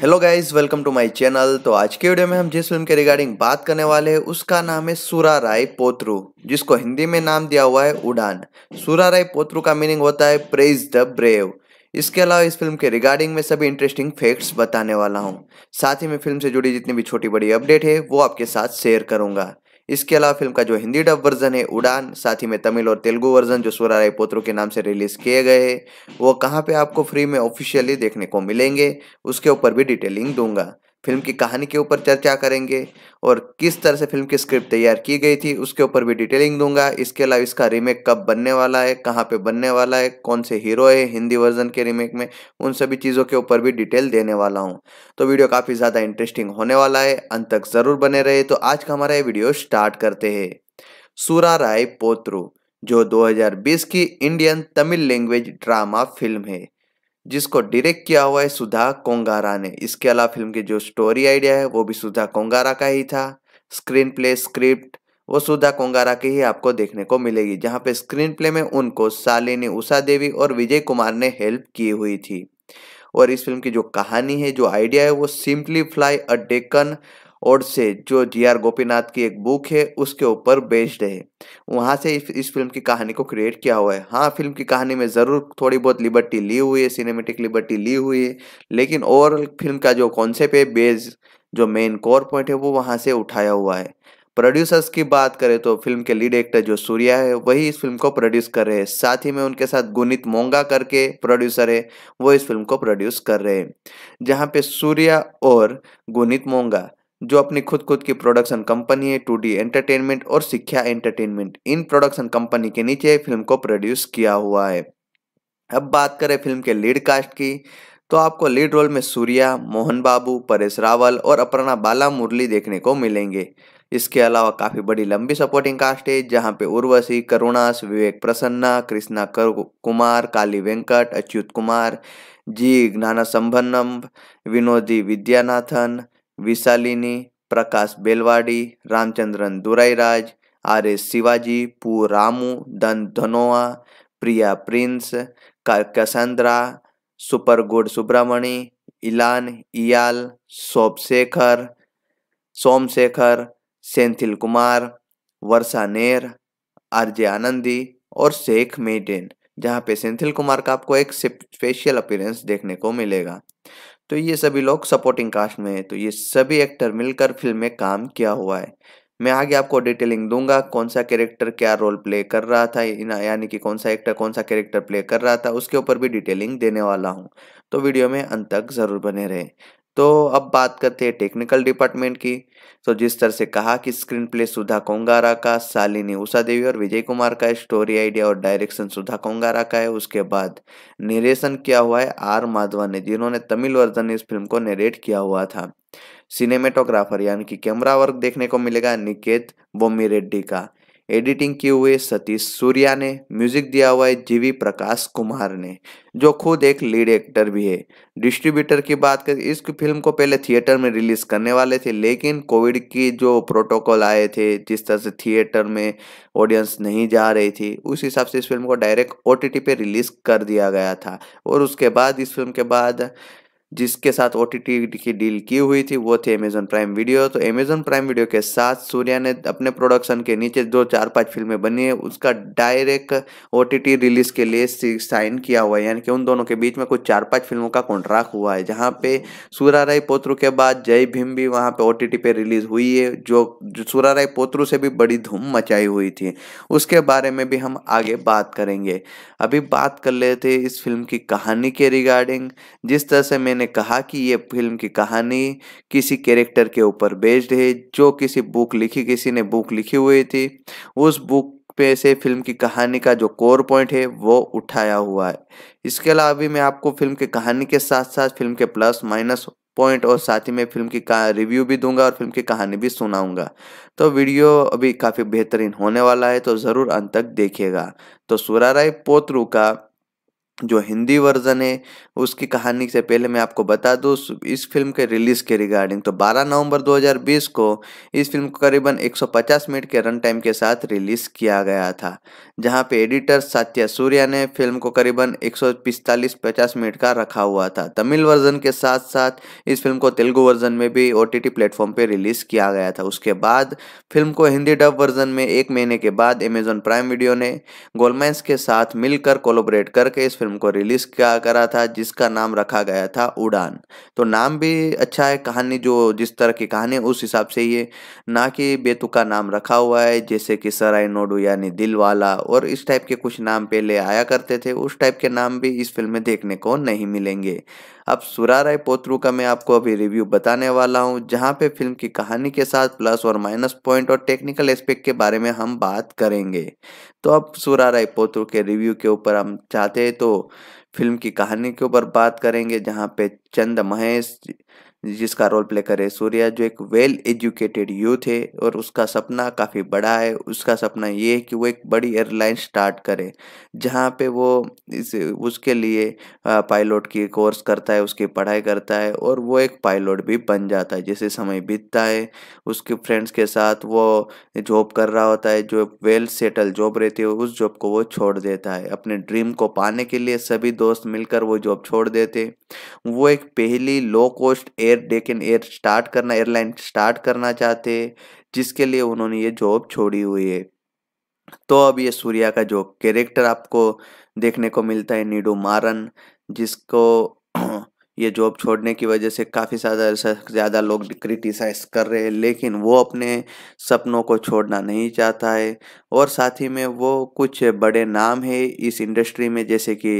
hello guys welcome to my channel तो आज के वीडियो में हम जिस फिल्म के रिगार्डिंग बात करने वाले हैं उसका नाम है सूरा राय पोत्रू जिसको हिंदी में नाम दिया हुआ है उड़ान सूरा राय पोत्रू का मीनिंग होता है प्रेज द ब्रेव इसके अलावा इस फिल्म के रिगार्डिंग में सभी इंटरेस्टिंग फैक्ट्स बताने वाला हूँ साथ ही मैं फिल्म से जुड़ी जितनी भी छोटी बड़ी अपडेट है वो आपके साथ शेयर करूंगा इसके अलावा फिल्म का जो हिंदी डब वर्जन है उड़ान साथ ही में तमिल और तेलुगु वर्जन जो सूर्या राय पोत्रो के नाम से रिलीज किए गए हैं वो कहाँ पे आपको फ्री में ऑफिशियली देखने को मिलेंगे उसके ऊपर भी डिटेलिंग दूंगा फिल्म की कहानी के ऊपर चर्चा करेंगे और किस तरह से फिल्म की स्क्रिप्ट तैयार की गई थी उसके ऊपर भी डिटेलिंग दूंगा इसके अलावा इसका रीमेक कब बनने वाला है कहाँ पे बनने वाला है कौन से हीरो है हिंदी वर्जन के रीमेक में उन सभी चीज़ों के ऊपर भी डिटेल देने वाला हूँ तो वीडियो काफ़ी ज़्यादा इंटरेस्टिंग होने वाला है अंत तक ज़रूर बने रहे तो आज का हमारा ये वीडियो स्टार्ट करते हैं सूरा राय पोत्रु जो 2020 की Indian Tamil language drama film है जिसको डायरेक्ट किया हुआ है सुधा कोंगारा ने इसके अलावा फिल्म की जो स्टोरी आइडिया है वो भी सुधा कोंगारा का ही था स्क्रीन प्ले स्क्रिप्ट वो सुधा कोंगारा की ही आपको देखने को मिलेगी जहाँ पे स्क्रीन प्ले में उनको शालिनी उषा देवी और विजय कुमार ने हेल्प की हुई थी और इस फिल्म की जो कहानी है जो आइडिया है वो सिंपली फ्लाई अ डेकन ओर से जो जी आर गोपीनाथ की एक बुक है उसके ऊपर बेस्ड है वहाँ से इस, इस फिल्म की कहानी को क्रिएट किया हुआ है हाँ फिल्म की कहानी में ज़रूर थोड़ी बहुत लिबर्टी ली हुई है सिनेमेटिक लिबर्टी ली हुई है लेकिन ओवरऑल फिल्म का जो कॉन्सेप्ट है बेस जो मेन कोर पॉइंट है वो वहाँ से उठाया हुआ है प्रोड्यूसर्स की बात करें तो फिल्म के लीड एक्टर जो सूर्या है वही इस फिल्म को प्रोड्यूस कर रहे हैं साथ ही में उनके साथ गुनित मोंगा करके प्रोड्यूसर है वो इस फिल्म को प्रोड्यूस कर रहे हैं जहाँ पे सूर्या और गुनित मोंगा जो अपनी खुद खुद की प्रोडक्शन कंपनी है टू डी एंटरटेनमेंट और शिक्षा एंटरटेनमेंट इन प्रोडक्शन कंपनी के नीचे फिल्म को प्रोड्यूस किया हुआ है अब बात करें फिल्म के लीड कास्ट की तो आपको लीड रोल में सूर्या मोहन बाबू परेश रावल और अपर्णा बाला मुरली देखने को मिलेंगे इसके अलावा काफ़ी बड़ी लंबी सपोर्टिंग कास्ट है जहां पे उर्वशी करुणास विवेक प्रसन्ना कृष्णा कर कुमार काली वेंकट अच्युत कुमार जी ज्ञाना संभनम विनोदी विद्यानाथन विशालिनी प्रकाश बेलवाड़ी रामचंद्रन दुराईराज आर एस शिवाजी पू रामू धन Dhanoa Priya Prince Cassandra super good Subramani Ilan Iyal शोभ शेखर सोमशेखर सेंथिल कुमार वर्षा नेर आरजे आनंदी और शेख मेडेन जहाँ पे सेंथिल कुमार का आपको एक स्पेशल अपीरेंस देखने को मिलेगा तो ये सभी लोग सपोर्टिंग कास्ट में है तो ये सभी एक्टर मिलकर फिल्म में काम किया हुआ है मैं आगे आपको डिटेलिंग दूंगा कौन सा कैरेक्टर क्या रोल प्ले कर रहा था यानी कि कौन सा एक्टर कौन सा कैरेक्टर प्ले कर रहा था उसके ऊपर भी डिटेलिंग देने वाला हूँ तो वीडियो में अंत तक ज़रूर बने रहे तो अब बात करते हैं टेक्निकल डिपार्टमेंट की तो जिस तरह से कहा कि स्क्रीन प्ले सुधा कोंगारा का शालिनी उषा देवी और विजय कुमार का स्टोरी आइडिया और डायरेक्शन सुधा कोंगारा का है उसके बाद निर्देशन किया हुआ है आर माधवन ने जिन्होंने तमिल वर्जन इस फिल्म को नरेट किया हुआ था सिनेमेटोग्राफर यानी कि कैमरा वर्क देखने को मिलेगा निकेत बोमी रेड्डी का एडिटिंग किए हुए सतीश सूर्या ने म्यूजिक दिया हुआ है जीवी प्रकाश कुमार ने जो खुद एक लीड एक्टर भी है डिस्ट्रीब्यूटर की बात करें इस फिल्म को पहले थिएटर में रिलीज करने वाले थे लेकिन कोविड की जो प्रोटोकॉल आए थे जिस तरह से थिएटर में ऑडियंस नहीं जा रही थी उस हिसाब से इस फिल्म को डायरेक्ट ओ पे रिलीज कर दिया गया था और उसके बाद इस फिल्म के बाद जिसके साथ ओ की डील की हुई थी वो थी अमेजोन प्राइम वीडियो तो अमेजोन प्राइम वीडियो के साथ सूर्या ने अपने प्रोडक्शन के नीचे जो चार पांच फिल्में बनी है उसका डायरेक्ट ओ रिलीज के लिए साइन किया हुआ है यानी कि उन दोनों के बीच में कुछ चार पांच फिल्मों का कॉन्ट्रैक्ट हुआ है जहाँ पे सूरा राय पोत्रू के बाद जय भीम भी वहाँ पे ओ पे रिलीज हुई है जो, जो सूरा राय पोत्रू से भी बड़ी धूम मचाई हुई थी उसके बारे में भी हम आगे बात करेंगे अभी बात कर लेते इस फिल्म की कहानी के रिगार्डिंग जिस तरह से मैंने ने कहा कि ये फिल्म की कहानी किसी कैरेक्टर के ऊपर बेस्ड है जो किसी बुक लिखी किसी ने बुक लिखी हुई थी उस बुक पे से फिल्म की कहानी का जो कोर पॉइंट है वो उठाया हुआ है इसके अलावा भी मैं आपको फिल्म की कहानी के साथ साथ फिल्म के प्लस माइनस पॉइंट और साथ ही मैं फिल्म की रिव्यू भी दूंगा और फिल्म की कहानी भी सुनाऊंगा तो वीडियो अभी काफ़ी बेहतरीन होने वाला है तो ज़रूर अंत तक देखिएगा तो राय पोतरू का जो हिंदी वर्जन है उसकी कहानी से पहले मैं आपको बता दूँ इस फिल्म के रिलीज़ के रिगार्डिंग तो 12 नवंबर 2020 को इस फिल्म को करीबन 150 मिनट के रन टाइम के साथ रिलीज़ किया गया था जहां पे एडिटर सात्या सूर्या ने फिल्म को करीबन 145-50 मिनट का रखा हुआ था तमिल वर्जन के साथ साथ इस फिल्म को तेलुगु वर्जन में भी ओ टी प्लेटफॉर्म पर रिलीज़ किया गया था उसके बाद फिल्म को हिंदी डब वर्जन में एक महीने के बाद अमेजोन प्राइम वीडियो ने गोलमैंस के साथ मिलकर कोलोबरेट करके इस फिल्म को रिलीज़ किया करा था जिस जिसका नाम रखा गया था उड़ान तो नाम भी अच्छा है कहानी जो जिस तरह की कहानी उस हिसाब से ये ना कि बेतुका नाम रखा हुआ है जैसे कि सराय नोडू यानी दिल वाला और इस टाइप के कुछ नाम पहले आया करते थे उस टाइप के नाम भी इस फिल्म में देखने को नहीं मिलेंगे अब सुरा राय पोत्रू का मैं आपको अभी रिव्यू बताने वाला हूँ जहाँ पे फिल्म की कहानी के साथ प्लस और माइनस पॉइंट और टेक्निकल एस्पेक्ट के बारे में हम बात करेंगे तो अब सुरा राय पोत्रू के रिव्यू के ऊपर हम चाहते हैं तो फिल्म की कहानी के ऊपर बात करेंगे जहाँ पे चंद महेश जिसका रोल प्ले करे सूर्या जो एक वेल एजुकेटेड यूथ है और उसका सपना काफ़ी बड़ा है उसका सपना ये है कि वो एक बड़ी एयरलाइन स्टार्ट करे जहाँ पे वो इस उसके लिए पायलट की कोर्स करता है उसकी पढ़ाई करता है और वो एक पायलट भी बन जाता है जैसे समय बीतता है उसके फ्रेंड्स के साथ वो जॉब कर रहा होता है जो वेल सेटल जॉब रहती है उस जॉब को वो छोड़ देता है अपने ड्रीम को पाने के लिए सभी दोस्त मिलकर वो जॉब छोड़ देते वो एक पहली low cost air air Deccan air start करना एयरलाइन स्टार्ट करना चाहते जिसके लिए उन्होंने ये जॉब छोड़ी हुई है तो अब ये सूर्या का जो कैरेक्टर आपको देखने को मिलता है नीडू मारन जिसको ये जॉब छोड़ने की वजह से काफ़ी ज़्यादा ज़्यादा लोग क्रिटिसाइज कर रहे हैं लेकिन वो अपने सपनों को छोड़ना नहीं चाहता है और साथ ही में वो कुछ बड़े नाम है इस इंडस्ट्री में जैसे कि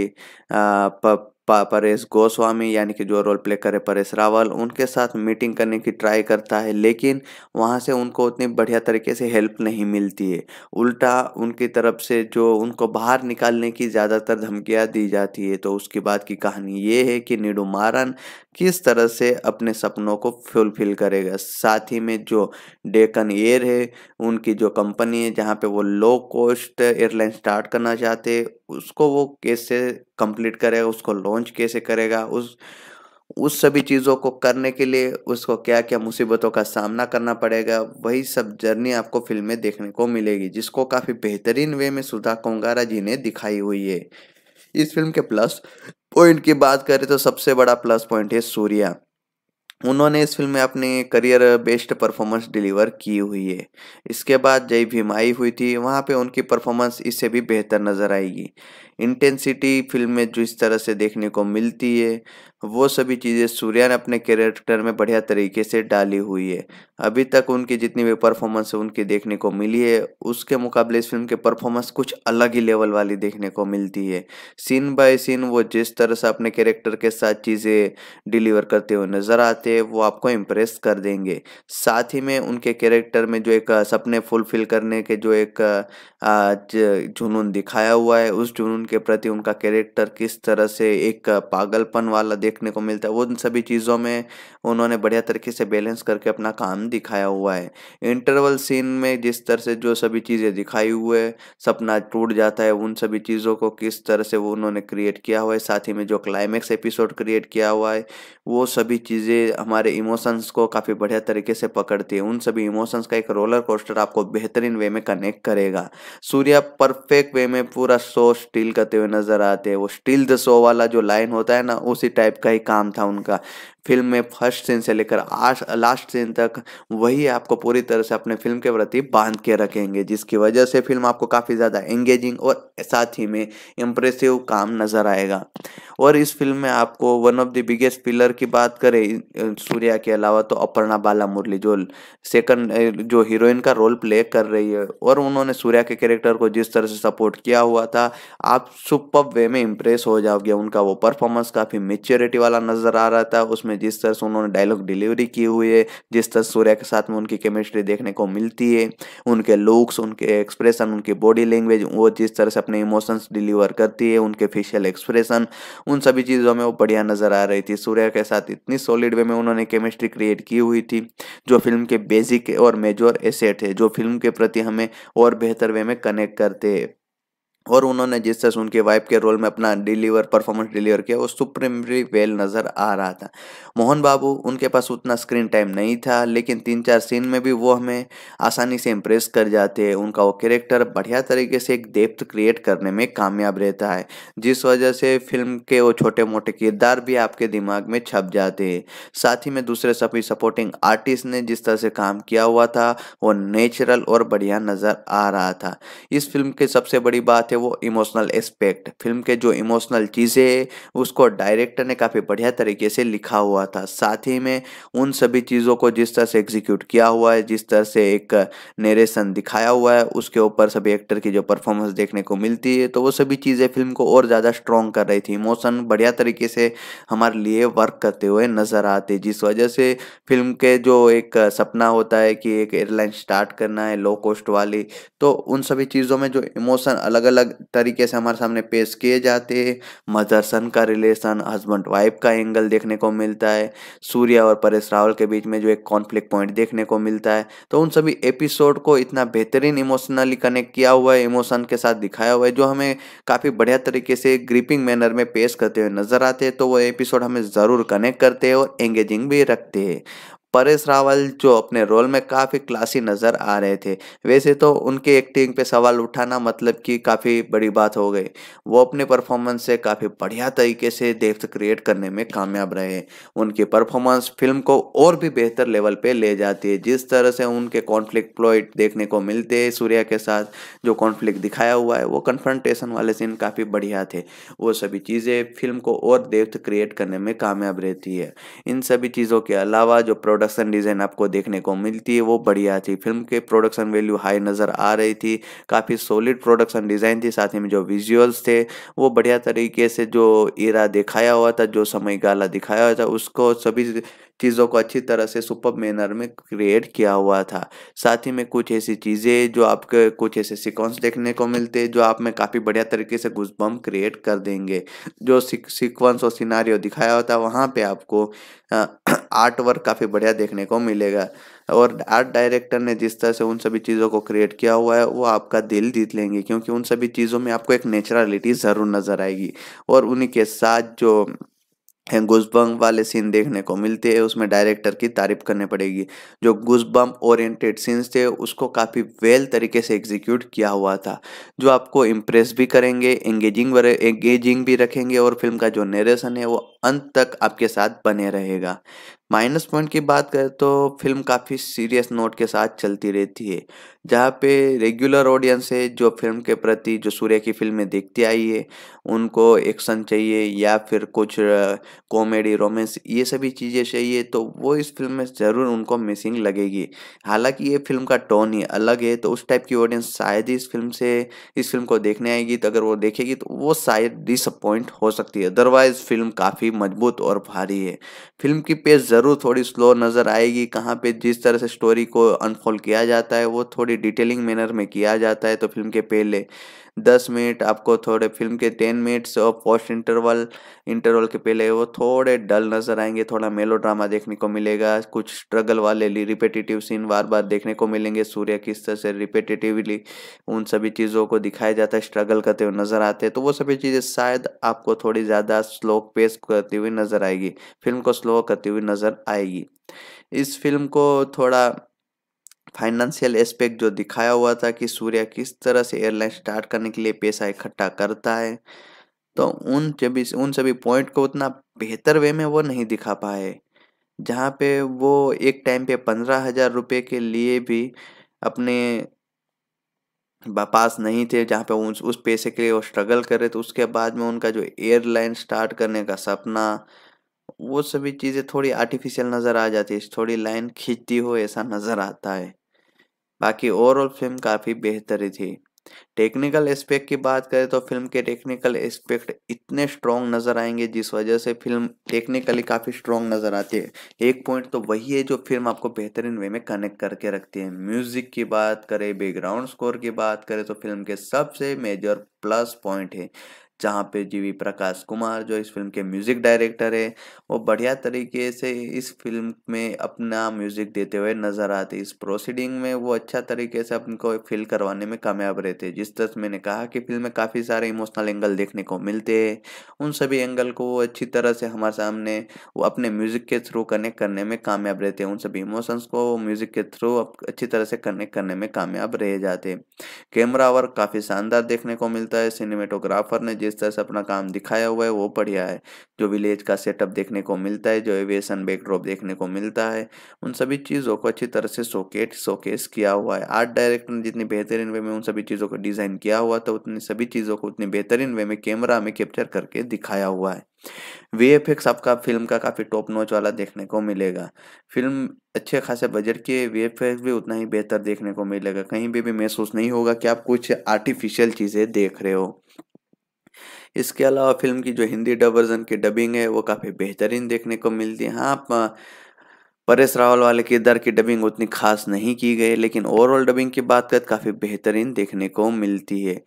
परेश गोस्वामी यानी कि जो रोल प्ले करे परेश रावल उनके साथ मीटिंग करने की ट्राई करता है लेकिन वहाँ से उनको उतनी बढ़िया तरीके से हेल्प नहीं मिलती है उल्टा उनकी तरफ से जो उनको बाहर निकालने की ज़्यादातर धमकियाँ दी जाती है तो उसके बाद की कहानी ये है कि नीडू मारन किस तरह से अपने सपनों को फुलफिल करेगा साथ ही में जो डेकन एयर है उनकी जो कंपनी है जहाँ पे वो लो कॉस्ट एयरलाइन स्टार्ट करना चाहते उसको वो कैसे कंप्लीट करेगा उसको लॉन्च कैसे करेगा उस उस सभी चीज़ों को करने के लिए उसको क्या क्या मुसीबतों का सामना करना पड़ेगा वही सब जर्नी आपको फिल्म में देखने को मिलेगी जिसको काफ़ी बेहतरीन वे में सुधा कोंगारा जी ने दिखाई हुई है इस फिल्म के प्लस पॉइंट की बात करें तो सबसे बड़ा प्लस पॉइंट है सूर्या उन्होंने इस फिल्म में अपने करियर बेस्ट परफॉर्मेंस डिलीवर की हुई है इसके बाद जय भीम आई हुई थी वहाँ पे उनकी परफॉर्मेंस इससे भी बेहतर नज़र आएगी इंटेंसिटी फिल्म में जिस तरह से देखने को मिलती है वो सभी चीज़ें सूर्या ने अपने कैरेक्टर में बढ़िया तरीके से डाली हुई है अभी तक उनकी जितनी भी परफॉर्मेंस उनकी देखने को मिली है उसके मुकाबले इस फिल्म के परफॉर्मेंस कुछ अलग ही लेवल वाली देखने को मिलती है सीन बाय सीन वो जिस तरह से अपने कैरेक्टर के साथ चीज़ें डिलीवर करते हुए नज़र आते हैं वो आपको इम्प्रेस कर देंगे साथ ही में उनके कैरेक्टर में जो एक सपने फुलफिल करने के जो एक जुनून दिखाया हुआ है उस जुनून उनके प्रति उनका कैरेक्टर किस तरह से एक पागलपन वाला देखने को मिलता है उन सभी चीज़ों में उन्होंने बढ़िया तरीके से बैलेंस करके अपना काम दिखाया हुआ है इंटरवल सीन में जिस तरह से जो सभी चीज़ें दिखाई हुए सपना टूट जाता है उन सभी चीज़ों को किस तरह से वो उन्होंने क्रिएट किया हुआ है साथ ही में जो क्लाइमैक्स एपिसोड क्रिएट किया हुआ है वो सभी चीज़ें हमारे इमोशंस को काफ़ी बढ़िया तरीके से पकड़ती है उन सभी इमोशंस का एक रोलर कोस्टर आपको बेहतरीन वे में कनेक्ट करेगा सूर्या परफेक्ट वे में पूरा शो स्टील करते हुए नजर आते हैं वो स्टील द सो वाला जो लाइन होता है ना उसी टाइप का ही काम था उनका फिल्म में फर्स्ट सीन से लेकर लास्ट सीन तक वही आपको पूरी तरह से अपने फिल्म के प्रति बांध के रखेंगे जिसकी वजह से फिल्म आपको काफ़ी ज़्यादा एंगेजिंग और साथ ही में इम्प्रेसिव काम नज़र आएगा और इस फिल्म में आपको one of the biggest pillar की बात करें सूर्या के अलावा तो अपर्णा बाला मुरली जो सेकंड जो हीरोइन का रोल प्ले कर रही है और उन्होंने सूर्या के कैरेक्टर को जिस तरह से सपोर्ट किया हुआ था आप सुपर वे में इम्प्रेस हो जाओगे उनका वो परफॉर्मेंस काफ़ी मेच्योरिटी वाला नज़र आ रहा था उसमें में जिस तरह से उन्होंने डायलॉग डिलीवरी की हुई है जिस तरह सूर्या के साथ में उनकी केमिस्ट्री देखने को मिलती है उनके लुक्स उनके एक्सप्रेशन उनकी बॉडी लैंग्वेज वो जिस तरह से अपने इमोशंस डिलीवर करती है उनके फेशियल एक्सप्रेशन उन सभी चीज़ों में वो बढ़िया नज़र आ रही थी सूर्या के साथ इतनी सॉलिड वे में उन्होंने केमिस्ट्री क्रिएट की हुई थी जो फिल्म के बेसिक और मेजोर एसेट है जो फिल्म के प्रति हमें और बेहतर वे में कनेक्ट करते हैं और उन्होंने जिस तरह से उनके वाइफ के रोल में अपना डिलीवर परफॉर्मेंस डिलीवर किया वो सुप्रीमली वेल नज़र आ रहा था मोहन बाबू उनके पास उतना स्क्रीन टाइम नहीं था लेकिन तीन चार सीन में भी वो हमें आसानी से इम्प्रेस कर जाते हैं उनका वो कैरेक्टर बढ़िया तरीके से एक डेप्थ क्रिएट करने में कामयाब रहता है जिस वजह से फिल्म के वो छोटे मोटे किरदार भी आपके दिमाग में छप जाते हैं साथ ही में दूसरे सभी सपोर्टिंग आर्टिस्ट ने जिस तरह से काम किया हुआ था वो नेचुरल और बढ़िया नज़र आ रहा था इस फिल्म की सबसे बड़ी बात है है वो इमोशनल एस्पेक्ट फिल्म के जो इमोशनल चीज़ें उसको डायरेक्टर ने काफ़ी बढ़िया तरीके से लिखा हुआ था साथ ही में उन सभी चीज़ों को जिस तरह से एग्जीक्यूट किया हुआ है जिस तरह से एक नरेशन दिखाया हुआ है उसके ऊपर सभी एक्टर की जो परफॉर्मेंस देखने को मिलती है तो वो सभी चीज़ें फिल्म को और ज़्यादा स्ट्रॉन्ग कर रही थी इमोशन बढ़िया तरीके से हमारे लिए वर्क करते हुए नज़र आते जिस वजह से फिल्म के जो एक सपना होता है कि एक एयरलाइन स्टार्ट करना है लो कॉस्ट वाली तो उन सभी चीज़ों में जो इमोशन अलग अलग तरीके से हमारे सामने पेश किए जाते हैं मदर सन का रिलेशन हस्बैंड वाइफ का एंगल देखने को मिलता है सूर्या और परेश रावल के बीच में जो एक कॉन्फ्लिक्ट पॉइंट देखने को मिलता है तो उन सभी एपिसोड को इतना बेहतरीन इमोशनली कनेक्ट किया हुआ है इमोशन के साथ दिखाया हुआ है जो हमें काफ़ी बढ़िया तरीके से ग्रिपिंग मैनर में पेश करते हुए नजर आते हैं तो वो एपिसोड हमें ज़रूर कनेक्ट करते हैं और एंगेजिंग भी रखते हैं परेश रावल जो अपने रोल में काफ़ी क्लासी नज़र आ रहे थे वैसे तो उनके एक्टिंग पे सवाल उठाना मतलब कि काफ़ी बड़ी बात हो गई वो अपने परफॉर्मेंस से काफ़ी बढ़िया तरीके से डेप्थ क्रिएट करने में कामयाब रहे उनकी परफॉर्मेंस फिल्म को और भी बेहतर लेवल पे ले जाती है जिस तरह से उनके कॉन्फ्लिक्ट प्लॉइट देखने को मिलते हैं सूर्या के साथ जो कॉन्फ्लिक्ट दिखाया हुआ है वो कन्फ्रंटेशन वाले सीन काफ़ी बढ़िया थे वो सभी चीज़ें फिल्म को और देव क्रिएट करने में कामयाब रहती है इन सभी चीज़ों के अलावा जो प्रोडक्ट प्रोडक्शन डिज़ाइन आपको देखने को मिलती है वो बढ़िया थी फिल्म के प्रोडक्शन वैल्यू हाई नज़र आ रही थी काफ़ी सॉलिड प्रोडक्शन डिज़ाइन थी साथ में जो विजुअल्स थे वो बढ़िया तरीके से जो इरा दिखाया हुआ था जो समय गाला दिखाया हुआ था उसको सभी चीज़ों को अच्छी तरह से सुपर मैनर में क्रिएट किया हुआ था साथ ही में कुछ ऐसी चीज़ें जो आपके कुछ ऐसे सिक्वेंस देखने को मिलते हैं जो आप में काफ़ी बढ़िया तरीके से घुसबम क्रिएट कर देंगे जो सिक्वेंस और सिनारियों दिखाया होता है वहाँ पर आपको आर्ट वर्क काफ़ी बढ़िया देखने को मिलेगा और आर्ट डायरेक्टर ने जिस तरह से उन सभी चीज़ों को क्रिएट किया हुआ है वो आपका दिल जीत लेंगे क्योंकि उन सभी चीज़ों में आपको एक नेचुरलिटी ज़रूर नज़र आएगी और उन्हीं के साथ जो गुजबम वाले सीन देखने को मिलते हैं उसमें डायरेक्टर की तारीफ करनी पड़ेगी जो गुजबम ओरिएंटेड सीन्स थे उसको काफ़ी वेल तरीके से एग्जीक्यूट किया हुआ था जो आपको इम्प्रेस भी करेंगे एंगेजिंग एंगेजिंग भी रखेंगे और फिल्म का जो नरेशन है वो अंत तक आपके साथ बने रहेगा माइनस पॉइंट की बात करें तो फिल्म काफ़ी सीरियस नोट के साथ चलती रहती है जहाँ पे रेगुलर ऑडियंस है जो फिल्म के प्रति जो सूर्य की फिल्में देखती आई है उनको एक्शन चाहिए या फिर कुछ कॉमेडी रोमांस ये सभी चीज़ें चाहिए तो वो इस फिल्म में ज़रूर उनको मिसिंग लगेगी हालांकि ये फिल्म का टोन ही अलग है तो उस टाइप की ऑडियंस शायद ही इस फिल्म से इस फिल्म को देखने आएगी तो अगर वो देखेगी तो वो शायद डिसअपॉइंट हो सकती है अदरवाइज़ फिल्म काफ़ी मजबूत और भारी है फिल्म की पेस ज़रूर थोड़ी स्लो नज़र आएगी कहाँ पर जिस तरह से स्टोरी को अनफोल्ड किया जाता है वो थोड़ी पूरी डिटेलिंग मैनर में किया जाता है तो फिल्म के पहले दस मिनट आपको थोड़े फिल्म के टेन मिनट्स और पोस्ट इंटरवल इंटरवल के पहले वो थोड़े डल नज़र आएंगे थोड़ा मेलो ड्रामा देखने को मिलेगा कुछ स्ट्रगल वाले रिपेटिटिव सीन बार बार देखने को मिलेंगे सूर्य किस तरह से रिपेटिटिवली उन सभी चीज़ों को दिखाया जाता है स्ट्रगल करते हुए नज़र आते हैं तो वो सभी चीज़ें शायद आपको थोड़ी ज़्यादा स्लो पेस करती हुई नज़र आएगी फिल्म को स्लो करती हुई नज़र आएगी इस फिल्म को थोड़ा फाइनेंशियल एस्पेक्ट जो दिखाया हुआ था कि सूर्य किस तरह से एयरलाइन स्टार्ट करने के लिए पैसा इकट्ठा करता है तो उन सभी उन सभी पॉइंट को उतना बेहतर वे में वो नहीं दिखा पाए जहाँ पे वो एक टाइम पे पंद्रह हजार रुपये के लिए भी अपने पास नहीं थे जहाँ पे उस उस पैसे के लिए वो स्ट्रगल कर रहे थे उसके बाद में उनका जो एयरलाइन स्टार्ट करने का सपना वो सभी चीज़ें थोड़ी आर्टिफिशियल नज़र आ जाती है थोड़ी लाइन खींचती हो ऐसा नज़र आता है बाकी ओवरऑल फिल्म काफ़ी बेहतरी थी टेक्निकल एस्पेक्ट की बात करें तो फिल्म के टेक्निकल एस्पेक्ट इतने स्ट्रॉन्ग नज़र आएंगे जिस वजह से फिल्म टेक्निकली काफ़ी स्ट्रॉन्ग नज़र आती है एक पॉइंट तो वही है जो फिल्म आपको बेहतरीन वे में कनेक्ट करके रखती है म्यूज़िक की बात करें बैकग्राउंड स्कोर की बात करें तो फिल्म के सबसे मेजर प्लस पॉइंट है जहाँ पे जीवी प्रकाश कुमार जो इस फिल्म के म्यूजिक डायरेक्टर है वो बढ़िया तरीके से इस फिल्म में अपना म्यूजिक देते हुए नजर आते इस प्रोसीडिंग में वो अच्छा तरीके से अपन को फील करवाने में कामयाब रहते जिस तरह मैंने कहा कि फिल्म में काफ़ी सारे इमोशनल एंगल देखने को मिलते हैं उन सभी एंगल को वो अच्छी तरह से हमारे सामने वो अपने म्यूजिक के थ्रू कनेक्ट करने में कामयाब रहते उन सभी इमोशंस को म्यूजिक के थ्रू अच्छी तरह से कनेक्ट करने में कामयाब रह जाते कैमरा वर्क काफ़ी शानदार देखने को मिलता है सिनेमेटोग्राफर ने जिस तरह से अपना काम दिखाया हुआ है वो बढ़िया है जो विलेज का सेटअप देखने को मिलता है जो एविएशन बैकड्रॉप देखने को मिलता है उन सभी चीज़ों को अच्छी तरह से सोकेट सोकेस किया हुआ है आर्ट डायरेक्टर ने जितनी बेहतरीन वे में उन सभी चीज़ों को डिज़ाइन किया हुआ था उतनी सभी चीज़ों को उतनी बेहतरीन वे में कैमरा में कैप्चर करके दिखाया हुआ है वीएफएक्स आपका फिल्म का काफ़ी टॉप नोच वाला देखने को मिलेगा फिल्म अच्छे खासे बजट के वीएफएक्स भी उतना ही बेहतर देखने को मिलेगा कहीं भी भी महसूस नहीं होगा कि आप कुछ आर्टिफिशियल चीज़ें देख रहे हो इसके अलावा फिल्म की जो हिंदी डब वर्जन की डबिंग है वो काफ़ी बेहतरीन देखने को मिलती है हाँ परेश रावल वाले किरदार की डबिंग उतनी खास नहीं की गई लेकिन ओवरऑल डबिंग की बात करें काफ़ी बेहतरीन देखने को मिलती है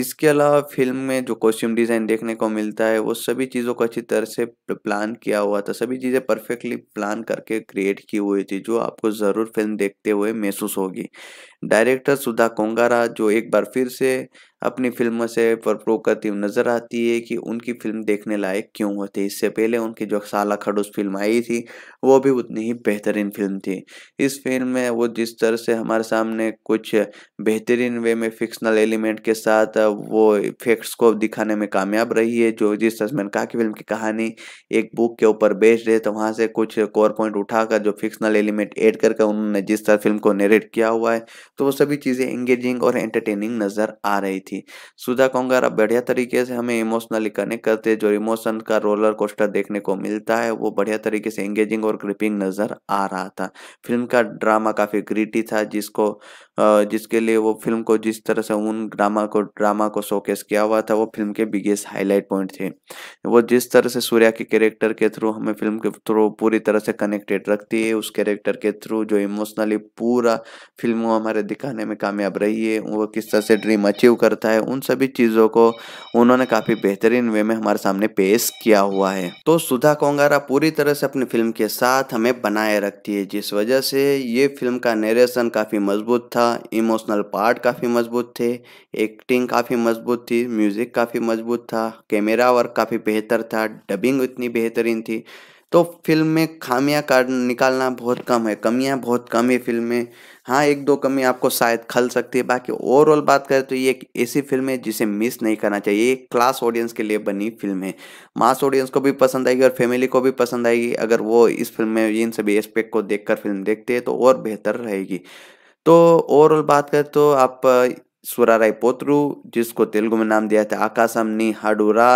इसके अलावा फिल्म में जो कॉस्ट्यूम डिज़ाइन देखने को मिलता है वो सभी चीज़ों को अच्छी तरह से प्लान किया हुआ था सभी चीज़ें परफेक्टली प्लान करके क्रिएट की हुई थी जो आपको ज़रूर फिल्म देखते हुए महसूस होगी डायरेक्टर सुधा कोंगारा जो एक बार फिर से अपनी फिल्मों से प्रो करती हुई नजर आती है कि उनकी फिल्म देखने लायक क्यों होती इससे पहले उनकी जो साला खड़ूस फिल्म आई थी वो भी उतनी ही बेहतरीन फिल्म थी इस फिल्म में वो जिस तरह से हमारे सामने कुछ बेहतरीन वे में फिक्शनल एलिमेंट के साथ वो इफेक्ट्स को दिखाने में कामयाब रही है जो जिस तरह मैंने कहा कि फिल्म की कहानी एक बुक के ऊपर बेस्ड है तो वहाँ से कुछ कोर पॉइंट उठाकर जो फिक्शनल एलिमेंट एड करके उन्होंने जिस तरह फिल्म को नरेट किया हुआ है तो वो सभी चीज़ें एंगेजिंग और एंटरटेनिंग नज़र आ रही थी की सुधा कोंगारा बढ़िया तरीके से हमें इमोशनली कनेक्ट करते हैं जो इमोशन का रोलर कोस्टर देखने को मिलता है वो बढ़िया तरीके से एंगेजिंग और ग्रिपिंग नजर आ रहा था फिल्म का ड्रामा काफी ग्रीटी था जिसको जिसके लिए वो फिल्म को जिस तरह से उन ड्रामा को ड्रामा को शोकेस किया हुआ था वो फिल्म के बिगेस्ट हाईलाइट पॉइंट थे वो जिस तरह से सूर्या के कैरेक्टर के थ्रू हमें फिल्म के थ्रू पूरी तरह से कनेक्टेड रखती है उस कैरेक्टर के थ्रू जो इमोशनली पूरा फिल्म हमारे दिखाने में कामयाब रही है वो किस तरह से ड्रीम अचीव करता जाता है उन सभी चीज़ों को उन्होंने काफ़ी बेहतरीन वे में हमारे सामने पेश किया हुआ है तो सुधा कोंगारा पूरी तरह से अपनी फिल्म के साथ हमें बनाए रखती है जिस वजह से ये फिल्म का नरेशन काफ़ी मजबूत था इमोशनल पार्ट काफ़ी मजबूत थे एक्टिंग काफ़ी मजबूत थी म्यूज़िक काफ़ी मजबूत था कैमरा वर्क काफ़ी बेहतर था डबिंग इतनी बेहतरीन थी तो फिल्म में खामियां काट निकालना बहुत कम है कमियां बहुत कम है फिल्म में हाँ एक दो कमी आपको शायद खल सकती है बाकी ओवरऑल बात करें तो ये एक ऐसी फिल्म है जिसे मिस नहीं करना चाहिए ये क्लास ऑडियंस के लिए बनी फिल्म है मास ऑडियंस को भी पसंद आएगी और फैमिली को भी पसंद आएगी अगर वो इस फिल्म में इन सभी एस्पेक्ट को देखकर फिल्म देखते हैं तो और बेहतर रहेगी तो ओवरऑल बात करें तो आप राय पोत्रु जिसको तेलुगु में नाम दिया था आकाशम नी हाडूरा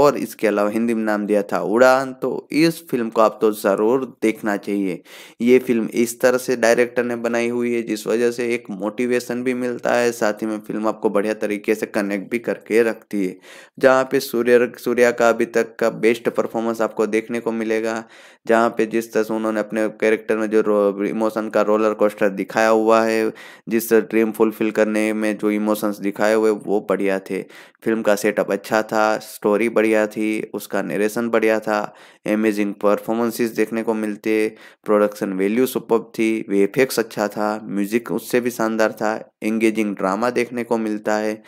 और इसके अलावा हिंदी में नाम दिया था उड़ान तो इस फिल्म को आप तो ज़रूर देखना चाहिए ये फिल्म इस तरह से डायरेक्टर ने बनाई हुई है जिस वजह से एक मोटिवेशन भी मिलता है साथ ही में फिल्म आपको बढ़िया तरीके से कनेक्ट भी करके रखती है जहाँ पे सूर्य सूर्या का अभी तक का बेस्ट परफॉर्मेंस आपको देखने को मिलेगा जहाँ पे जिस तरह से उन्होंने अपने कैरेक्टर में जो इमोशन का रोलर कोस्टर दिखाया हुआ है जिस ड्रीम फुलफिल करने में जो इमोशंस दिखाए हुए वो बढ़िया थे फिल्म का सेटअप अच्छा था स्टोरी बढ़िया थी उसका नरेशन बढ़िया था अमेजिंग परफॉर्मेंसेस देखने को मिलते प्रोडक्शन वैल्यू सुपर थी वे इफेक्ट्स अच्छा था म्यूजिक उससे भी शानदार था एंगेजिंग ड्रामा देखने को मिलता है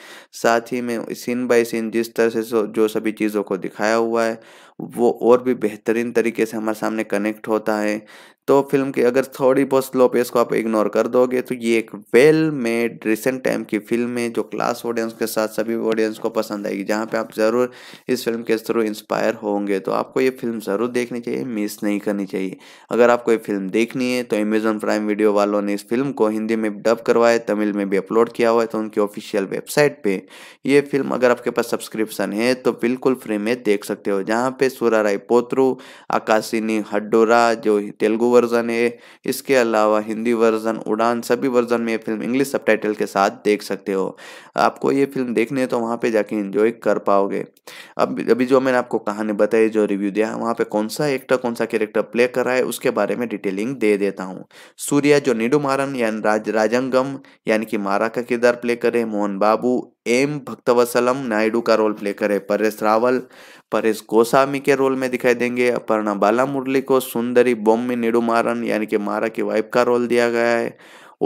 साथ ही में सीन बाय सीन जिस तरह से जो सभी चीज़ों को दिखाया हुआ है वो और भी बेहतरीन तरीके से हमारे सामने कनेक्ट होता है तो फिल्म की अगर थोड़ी बहुत स्लो पेस को आप इग्नोर कर दोगे तो ये एक वेल मेड रिसेंट टाइम की फिल्म है जो क्लास ऑडियंस के साथ सभी ऑडियंस को पसंद आएगी जहाँ पे आप ज़रूर इस फिल्म के थ्रू इंस्पायर होंगे तो आपको ये फिल्म ज़रूर देखनी चाहिए मिस नहीं करनी चाहिए अगर आपको ये फिल्म देखनी है तो अमेजोन प्राइम वीडियो वालों ने इस फिल्म को हिंदी में डब करवाया तमिल में भी अपलोड किया हुआ है तो उनकी ऑफिशियल वेबसाइट पर ये फिल्म अगर आपके पास सब्सक्रिप्शन है तो बिल्कुल फ्री में देख सकते हो जहाँ पे वेंकटेश्वरा राय पोत्रू आकाशिनी हड्डोरा जो तेलुगु वर्जन है इसके अलावा हिंदी वर्जन उड़ान सभी वर्जन में ये फिल्म इंग्लिश सब के साथ देख सकते हो आपको ये फिल्म देखने तो वहाँ पे जाके इंजॉय कर पाओगे अब अभी जो मैंने आपको कहानी बताई जो रिव्यू दिया है वहाँ पे कौन सा एक्टर कौन सा कैरेक्टर प्ले कर रहा है उसके बारे में डिटेलिंग दे देता हूँ सूर्या जो निडुमारन यानी राज राजंगम यानी कि मारा का किरदार प्ले करे मोहन बाबू एम भक्तवसलम नायडू का रोल प्ले करे परेश रावल परेश गोस्वामी के रोल में दिखाई देंगे अपर्णा बाला मुरली को सुंदरी बोम्मी निडुमारन यानी कि मारा की वाइफ का रोल दिया गया है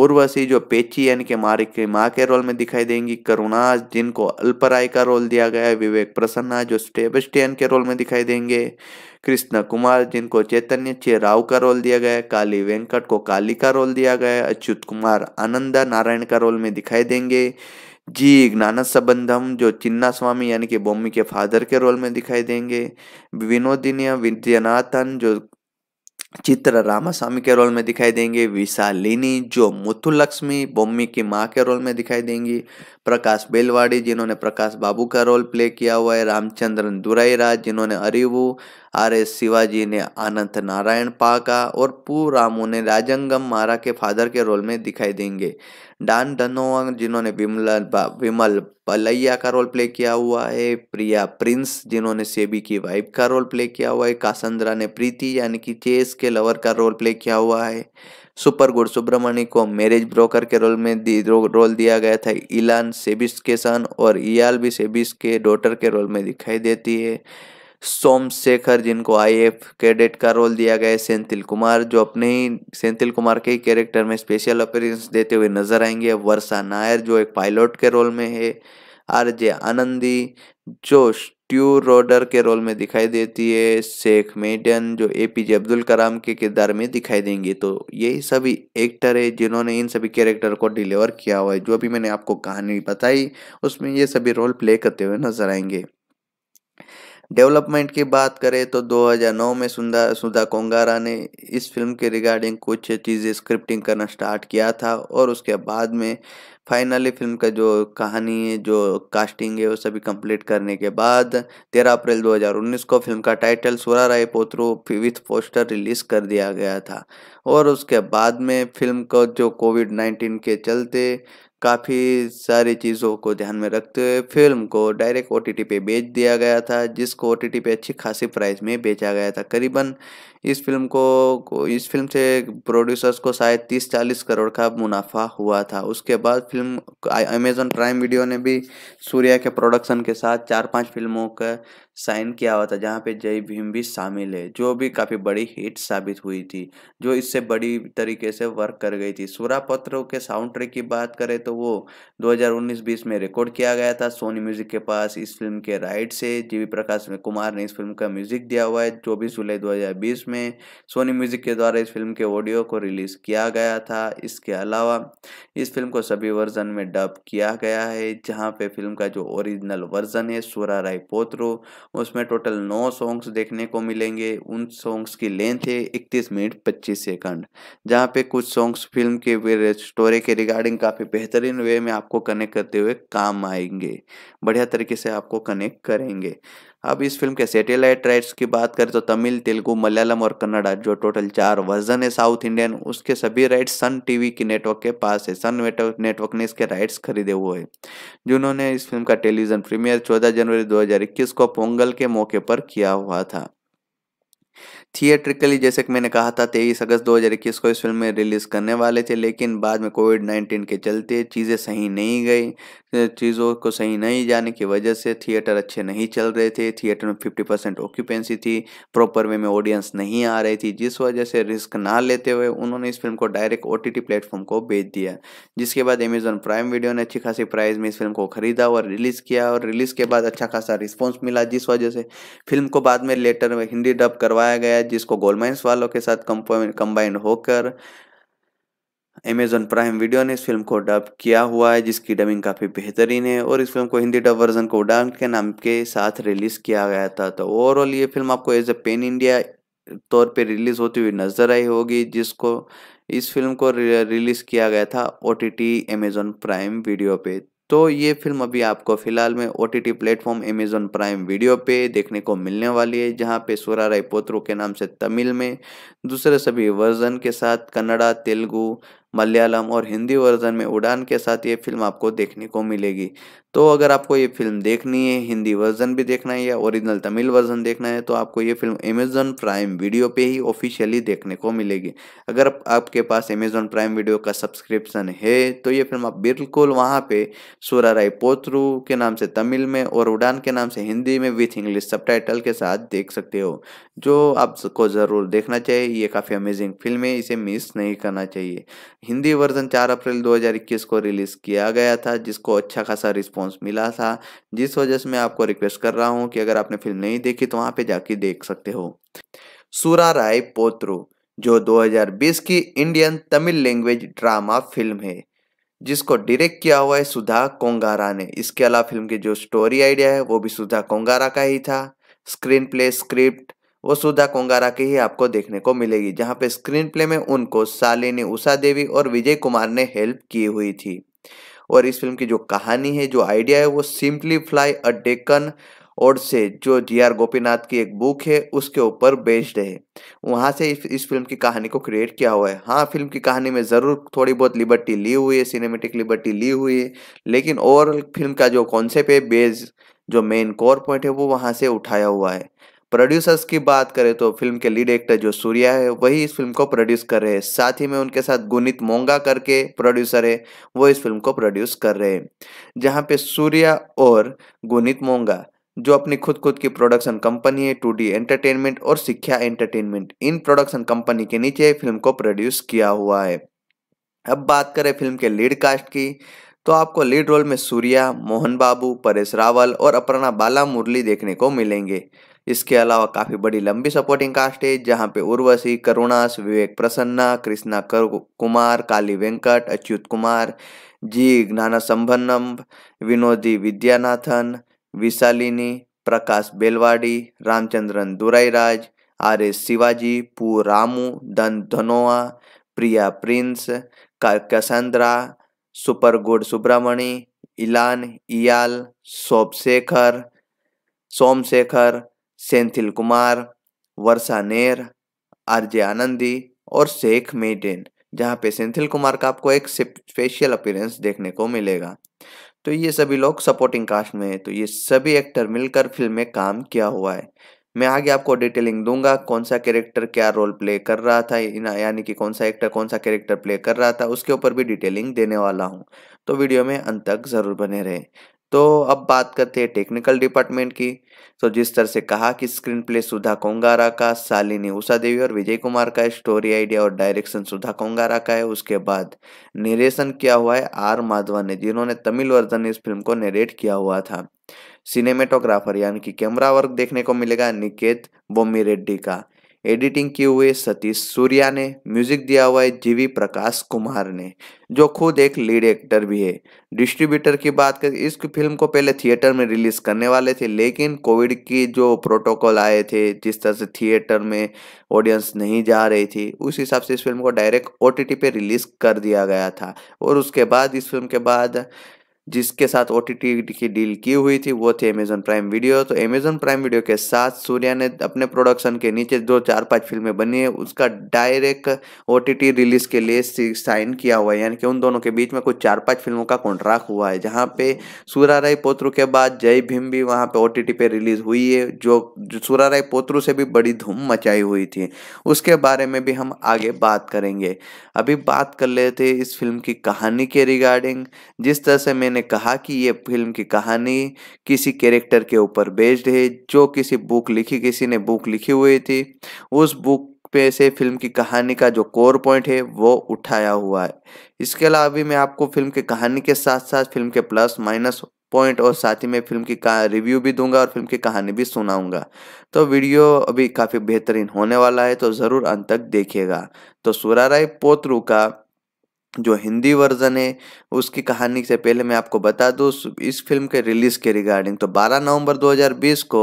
उर्वशी जो पेची यानी कि मारी की माँ के रोल में दिखाई देंगी करुणा जिनको अल्पराय का रोल दिया गया है विवेक प्रसन्ना जो स्टेबस्टियन के रोल में दिखाई देंगे कृष्ण कुमार जिनको चैतन्य चे राव का रोल दिया गया है काली वेंकट को काली का रोल दिया गया है अच्युत कुमार आनंदा नारायण का रोल में दिखाई देंगे जी ज्ञान संबंधम जो चिन्ना स्वामी यानी कि बोमी के फादर के रोल में दिखाई देंगे विनोदिनी विद्यनाथन जो चित्र रामास्वामी के रोल में दिखाई देंगे विशालिनी जो मुथु लक्ष्मी बॉम्बी की माँ के रोल में दिखाई देंगी प्रकाश बेलवाड़ी जिन्होंने प्रकाश बाबू का रोल प्ले किया हुआ है रामचंद्रन दुराईराज जिन्होंने अरिवू आर एस शिवाजी ने अनंत नारायण पाका और पू रामू ने राजंगम मारा के फादर के रोल में दिखाई देंगे डान धनोआ जिन्होंने विमल विमल पलैया का रोल प्ले किया हुआ है प्रिया प्रिंस जिन्होंने सेबी की वाइफ का रोल प्ले किया हुआ है कासंद्रा ने प्रीति यानी कि चेस के लवर का रोल प्ले किया हुआ है सुपर गुड सुब्रमण्य को मैरिज ब्रोकर के रोल में रो, रोल दिया गया था इलान सेबिस के सन और इयाल भी सेबिस के डॉटर के रोल में दिखाई देती है सोमशेखर जिनको आई एफ कैडेट का रोल दिया गया है सेंथिल कुमार जो अपने ही सेंथिल कुमार के ही कैरेक्टर में स्पेशल अपेयरेंस देते हुए नजर आएंगे वर्षा नायर जो एक पायलट के रोल में है आर जे आनंदी जो स्ट्यू रोडर के रोल में दिखाई देती है शेख मेडन जो ए पी जे अब्दुल कलाम के किरदार में दिखाई देंगे तो यही सभी एक्टर है जिन्होंने इन सभी कैरेक्टर को डिलीवर किया हुआ है जो भी मैंने आपको कहानी बताई उसमें ये सभी रोल प्ले करते हुए नजर आएंगे डेवलपमेंट की बात करें तो 2009 में सुधा सुधा कोंगारा ने इस फिल्म के रिगार्डिंग कुछ चीज़ें स्क्रिप्टिंग करना स्टार्ट किया था और उसके बाद में फाइनली फिल्म का जो कहानी है जो कास्टिंग है वो सभी कंप्लीट करने के बाद 13 अप्रैल 2019 को फिल्म का title Soorarai Pottru with poster release कर दिया गया था और उसके बाद में फिल्म को जो कोविड 19 के चलते काफ़ी सारी चीज़ों को ध्यान में रखते हुए फिल्म को डायरेक्ट ओ पे बेच दिया गया था जिसको ओ पे अच्छी खासी प्राइस में बेचा गया था करीबन इस फिल्म को इस फिल्म से प्रोड्यूसर्स को शायद 30-40 करोड़ का मुनाफा हुआ था उसके बाद फिल्म अमेजोन प्राइम वीडियो ने भी सूर्या के प्रोडक्शन के साथ चार पांच फिल्मों का साइन किया हुआ था जहाँ पे जय भीम भी शामिल है जो भी काफ़ी बड़ी हिट साबित हुई थी जो इससे बड़ी तरीके से वर्क कर गई थी सूरा पत्रों के साउंड ट्रैक की बात करें तो वो 2019-20 में रिकॉर्ड किया गया था सोनी म्यूजिक के पास इस फिल्म के राइट से जी प्रकाश कुमार ने इस फिल्म का म्यूजिक दिया हुआ है चौबीस जुलाई दो में सोनी म्यूजिक के द्वारा इस फिल्म के ऑडियो को रिलीज किया गया था इसके अलावा इस फिल्म को सभी वर्जन में डब किया गया है जहाँ पे फिल्म का जो ओरिजिनल वर्जन है सूरा राय पोत्रो उसमें टोटल नौ सॉन्ग्स देखने को मिलेंगे उन सॉन्ग्स की लेंथ है इकतीस मिनट पच्चीस सेकंड जहाँ पे कुछ सॉन्ग्स फिल्म के स्टोरी के रिगार्डिंग काफ़ी बेहतरीन वे में आपको कनेक्ट करते हुए काम आएंगे बढ़िया तरीके से आपको कनेक्ट करेंगे अब इस फिल्म के सैटेलाइट राइट्स की बात करें तो तमिल तेलुगू मलयालम और कन्नड़ा जो टोटल चार वर्जन है साउथ इंडियन उसके सभी राइट्स सन टीवी की नेटवर्क के पास है सन नेटवर्क ने इसके राइट्स खरीदे हुए हैं जिन्होंने इस फिल्म का टेलीविजन प्रीमियर चौदह जनवरी 2021 को पोंगल के मौके पर किया हुआ था थिएट्रिकली जैसे कि मैंने कहा था तेईस अगस्त 2021 को इस फिल्म में रिलीज़ करने वाले थे लेकिन बाद में कोविड 19 के चलते चीज़ें सही नहीं गई चीज़ों को सही नहीं जाने की वजह से थिएटर अच्छे नहीं चल रहे थे थिएटर में 50 परसेंट ऑक्यूपेंसी थी प्रॉपर वे में ऑडियंस नहीं आ रही थी जिस वजह से रिस्क ना लेते हुए उन्होंने इस फिल्म को डायरेक्ट ओ टी प्लेटफॉर्म को बेच दिया जिसके बाद अमेजन प्राइम वीडियो ने अच्छी खासी प्राइस में इस फिल्म को खरीदा और रिलीज़ किया और रिलीज़ के बाद अच्छा खासा रिस्पॉन्स मिला जिस वजह से फिल्म को बाद में लेटर में हिंदी डब करवाया गया है जिसको गोलमाइंस वालों के साथ कंबाइन होकर Amazon Prime Video ने इस फिल्म को डब किया हुआ है जिसकी डबिंग काफ़ी बेहतरीन है और इस फिल्म को हिंदी डब वर्जन को उड़ान के नाम के साथ रिलीज़ किया गया था तो ओवरऑल ये फिल्म आपको एज ए पेन इंडिया तौर पे रिलीज़ होती हुई नज़र आई होगी जिसको इस फिल्म को रिलीज़ किया गया था O T T Amazon prime video पे तो ये फिल्म अभी आपको फिलहाल में O T T platform Amazon prime video पे देखने को मिलने वाली है जहाँ पे सोरा राय पोत्रो के नाम से तमिल में दूसरे सभी वर्जन के साथ कन्नड़ा तेलुगू मलयालम और हिंदी वर्जन में उड़ान के साथ ये फिल्म आपको देखने को मिलेगी तो अगर आपको ये फिल्म देखनी है हिंदी वर्जन भी देखना है या ओरिजिनल तमिल वर्जन देखना है तो आपको ये फिल्म अमेजन प्राइम वीडियो पे ही ऑफिशियली देखने को मिलेगी अगर आपके पास अमेज़न प्राइम वीडियो का सब्सक्रिप्शन है तो ये फिल्म आप बिल्कुल वहाँ पे राय पोत्रू के नाम से तमिल में और उड़ान के नाम से हिंदी में विथ इंग्लिश सब के साथ देख सकते हो जो आपको ज़रूर देखना चाहिए ये काफ़ी अमेजिंग फिल्म है इसे मिस नहीं करना चाहिए हिंदी वर्जन चार अप्रैल दो को रिलीज़ किया गया था जिसको अच्छा खासा रिस्पॉन्स रिस्पॉन्स मिला था जिस वजह से मैं आपको रिक्वेस्ट कर रहा हूँ कि अगर आपने फिल्म नहीं देखी तो वहाँ पे जाके देख सकते हो सूरा राय पोत्रो जो 2020 की Indian Tamil language drama film है जिसको डायरेक्ट किया हुआ है सुधा कोंगारा ने इसके अलावा फिल्म की जो स्टोरी आइडिया है वो भी सुधा कोंगारा का ही था स्क्रीन प्ले स्क्रिप्ट वो सुधा कोंगारा की ही आपको देखने को मिलेगी जहाँ पे स्क्रीन प्ले में उनको शालिनी उषा देवी और विजय कुमार ने हेल्प की हुई थी और इस फिल्म की जो कहानी है जो आइडिया है वो सिंपली फ्लाई अ डेकन और से जो जी आर गोपीनाथ की एक बुक है उसके ऊपर बेस्ड है वहाँ से इस, इस फिल्म की कहानी को क्रिएट किया हुआ है हाँ फिल्म की कहानी में ज़रूर थोड़ी बहुत लिबर्टी ली हुई है सिनेमेटिक लिबर्टी ली हुई है लेकिन ओवरऑल फिल्म का जो कॉन्सेप्ट है बेस जो मेन कोर पॉइंट है वो वहाँ से उठाया हुआ है प्रोड्यूसर्स की बात करें तो फिल्म के लीड एक्टर जो सूर्या है वही इस फिल्म को प्रोड्यूस कर रहे हैं साथ ही में उनके साथ गुनित मोंगा करके प्रोड्यूसर है वो इस फिल्म को प्रोड्यूस कर रहे हैं जहां पे सूर्या और गुनित मोंगा जो अपनी खुद खुद की प्रोडक्शन कंपनी है टू डी एंटरटेनमेंट और शिक्षा एंटरटेनमेंट इन प्रोडक्शन कंपनी के नीचे फिल्म को प्रोड्यूस किया हुआ है अब बात करें फिल्म के लीड कास्ट की तो आपको लीड रोल में सूर्या मोहन बाबू परेश रावल और अपर्णा बाला मुरली देखने को मिलेंगे इसके अलावा काफ़ी बड़ी लंबी सपोर्टिंग कास्ट है जहाँ पे उर्वशी करुणास विवेक प्रसन्ना कृष्णा कुमार काली वेंकट अच्युत कुमार जी ज्ञान संभनम विनोदी विद्यानाथन विशालिनी प्रकाश बेलवाड़ी रामचंद्रन दुराईराज आर एस शिवाजी पू रामू धन Dhanoa Priya Prince Cassandra super good Subramani इलान इयाल सोप शेखर सेंथिल कुमार वर्षा नेर आरजे आनंदी और शेख मेडेन जहां पे सेंथिल कुमार का आपको एक स्पेशल अपीयरेंस देखने को मिलेगा तो ये सभी लोग सपोर्टिंग कास्ट में हैं तो ये सभी एक्टर मिलकर फिल्म में काम किया हुआ है मैं आगे आपको डिटेलिंग दूंगा कौन सा कैरेक्टर क्या रोल प्ले कर रहा था यानी कि कौन सा एक्टर कौन सा कैरेक्टर प्ले कर रहा था उसके ऊपर भी डिटेलिंग देने वाला हूँ तो वीडियो में अंत तक ज़रूर बने रहे तो अब बात करते हैं टेक्निकल डिपार्टमेंट की तो जिस तरह से कहा कि स्क्रीन प्ले सुधा कोंगारा का शालिनी उषा देवी और विजय कुमार का स्टोरी आइडिया और डायरेक्शन सुधा कोंगारा का है उसके बाद निर्देशन किया हुआ है आर माधवन ने जिन्होंने तमिल वर्जन इस फिल्म को नरेट किया हुआ था सिनेमेटोग्राफर यानी कि कैमरा वर्क देखने को मिलेगा निकेत बोमी रेड्डी का एडिटिंग किए हुए सतीश सूर्या ने म्यूजिक दिया हुआ है जीवी प्रकाश कुमार ने जो खुद एक लीड एक्टर भी है डिस्ट्रीब्यूटर की बात करें इस फिल्म को पहले थिएटर में रिलीज करने वाले थे लेकिन कोविड की जो प्रोटोकॉल आए थे जिस तरह से थिएटर में ऑडियंस नहीं जा रही थी उस हिसाब से इस फिल्म को डायरेक्ट ओ पे रिलीज कर दिया गया था और उसके बाद इस फिल्म के बाद जिसके साथ ओ की डील की हुई थी वो थी अमेजोन प्राइम वीडियो तो अमेजोन प्राइम वीडियो के साथ सूर्या ने अपने प्रोडक्शन के नीचे दो चार पांच फिल्में बनी है उसका डायरेक्ट ओ रिलीज के लिए साइन किया हुआ है यानी कि उन दोनों के बीच में कुछ चार पांच फिल्मों का कॉन्ट्रैक्ट हुआ है जहाँ पे सूरा राय पोत्रु के बाद जय भीम भी वहाँ पे ओ पे रिलीज हुई है जो, सूरा राय पोत्रु से भी बड़ी धूम मचाई हुई थी उसके बारे में भी हम आगे बात करेंगे अभी बात कर लेते इस फिल्म की कहानी के रिगार्डिंग जिस तरह से मैंने ने कहा कि ये फिल्म की कहानी किसी कैरेक्टर के ऊपर बेस्ड है जो किसी बुक लिखी किसी ने बुक लिखी हुई थी उस बुक पे से फिल्म की कहानी का जो कोर पॉइंट है वो उठाया हुआ है इसके अलावा अभी मैं आपको फिल्म की कहानी के साथ साथ फिल्म के प्लस माइनस पॉइंट और साथ ही मैं फिल्म की रिव्यू भी दूंगा और फिल्म की कहानी भी सुनाऊंगा तो वीडियो अभी काफ़ी बेहतरीन होने वाला है तो ज़रूर अंत तक देखिएगा तो राय पोतरू का जो हिंदी वर्जन है उसकी कहानी से पहले मैं आपको बता दूँ इस फिल्म के रिलीज़ के रिगार्डिंग तो 12 नवंबर 2020 को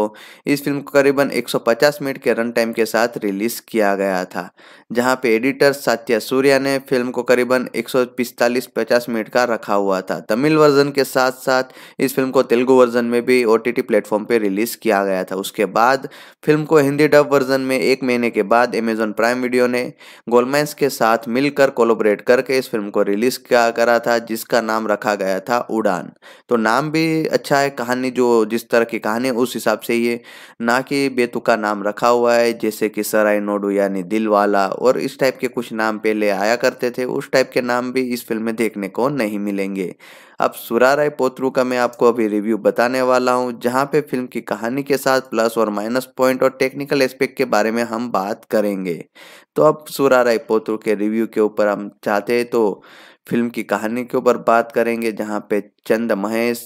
इस फिल्म को करीबन 150 मिनट के रन टाइम के साथ रिलीज़ किया गया था जहां पे एडिटर सात्या सूर्या ने फिल्म को करीबन 145-50 मिनट का रखा हुआ था तमिल वर्जन के साथ साथ इस फिल्म को तेलुगु वर्जन में भी ओ टी प्लेटफॉर्म पर रिलीज़ किया गया था उसके बाद फिल्म को हिंदी डब वर्जन में एक महीने के बाद अमेज़न प्राइम वीडियो ने गोलमैंस के साथ मिलकर कोलोबरेट करके इस फिल्म फिल्म को रिलीज किया करा था जिसका नाम रखा गया था उड़ान तो नाम भी अच्छा है कहानी जो जिस तरह की कहानी उस हिसाब से ये ना कि बेतुका नाम रखा हुआ है जैसे कि सराय नोडू यानी दिल वाला और इस टाइप के कुछ नाम पहले आया करते थे उस टाइप के नाम भी इस फिल्म में देखने को नहीं मिलेंगे अब सुरा राय पोतरू का मैं आपको अभी रिव्यू बताने वाला हूँ जहाँ पे फिल्म की कहानी के साथ प्लस और माइनस पॉइंट और टेक्निकल एस्पेक्ट के बारे में हम बात करेंगे तो अब सुरा राय पोतरू के रिव्यू के ऊपर हम चाहते हैं तो फिल्म की कहानी के ऊपर बात करेंगे जहाँ पे चंद महेश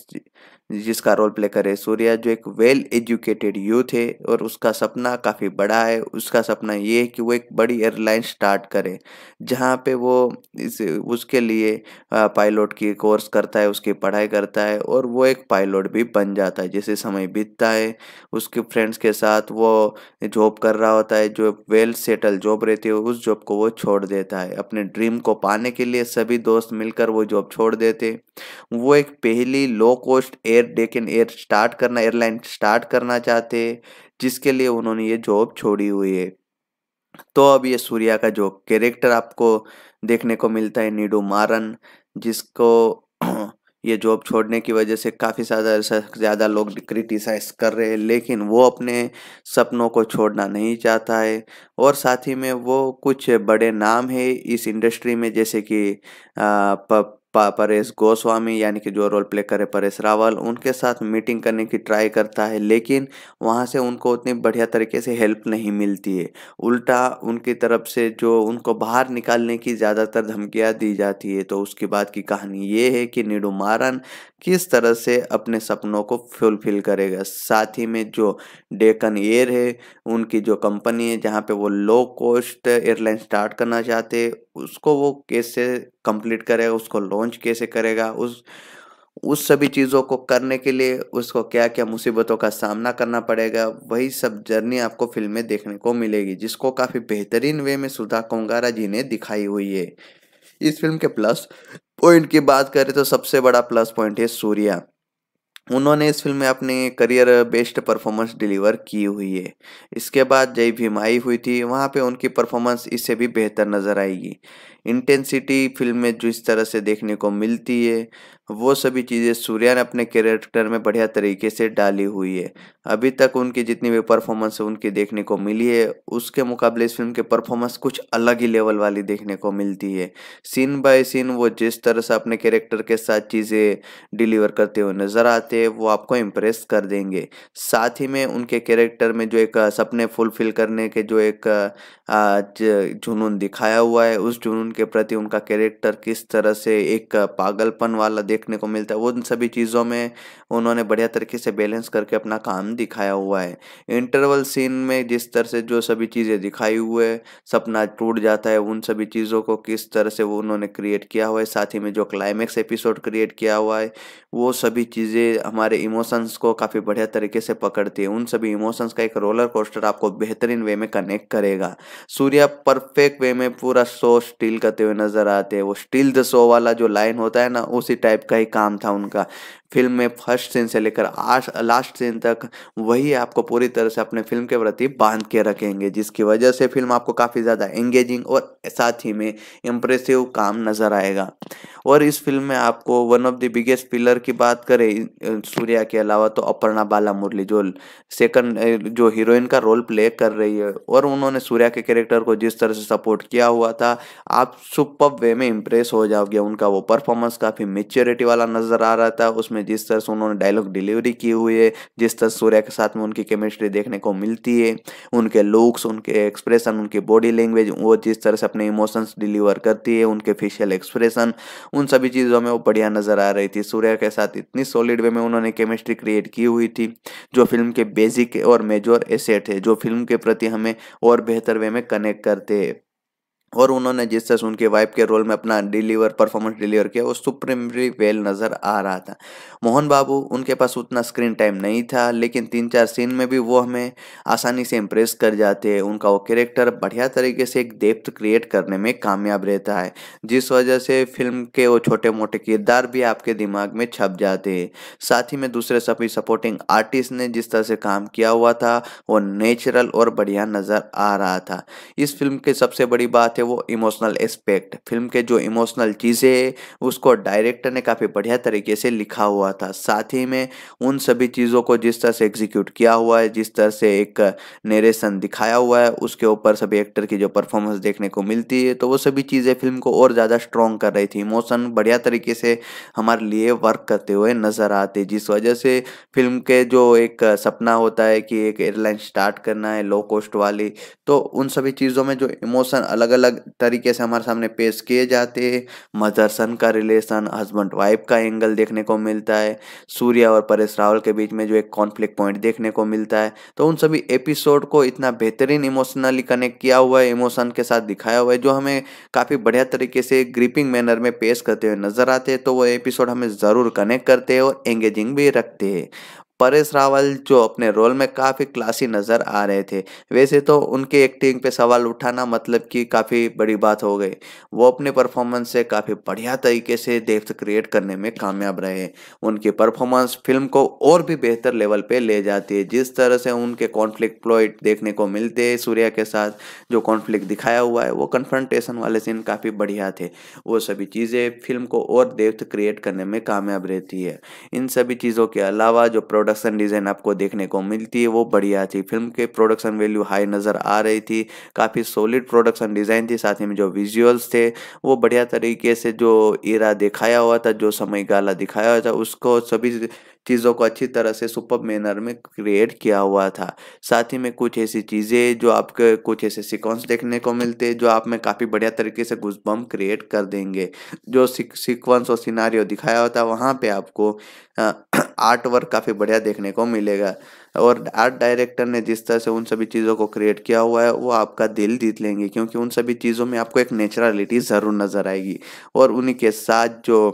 जिसका रोल प्ले करे सूर्या जो एक वेल एजुकेटेड यूथ है और उसका सपना काफ़ी बड़ा है उसका सपना ये है कि वो एक बड़ी एयरलाइन स्टार्ट करे जहाँ पे वो इस उसके लिए पायलट की कोर्स करता है उसकी पढ़ाई करता है और वो एक पायलट भी बन जाता है जैसे समय बीतता है उसके फ्रेंड्स के साथ वो जॉब कर रहा होता है जो वेल सेटल जॉब रहती है उस जॉब को वो छोड़ देता है अपने ड्रीम को पाने के लिए सभी दोस्त मिलकर वो जॉब छोड़ देते वो एक पहली low cost air air Deccan air start करना एयरलाइन स्टार्ट करना चाहते जिसके लिए उन्होंने ये जॉब छोड़ी हुई है तो अब ये सूर्या का जो कैरेक्टर आपको देखने को मिलता है नीडू मारन जिसको ये जॉब छोड़ने की वजह से काफ़ी ज़्यादा ज़्यादा लोग क्रिटिसाइज कर रहे हैं लेकिन वो अपने सपनों को छोड़ना नहीं चाहता है और साथ ही में वो कुछ बड़े नाम है इस इंडस्ट्री में जैसे कि परेश गोस्वामी यानी कि जो रोल प्ले करे परेश रावल उनके साथ मीटिंग करने की ट्राई करता है लेकिन वहाँ से उनको उतनी बढ़िया तरीके से हेल्प नहीं मिलती है उल्टा उनकी तरफ से जो उनको बाहर निकालने की ज़्यादातर धमकियाँ दी जाती है तो उसके बाद की कहानी ये है कि नीडू मारन किस तरह से अपने सपनों को फुलफिल करेगा साथ ही में जो डेकन एयर है उनकी जो कंपनी है जहाँ पे वो लो कॉस्ट एयरलाइन स्टार्ट करना चाहते उसको वो कैसे कंप्लीट करेगा उसको लॉन्च कैसे करेगा उस उस सभी चीज़ों को करने के लिए उसको क्या क्या मुसीबतों का सामना करना पड़ेगा वही सब जर्नी आपको फिल्म में देखने को मिलेगी जिसको काफ़ी बेहतरीन वे में सुधा कोंगारा जी ने दिखाई हुई है इस फिल्म के प्लस पॉइंट की बात करें तो सबसे बड़ा प्लस पॉइंट है सूर्या उन्होंने इस फिल्म में अपने करियर बेस्ट परफॉर्मेंस डिलीवर की हुई है इसके बाद जय भीम आई हुई थी वहाँ पे उनकी परफॉर्मेंस इससे भी बेहतर नज़र आएगी इंटेंसिटी फिल्म में जिस तरह से देखने को मिलती है वो सभी चीज़ें सूर्या ने अपने कैरेक्टर में बढ़िया तरीके से डाली हुई है अभी तक उनकी जितनी भी परफॉर्मेंस उनकी देखने को मिली है उसके मुकाबले इस फिल्म के परफॉर्मेंस कुछ अलग ही लेवल वाली देखने को मिलती है सीन बाय सीन वो जिस तरह से अपने कैरेक्टर के साथ चीज़ें डिलीवर करते हुए नज़र आते हैं वो आपको इम्प्रेस कर देंगे साथ ही में उनके कैरेक्टर में जो एक सपने फुलफिल करने के जो एक जुनून दिखाया हुआ है उस जुनून के प्रति उनका कैरेक्टर किस तरह से एक पागलपन वाला देखने को मिलता है उन सभी चीज़ों में उन्होंने बढ़िया तरीके से बैलेंस करके अपना काम दिखाया हुआ है इंटरवल सीन में जिस तरह से जो सभी चीज़ें दिखाई हुए सपना टूट जाता है उन सभी चीज़ों को किस तरह से वो उन्होंने क्रिएट किया हुआ है साथ ही में जो क्लाइमैक्स एपिसोड क्रिएट किया हुआ है वो सभी चीज़ें हमारे इमोशंस को काफ़ी बढ़िया तरीके से पकड़ती है उन सभी इमोशंस का एक रोलर कोस्टर आपको बेहतरीन वे में कनेक्ट करेगा सूर्या परफेक्ट वे में पूरा शो स्टील करते हुए नजर आते हैं वो स्टील द शो वाला जो लाइन होता है ना उसी टाइप टाइप का ही काम था उनका फिल्म में फर्स्ट सीन से लेकर लास्ट सीन तक वही आपको पूरी तरह से अपने फिल्म के प्रति बांध के रखेंगे जिसकी वजह से फिल्म आपको काफ़ी ज़्यादा एंगेजिंग और साथ ही में इम्प्रेसिव काम नज़र आएगा और इस फिल्म में आपको one of the biggest pillar की बात करें सूर्या के अलावा तो अपर्णा बाला मुरली जो सेकंड जो हीरोइन का रोल प्ले कर रही है और उन्होंने सूर्या के कैरेक्टर को जिस तरह से सपोर्ट किया हुआ था आप सुपर वे में इम्प्रेस हो जाओगे उनका वो परफॉर्मेंस काफ़ी मेच्योरिटी वाला नज़र आ रहा था उसमें में जिस तरह से उन्होंने डायलॉग डिलीवरी की हुई है जिस तरह सूर्या के साथ में उनकी केमिस्ट्री देखने को मिलती है उनके लुक्स उनके एक्सप्रेशन उनकी बॉडी लैंग्वेज वो जिस तरह से अपने इमोशंस डिलीवर करती है उनके फेशियल एक्सप्रेशन उन सभी चीज़ों में वो बढ़िया नज़र आ रही थी सूर्या के साथ इतनी सॉलिड वे में उन्होंने केमिस्ट्री क्रिएट की हुई थी जो फिल्म के बेसिक और मेजोर एसेट है जो फिल्म के प्रति हमें और बेहतर वे में कनेक्ट करते हैं और उन्होंने जिस तरह से उनके वाइफ के रोल में अपना डिलीवर परफॉर्मेंस डिलीवर किया वो सुप्रीमरी वेल नज़र आ रहा था मोहन बाबू उनके पास उतना स्क्रीन टाइम नहीं था लेकिन तीन चार सीन में भी वो हमें आसानी से इम्प्रेस कर जाते हैं उनका वो कैरेक्टर बढ़िया तरीके से एक डेप्थ क्रिएट करने में कामयाब रहता है जिस वजह से फिल्म के वो छोटे मोटे किरदार भी आपके दिमाग में छप जाते हैं साथ ही में दूसरे सभी सपोर्टिंग आर्टिस्ट ने जिस तरह से काम किया हुआ था वो नेचुरल और बढ़िया नज़र आ रहा था इस फिल्म की सबसे बड़ी बात है है वो इमोशनल एस्पेक्ट फिल्म के जो इमोशनल चीज़ें उसको डायरेक्टर ने काफ़ी बढ़िया तरीके से लिखा हुआ था साथ ही में उन सभी चीज़ों को जिस तरह से एग्जीक्यूट किया हुआ है जिस तरह से एक नरेशन दिखाया हुआ है उसके ऊपर सभी एक्टर की जो परफॉर्मेंस देखने को मिलती है तो वो सभी चीज़ें फिल्म को और ज़्यादा स्ट्रॉन्ग कर रही थी इमोशन बढ़िया तरीके से हमारे लिए वर्क करते हुए नज़र आते जिस वजह से फिल्म के जो एक सपना होता है कि एक एयरलाइन स्टार्ट करना है लो कॉस्ट वाली तो उन सभी चीज़ों में जो इमोशन अलग अलग अलग तरीके से हमारे सामने पेश किए जाते हैं मदर सन का रिलेशन हस्बैंड वाइफ का एंगल देखने को मिलता है सूर्या और परेश रावल के बीच में जो एक कॉन्फ्लिक्ट पॉइंट देखने को मिलता है तो उन सभी एपिसोड को इतना बेहतरीन इमोशनली कनेक्ट किया हुआ है इमोशन के साथ दिखाया हुआ है जो हमें काफ़ी बढ़िया तरीके से ग्रिपिंग मैनर में पेश करते हुए नजर आते हैं तो वो एपिसोड हमें ज़रूर कनेक्ट करते हैं और एंगेजिंग भी रखते हैं परेश रावल जो अपने रोल में काफ़ी क्लासी नज़र आ रहे थे वैसे तो उनके एक्टिंग पे सवाल उठाना मतलब कि काफ़ी बड़ी बात हो गई वो अपने परफॉर्मेंस से काफ़ी बढ़िया तरीके से डेप्थ क्रिएट करने में कामयाब रहे उनकी परफॉर्मेंस फिल्म को और भी बेहतर लेवल पे ले जाती है जिस तरह से उनके कॉन्फ्लिक्ट प्लॉइट देखने को मिलते हैं सूर्या के साथ जो कॉन्फ्लिक्ट दिखाया हुआ है वो कन्फ्रंटेशन वाले सीन काफ़ी बढ़िया थे वो सभी चीज़ें फिल्म को और डेप्थ क्रिएट करने में कामयाब रहती है इन सभी चीज़ों के अलावा जो प्रोडक्ट प्रोडक्शन डिज़ाइन आपको देखने को मिलती है वो बढ़िया थी फिल्म के प्रोडक्शन वैल्यू हाई नज़र आ रही थी काफ़ी सॉलिड प्रोडक्शन डिज़ाइन थी साथ ही में जो विजुअल्स थे वो बढ़िया तरीके से जो इरा दिखाया हुआ था जो समय गाला दिखाया हुआ था उसको सभी चीज़ों को अच्छी तरह से सुपर मैनर में क्रिएट किया हुआ था साथ ही में कुछ ऐसी चीज़ें जो आपके कुछ ऐसे सिक्वेंस देखने को मिलते हैं जो आप में काफ़ी बढ़िया तरीके से घुसबम क्रिएट कर देंगे जो सिक्वेंस और सिनारियो दिखाया हुआ था वहाँ पर आपको आर्ट वर्क काफ़ी बढ़िया देखने को मिलेगा और आर्ट डायरेक्टर ने जिस तरह से उन सभी चीज़ों को क्रिएट किया हुआ है वो आपका दिल जीत लेंगे क्योंकि उन सभी चीज़ों में आपको एक नेचुरलिटी ज़रूर नज़र आएगी और उन्हीं के साथ जो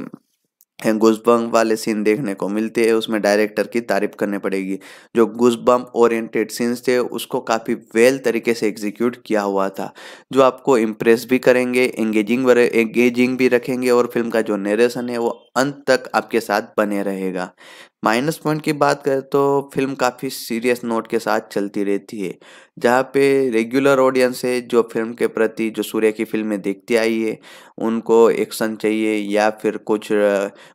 गुजबम वाले सीन देखने को मिलते हैं उसमें डायरेक्टर की तारीफ करने पड़ेगी जो गुजबम ओरिएंटेड सीन्स थे उसको काफ़ी वेल तरीके से एग्जीक्यूट किया हुआ था जो आपको इम्प्रेस भी करेंगे एंगेजिंग एंगेजिंग भी रखेंगे और फिल्म का जो नरेशन है वो अंत तक आपके साथ बने रहेगा माइनस पॉइंट की बात करें तो फिल्म काफ़ी सीरियस नोट के साथ चलती रहती है जहाँ पे रेगुलर ऑडियंस है जो फिल्म के प्रति जो सूर्य की फिल्में देखती आई है उनको एक्शन चाहिए या फिर कुछ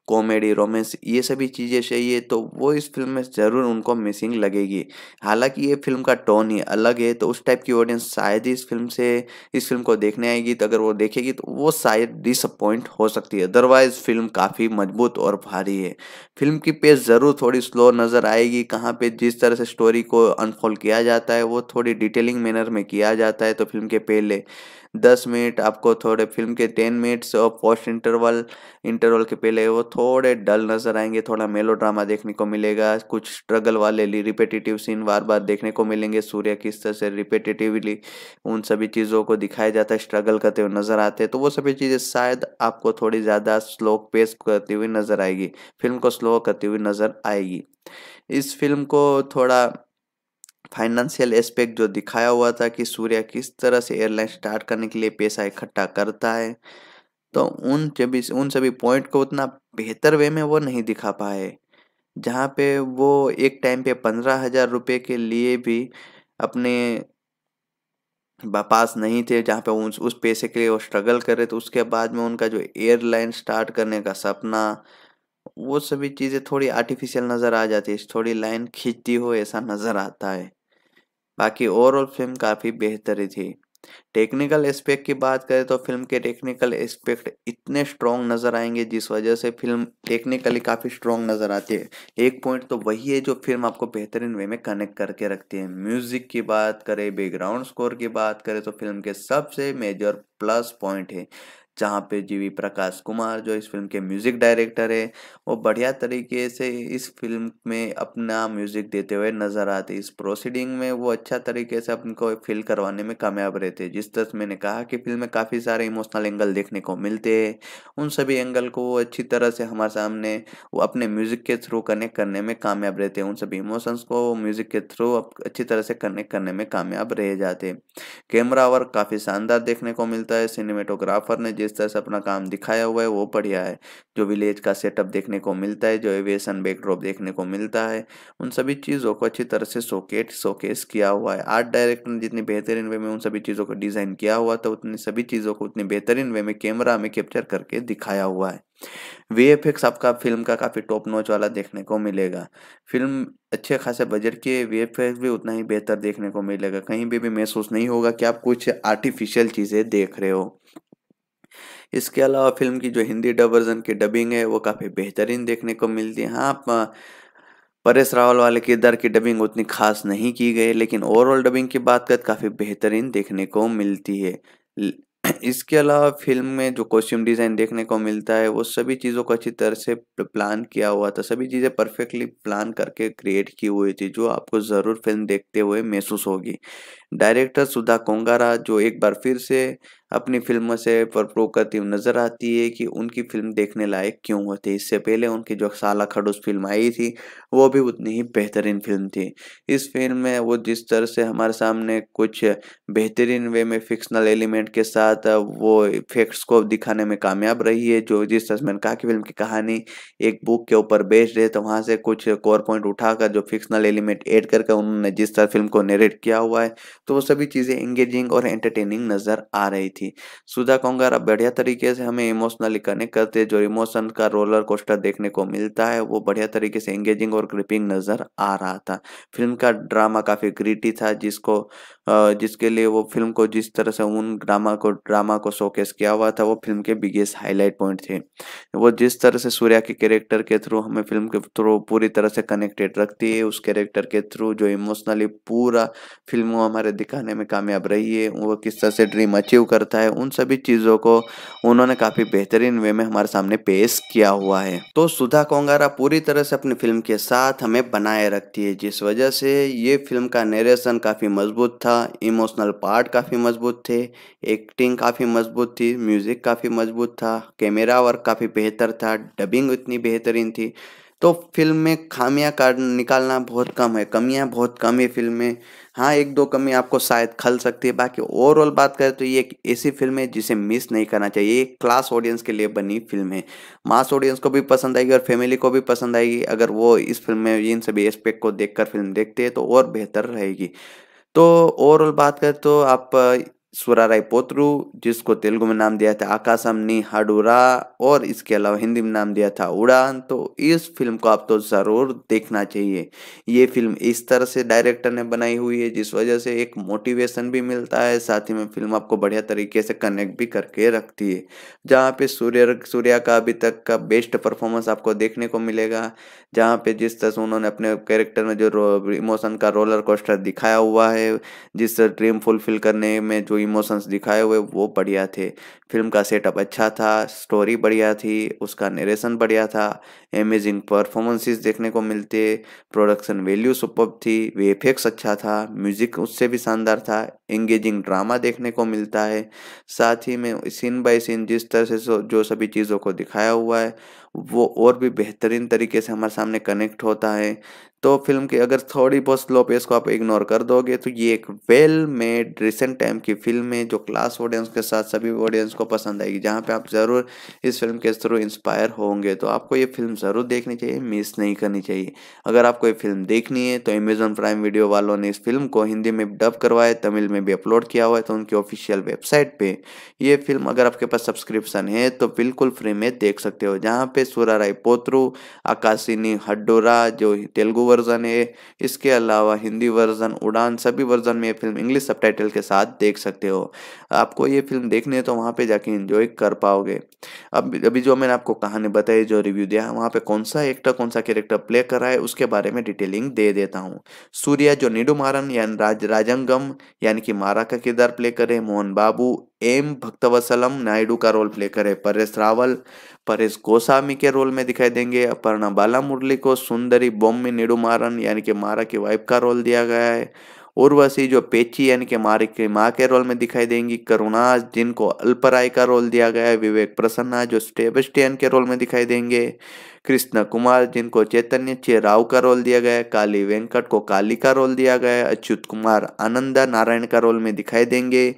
कॉमेडी रोमांस ये सभी चीज़ें चाहिए तो वो इस फिल्म में ज़रूर उनको मिसिंग लगेगी हालांकि ये फिल्म का टोन ही अलग है तो उस टाइप की ऑडियंस शायद ही इस फिल्म से इस फिल्म को देखने आएगी तो अगर वो देखेगी तो वो शायद डिसअपॉइंट हो सकती है अदरवाइज़ फिल्म काफ़ी मजबूत और भारी है फिल्म की पेज ज़रूर थोड़ी स्लो नज़र आएगी कहाँ पे जिस तरह से स्टोरी को अनफोल्ड किया जाता है वो थोड़ी डिटेलिंग मैनर में किया जाता है तो फिल्म के पहले दस मिनट आपको थोड़े फिल्म के टेन मिनट्स और पोस्ट इंटरवल इंटरवल के पहले वो थोड़े डल नज़र आएंगे थोड़ा मेलो ड्रामा देखने को मिलेगा कुछ स्ट्रगल वाले रिपेटेटिव सीन बार बार देखने को मिलेंगे सूर्य किस तरह से रिपेटेटिवली उन सभी चीज़ों को दिखाया जाता है स्ट्रगल करते हुए नज़र आते हैं तो वो सभी चीज़ें शायद आपको थोड़ी ज़्यादा स्लो पेस करती हुई नज़र आएगी फिल्म को स्लो करती हुई नज़र आएगी इस फिल्म को थोड़ा फाइनेंशियल एस्पेक्ट जो दिखाया हुआ था कि सूर्य किस तरह से एयरलाइन स्टार्ट करने के लिए पैसा इकट्ठा करता है तो उन सभी उन सभी पॉइंट को उतना बेहतर वे में वो नहीं दिखा पाए जहाँ पे वो एक टाइम पे पंद्रह हज़ार रुपये के लिए भी अपने पास नहीं थे जहाँ पे उस उस पैसे के लिए वो स्ट्रगल कर रहे थे उसके बाद में उनका जो एयरलाइन स्टार्ट करने का सपना वो सभी चीज़ें थोड़ी आर्टिफिशियल नज़र आ जाती है थोड़ी लाइन खींचती हो ऐसा नज़र आता है बाकी ओवरऑल फिल्म काफ़ी बेहतरी थी टेक्निकल एस्पेक्ट की बात करें तो फिल्म के टेक्निकल एस्पेक्ट इतने स्ट्रॉन्ग नज़र आएंगे जिस वजह से फिल्म टेक्निकली काफ़ी स्ट्रॉन्ग नज़र आती है एक पॉइंट तो वही है जो फिल्म आपको बेहतरीन वे में कनेक्ट करके रखती है म्यूज़िक की बात करें बैकग्राउंड स्कोर की बात करें तो फिल्म के सबसे मेजर प्लस पॉइंट है जहाँ पे जीवी प्रकाश कुमार जो इस फिल्म के म्यूज़िक डायरेक्टर है वो बढ़िया तरीके से इस फिल्म में अपना म्यूज़िक देते हुए नज़र आते इस प्रोसीडिंग में वो अच्छा तरीके से अपन को फील करवाने में कामयाब रहते जिस तरह मैंने कहा कि फिल्म में काफ़ी सारे इमोशनल एंगल देखने को मिलते हैं उन सभी एंगल को वो अच्छी तरह से हमारे सामने वो अपने म्यूज़िक के थ्रू कनेक्ट करने में कामयाब रहते उन सभी इमोशंस को म्यूज़िक के थ्रू अच्छी तरह से कनेक्ट करने में कामयाब रह जाते कैमरा वर्क काफ़ी शानदार देखने को मिलता है सिनेमेटोग्राफर ने जिस तरह से अपना काम दिखाया हुआ है वो बढ़िया है जो विलेज का सेटअप देखने को मिलता है जो एविएशन बैकड्रॉप देखने को मिलता है उन सभी चीज़ों को अच्छी तरह से सोकेट सोकेस किया हुआ है आर्ट डायरेक्टर ने जितनी बेहतरीन वे में उन सभी चीज़ों को डिज़ाइन किया हुआ था उतनी सभी चीज़ों को उतनी बेहतरीन वे में कैमरा में कैप्चर करके दिखाया हुआ है वीएफएक्स आपका फिल्म का काफ़ी टॉप नोच वाला देखने को मिलेगा फिल्म अच्छे खासे बजट के वीएफएक्स भी उतना ही बेहतर देखने को मिलेगा कहीं भी भी महसूस नहीं होगा कि आप कुछ आर्टिफिशियल चीज़ें देख रहे हो इसके अलावा फिल्म की जो हिंदी डब वर्जन की डबिंग है वो काफ़ी बेहतरीन देखने को मिलती है हाँ परेश रावल वाले किरदार की डबिंग उतनी खास नहीं की गई लेकिन ओवरऑल डबिंग की बात कर काफ़ी बेहतरीन देखने को मिलती है इसके अलावा फिल्म में जो कॉस्ट्यूम डिज़ाइन देखने को मिलता है वो सभी चीज़ों को अच्छी तरह से प्लान किया हुआ था सभी चीज़ें परफेक्टली प्लान करके क्रिएट की हुई थी जो आपको ज़रूर फिल्म देखते हुए महसूस होगी डायरेक्टर सुधा कोंगारा जो एक बार फिर से अपनी फिल्मों से प्रो करती हुई नजर आती है कि उनकी फिल्म देखने लायक क्यों होती इससे पहले उनकी जो साला खड़ूस फिल्म आई थी वो भी उतनी ही बेहतरीन फिल्म थी इस फिल्म में वो जिस तरह से हमारे सामने कुछ बेहतरीन वे में फिक्शनल एलिमेंट के साथ वो इफेक्ट्स को दिखाने में कामयाब रही है जो जिस तरह से मैंने कहा कि फिल्म की कहानी एक बुक के ऊपर बेस्ड है तो वहाँ से कुछ कोर पॉइंट उठाकर जो फिक्शनल एलिमेंट एड करके उन्होंने जिस तरह फिल्म को नरेट किया हुआ है तो वो सभी चीज़ें एंगेजिंग और एंटरटेनिंग नज़र आ रही थी कि सुधा कोंगारा बढ़िया तरीके से हमें इमोशनली कनेक्ट करते हैं जो इमोशन का रोलर कोस्टर देखने को मिलता है वो बढ़िया तरीके से एंगेजिंग और ग्रिपिंग नजर आ रहा था फिल्म का ड्रामा काफी ग्रीटी था जिसको जिसके लिए वो फिल्म को जिस तरह से उन ड्रामा को ड्रामा को शोकेस किया हुआ था वो फिल्म के बिगेस्ट हाईलाइट पॉइंट थे वो जिस तरह से सूर्या के कैरेक्टर के थ्रू हमें फिल्म के थ्रू पूरी तरह से कनेक्टेड रखती है उस कैरेक्टर के थ्रू जो इमोशनली पूरा फिल्म हमारे दिखाने में कामयाब रही है वो किस तरह से ड्रीम अचीव करता है उन सभी चीज़ों को उन्होंने काफ़ी बेहतरीन वे में हमारे सामने पेश किया हुआ है तो सुधा कोंगारा पूरी तरह से अपनी फिल्म के साथ हमें बनाए रखती है जिस वजह से ये फिल्म का नरेशन काफ़ी मजबूत था था इमोशनल पार्ट काफ़ी मजबूत थे एक्टिंग काफ़ी मजबूत थी म्यूज़िक काफ़ी मजबूत था कैमरा वर्क काफ़ी बेहतर था डबिंग इतनी बेहतरीन थी तो फिल्म में खामियां का निकालना बहुत कम है कमियां बहुत कम है फिल्म में हाँ एक दो कमी आपको शायद खल सकती है बाकी ओवरऑल बात करें तो ये एक ऐसी फिल्म है जिसे मिस नहीं करना चाहिए ये क्लास ऑडियंस के लिए बनी फिल्म है मास ऑडियंस को भी पसंद आएगी और फैमिली को भी पसंद आएगी अगर वो इस फिल्म में इन सभी एस्पेक्ट को देखकर फिल्म देखते हैं तो और बेहतर रहेगी तो ओवरऑल बात करें तो आप सुरारा पोत्रु जिसको तेलुगु में नाम दिया था आकाशम नी हाडूरा और इसके अलावा हिंदी में नाम दिया था उड़ान तो इस फिल्म को आप तो ज़रूर देखना चाहिए ये फिल्म इस तरह से डायरेक्टर ने बनाई हुई है जिस वजह से एक मोटिवेशन भी मिलता है साथ ही में फिल्म आपको बढ़िया तरीके से कनेक्ट भी करके रखती है जहाँ पे सूर्य सूर्या का अभी तक का बेस्ट परफॉर्मेंस आपको देखने को मिलेगा जहाँ पे जिस तरह से उन्होंने अपने कैरेक्टर में जो इमोशन का रोलर कोस्टर दिखाया हुआ है जिस तरह ड्रीम फुलफिल करने में जो इमोशंस दिखाए हुए वो बढ़िया थे फिल्म का सेटअप अच्छा था स्टोरी बढ़िया थी उसका नरेशन बढ़िया था अमेजिंग परफॉर्मेंसेस देखने को मिलते प्रोडक्शन वैल्यू सुपर थी वे इफेक्ट्स अच्छा था म्यूजिक उससे भी शानदार था एंगेजिंग ड्रामा देखने को मिलता है साथ ही में सीन बाय सीन जिस तरह से जो सभी चीज़ों को दिखाया हुआ है वो और भी बेहतरीन तरीके से हमारे सामने कनेक्ट होता है तो फिल्म की अगर थोड़ी बहुत स्लो पेस को आप इग्नोर कर दोगे तो ये एक वेल मेड रिसेंट टाइम की फिल्म है जो क्लास ऑडियंस के साथ सभी ऑडियंस को पसंद आएगी जहाँ पे आप ज़रूर इस फिल्म के थ्रू इंस्पायर होंगे तो आपको ये फिल्म ज़रूर देखनी चाहिए मिस नहीं करनी चाहिए अगर आपको ये फिल्म देखनी है तो अमेजोन प्राइम वीडियो वालों ने इस फिल्म को हिंदी में डब करवाया तमिल में भी अपलोड किया हुआ है तो उनकी ऑफिशियल वेबसाइट पर ये फिल्म अगर आपके पास सब्सक्रिप्शन है तो बिल्कुल फ्री में देख सकते हो जहाँ पे सुराराय पोत्रू आकाशिनी हड्डोरा जो तेलुगु वर्जन है इसके अलावा हिंदी वर्जन उड़ान सभी वर्जन में ये फिल्म इंग्लिश सब के साथ देख सकते हो आपको ये फिल्म देखने तो वहाँ पे जाके इंजॉय कर पाओगे अब अभी जो मैंने आपको कहानी बताई जो रिव्यू दिया है वहाँ पे कौन सा एक्टर कौन सा कैरेक्टर प्ले कर रहा है उसके बारे में डिटेलिंग दे देता हूँ सूर्या जो निडुमारन यानी राज राजंगम यानी कि मारा का किरदार प्ले करे मोहन बाबू एम भक्तवसलम नायडू का रोल प्ले करे परेश रावल परेश गोसामी के रोल में दिखाई देंगे अपर्णा बाला मुरली को सुंदरी बोमी निडुमारन यानी कि मारा की वाइफ का रोल दिया गया है उर्वशी जो पेची यानी कि मारी की माँ के रोल में दिखाई देंगी करुणा जिनको अल्पराय का रोल दिया गया है विवेक प्रसन्ना जो स्टेबस्टियन के रोल में दिखाई देंगे कृष्ण कुमार जिनको चैतन्य चे राव का रोल दिया गया है काली वेंकट को काली का रोल दिया गया है अच्युत कुमार आनंदा नारायण का रोल में दिखाई देंगे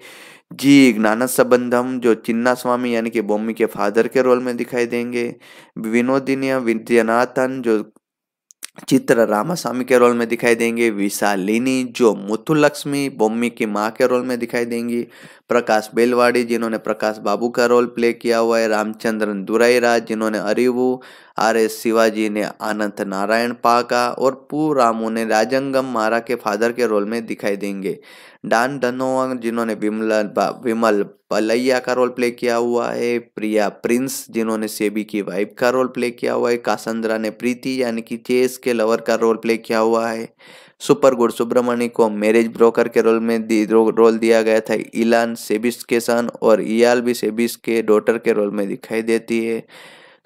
जी ज्ञान संबंधम जो चिन्ना स्वामी यानी कि बोमी के फादर के रोल में दिखाई देंगे विनोदिनी विद्यनाथन जो चित्र रामास्वामी के रोल में दिखाई देंगे विशालिनी जो मुथु लक्ष्मी बोम्मी की माँ के रोल में दिखाई देंगी प्रकाश बेलवाड़ी जिन्होंने प्रकाश बाबू का रोल प्ले किया हुआ है रामचंद्रन दुराईराज जिन्होंने अरिवू आर एस शिवाजी ने अनंत नारायण पाका और पू रामू ने राजंगम मारा के फादर के रोल में दिखाई देंगे डान धनोआ जिन्होंने विमल विमल पलैया का रोल प्ले किया हुआ है प्रिया प्रिंस जिन्होंने सेबी की वाइफ का रोल प्ले किया हुआ है कासंद्रा ने प्रीति यानी कि चेस के लवर का रोल प्ले किया हुआ है सुपर गुड सुब्रमण्य को मैरिज ब्रोकर के रोल में रो, रोल दिया गया था इलान सेबिस के सन और इयाल भी सेबिस के डॉटर के रोल में दिखाई देती है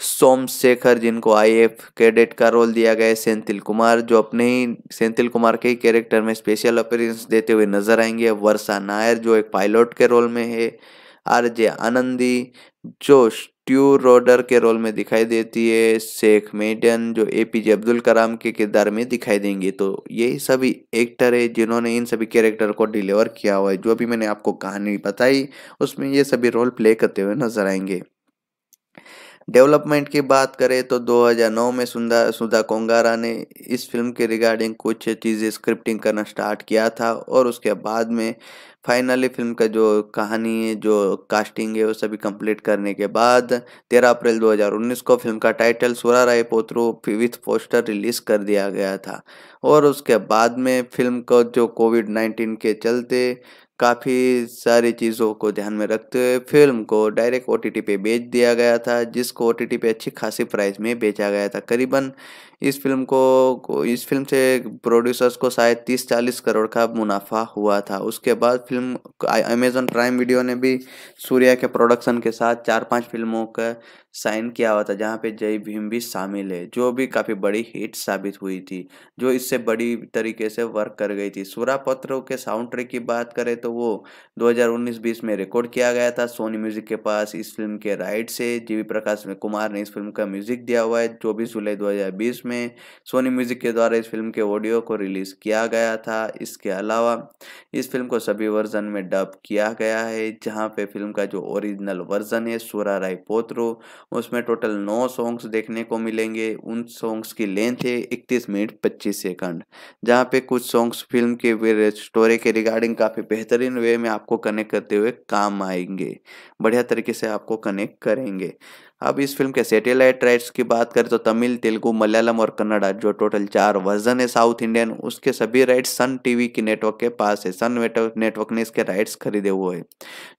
सोमशेखर जिनको आई एफ कैडेट का रोल दिया गया है सेंथिल कुमार जो अपने ही सेंथिल कुमार के ही कैरेक्टर में स्पेशल अपीयरेंस देते हुए नजर आएंगे वर्षा नायर जो एक पायलट के रोल में है आरजे आनंदी जो स्ट्यू रोडर के रोल में दिखाई देती है शेख मेडन जो ए पी जे अब्दुल कलाम के किरदार में दिखाई देंगे तो यही सभी एक्टर है जिन्होंने इन सभी कैरेक्टर को डिलीवर किया हुआ है जो भी मैंने आपको कहानी बताई उसमें ये सभी रोल प्ले करते हुए नजर आएंगे डेवलपमेंट की बात करें तो 2009 में सुधा सुधा कोंगारा ने इस फिल्म के रिगार्डिंग कुछ चीज़ें स्क्रिप्टिंग करना स्टार्ट किया था और उसके बाद में फाइनली फिल्म का जो कहानी है जो कास्टिंग है वो सभी कंप्लीट करने के बाद 13 अप्रैल 2019 को फिल्म का title Soorarai Pottru with poster release कर दिया गया था और उसके बाद में फिल्म को जो कोविड 19 के चलते काफ़ी सारी चीज़ों को ध्यान में रखते हुए फिल्म को डायरेक्ट ओ पे बेच दिया गया था जिसको ओ पे अच्छी खासी प्राइस में बेचा गया था करीबन इस फिल्म को, इस फिल्म से प्रोड्यूसर्स को शायद तीस चालीस करोड़ का मुनाफा हुआ था उसके बाद फिल्म अमेजोन प्राइम वीडियो ने भी सूर्या के प्रोडक्शन के साथ चार पांच फिल्मों का साइन किया हुआ था जहाँ पे जय भीम भी शामिल है जो भी काफ़ी बड़ी हिट साबित हुई थी जो इससे बड़ी तरीके से वर्क कर गई थी सूरा पत्र के साउंड ट्रैक की बात करें तो वो 2019-20 में रिकॉर्ड किया गया था सोनी म्यूजिक के पास इस फिल्म के राइट से जीवी प्रकाश कुमार ने इस फिल्म का म्यूजिक दिया हुआ है चौबीस जुलाई दो में में सोनी म्यूजिक के द्वारा इस फिल्म के ऑडियो को रिलीज किया गया था इसके अलावा इस फिल्म को सभी वर्जन में डब किया गया है जहाँ पे फिल्म का जो ओरिजिनल वर्जन है सूरा राय पोत्रो उसमें टोटल नौ सॉन्ग्स देखने को मिलेंगे उन सॉन्ग्स की लेंथ है इकतीस मिनट पच्चीस सेकंड जहाँ पे कुछ सॉन्ग्स फिल्म के स्टोरी के रिगार्डिंग काफ़ी बेहतरीन वे में आपको कनेक्ट करते हुए काम आएंगे बढ़िया तरीके से आपको कनेक्ट करेंगे अब इस फिल्म के सैटेलाइट राइट्स की बात करें तो तमिल तेलुगु मलयालम और कन्नड़ा जो टोटल चार वर्जन है साउथ इंडियन उसके सभी राइट्स सन टीवी की नेटवर्क के पास है सन नेटवर्क ने इसके राइट्स खरीदे हुए हैं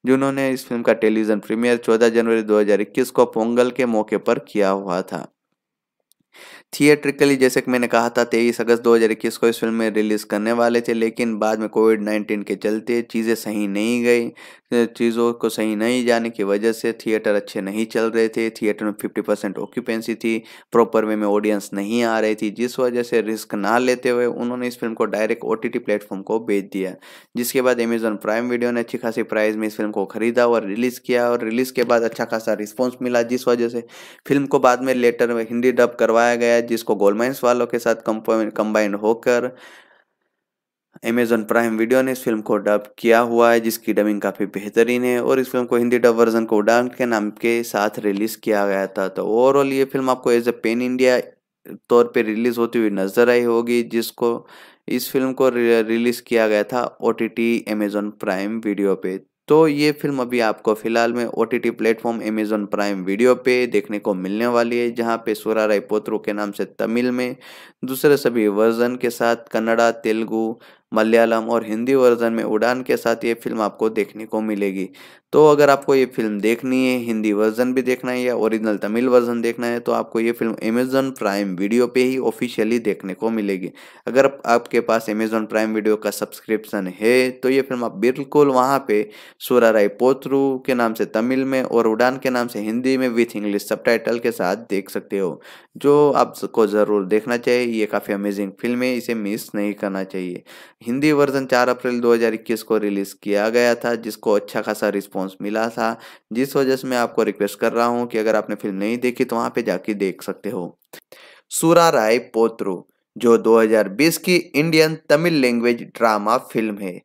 जिन्होंने इस फिल्म का टेलीविजन प्रीमियर 14 जनवरी 2021 को पोंगल के मौके पर किया हुआ था थिएट्रिकली जैसे कि मैंने कहा था तेईस अगस्त 2021 को इस फिल्म में रिलीज करने वाले थे लेकिन बाद में कोविड 19 के चलते चीज़ें सही नहीं गई चीज़ों को सही नहीं जाने की वजह से थिएटर अच्छे नहीं चल रहे थे थिएटर में फिफ्टी परसेंट ऑक्यूपेंसी थी प्रॉपर वे में ऑडियंस नहीं आ रही थी जिस वजह से रिस्क ना लेते हुए उन्होंने इस फिल्म को डायरेक्ट ओ टी प्लेटफॉर्म को बेच दिया जिसके बाद अमेजन प्राइम वीडियो ने अच्छी खासी प्राइस में इस फिल्म को खरीदा और रिलीज़ किया और रिलीज़ के बाद अच्छा खासा रिस्पॉन्स मिला जिस वजह से फिल्म को बाद में लेटर में हिंदी डब करवाया गया जिसको गोलमाइंस वालों के साथ कंबाइंड होकर अमेजन प्राइम वीडियो ने इस फिल्म को डब किया हुआ है जिसकी डबिंग काफ़ी बेहतरीन है और इस फिल्म को हिंदी डब वर्जन को उडान के नाम के साथ रिलीज़ किया गया था तो ओवरऑल ये फिल्म आपको एज ए पेन इंडिया तौर पे रिलीज़ होती हुई नजर आई होगी जिसको इस फिल्म को रिलीज़ किया गया था O T T Amazon prime video पे तो ये फिल्म अभी आपको फिलहाल में O T T platform Amazon prime video पे देखने को मिलने वाली है जहाँ पे सूरा राय पोत्रो के नाम से तमिल में दूसरे सभी वर्जन के साथ कन्नड़ा तेलुगू मलयालम और हिंदी वर्जन में उड़ान के साथ ये फिल्म आपको देखने को मिलेगी तो अगर आपको ये फिल्म देखनी है हिंदी वर्जन भी देखना है या ओरिजिनल तमिल वर्जन देखना है तो आपको ये फिल्म अमेजोन प्राइम वीडियो पे ही ऑफिशियली देखने को मिलेगी अगर आपके पास अमेजन प्राइम वीडियो का सब्सक्रिप्शन है तो ये फिल्म आप बिल्कुल वहाँ पे सूरा राय पोथरू के नाम से तमिल में और उड़ान के नाम से हिंदी में विथ इंग्लिश सब के साथ देख सकते हो जो आपको ज़रूर देखना चाहिए ये काफ़ी अमेजिंग फिल्म है इसे मिस नहीं करना चाहिए हिंदी वर्जन 4 अप्रैल 2021 को रिलीज़ किया गया था जिसको अच्छा खासा रिस्पॉन्स मिला था जिस वजह से मैं आपको रिक्वेस्ट कर रहा हूँ कि अगर आपने फिल्म नहीं देखी तो वहाँ पे जाके देख सकते हो सूरा राय पोत्रू जो 2020 की Indian Tamil language drama film है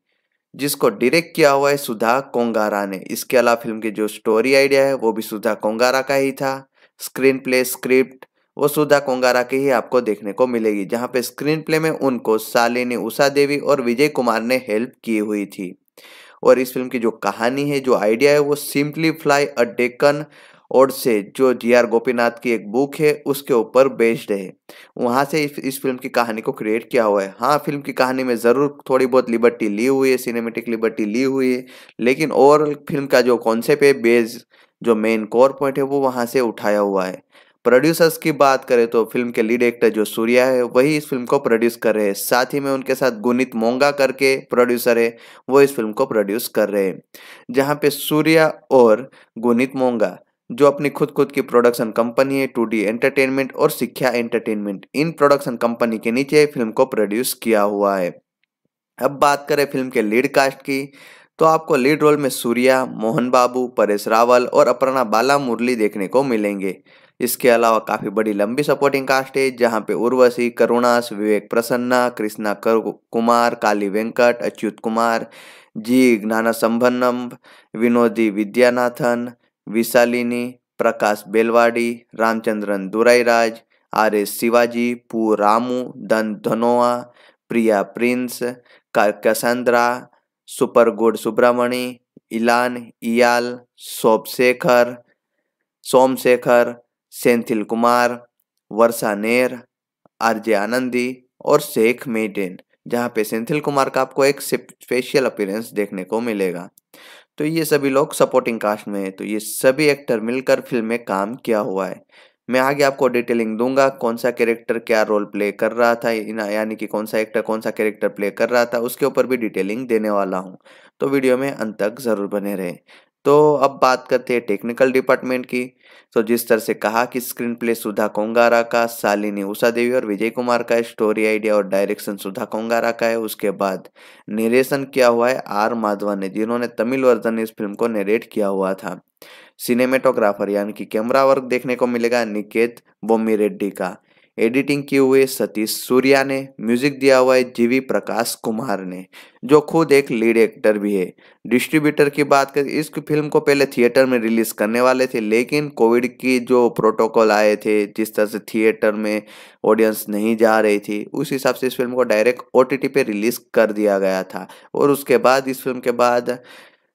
जिसको डायरेक्ट किया हुआ है सुधा कोंगारा ने इसके अलावा फिल्म की जो स्टोरी आइडिया है वो भी सुधा कोंगारा का ही था स्क्रीन प्ले स्क्रिप्ट वो सुधा कोंगारा की ही आपको देखने को मिलेगी जहां पे स्क्रीन प्ले में उनको शालिनी उषा देवी और विजय कुमार ने हेल्प की हुई थी और इस फिल्म की जो कहानी है जो आइडिया है वो सिंपली फ्लाई अ डेकन और से जो जी आर गोपीनाथ की एक बुक है उसके ऊपर बेस्ड है वहाँ से इस, इस फिल्म की कहानी को क्रिएट किया हुआ है हाँ फिल्म की कहानी में ज़रूर थोड़ी बहुत लिबर्टी ली हुई है सिनेमेटिक लिबर्टी ली हुई है लेकिन ओवरऑल फिल्म का जो कॉन्सेप्ट है बेस जो मेन कोर पॉइंट है वो वहाँ से उठाया हुआ है प्रोड्यूसर्स की बात करें तो फिल्म के लीड एक्टर जो सूर्या है वही इस फिल्म को प्रोड्यूस कर रहे हैं साथ ही में उनके साथ गुनित मोंगा करके प्रोड्यूसर है वो इस फिल्म को प्रोड्यूस कर रहे हैं जहां पे सूर्या और गुनित मोंगा जो अपनी खुद खुद की प्रोडक्शन कंपनी है टू डी एंटरटेनमेंट और शिक्षा एंटरटेनमेंट इन प्रोडक्शन कंपनी के नीचे फिल्म को प्रोड्यूस किया हुआ है अब बात करें फिल्म के लीड कास्ट की तो आपको लीड रोल में सूर्या मोहन बाबू परेश रावल और अपर्णा बाला मुरली देखने को मिलेंगे इसके अलावा काफ़ी बड़ी लंबी सपोर्टिंग कास्ट है जहाँ पे उर्वशी करुणास विवेक प्रसन्ना कृष्णा कुमार काली वेंकट अच्युत कुमार जी ज्ञान संभनम विनोदी विद्यानाथन विशालिनी प्रकाश बेलवाड़ी रामचंद्रन दुराईराज आर एस शिवाजी पू रामू दन Dhanoa Priya Prince Cassandra super good Subramani इलान इयाल सोप शेखर सेंथिल कुमार वर्षा नेर आरजे आनंदी और शेख मेटेन जहाँ पे सेंथिल कुमार का आपको एक स्पेशल अपीयरेंस देखने को मिलेगा तो ये सभी लोग सपोर्टिंग कास्ट में है तो ये सभी एक्टर मिलकर फिल्म में काम किया हुआ है मैं आगे आपको डिटेलिंग दूंगा कौन सा कैरेक्टर क्या रोल प्ले कर रहा था यानी कि कौन सा एक्टर कौन सा कैरेक्टर प्ले कर रहा था उसके ऊपर भी डिटेलिंग देने वाला हूँ तो वीडियो में अंत तक ज़रूर बने रहे तो अब बात करते हैं टेक्निकल डिपार्टमेंट की तो जिस तरह से कहा कि स्क्रीन प्ले सुधा कोंगारा का शालिनी उषा देवी और विजय कुमार का स्टोरी आइडिया और डायरेक्शन सुधा कोंगारा का है उसके बाद निरेशन किया हुआ है आर माधवन ने जिन्होंने तमिल वर्जन इस फिल्म को नरेट किया हुआ था सिनेमेटोग्राफर यानी कि कैमरा वर्क देखने को मिलेगा निकेत बोमी रेड्डी का एडिटिंग किए हुए सतीश सूर्या ने म्यूजिक दिया हुआ है जीवी प्रकाश कुमार ने जो खुद एक लीड एक्टर भी है डिस्ट्रीब्यूटर की बात करें इस फिल्म को पहले थिएटर में रिलीज करने वाले थे लेकिन कोविड की जो प्रोटोकॉल आए थे जिस तरह से थिएटर में ऑडियंस नहीं जा रही थी उस हिसाब से इस फिल्म को डायरेक्ट ओ पे रिलीज कर दिया गया था और उसके बाद इस फिल्म के बाद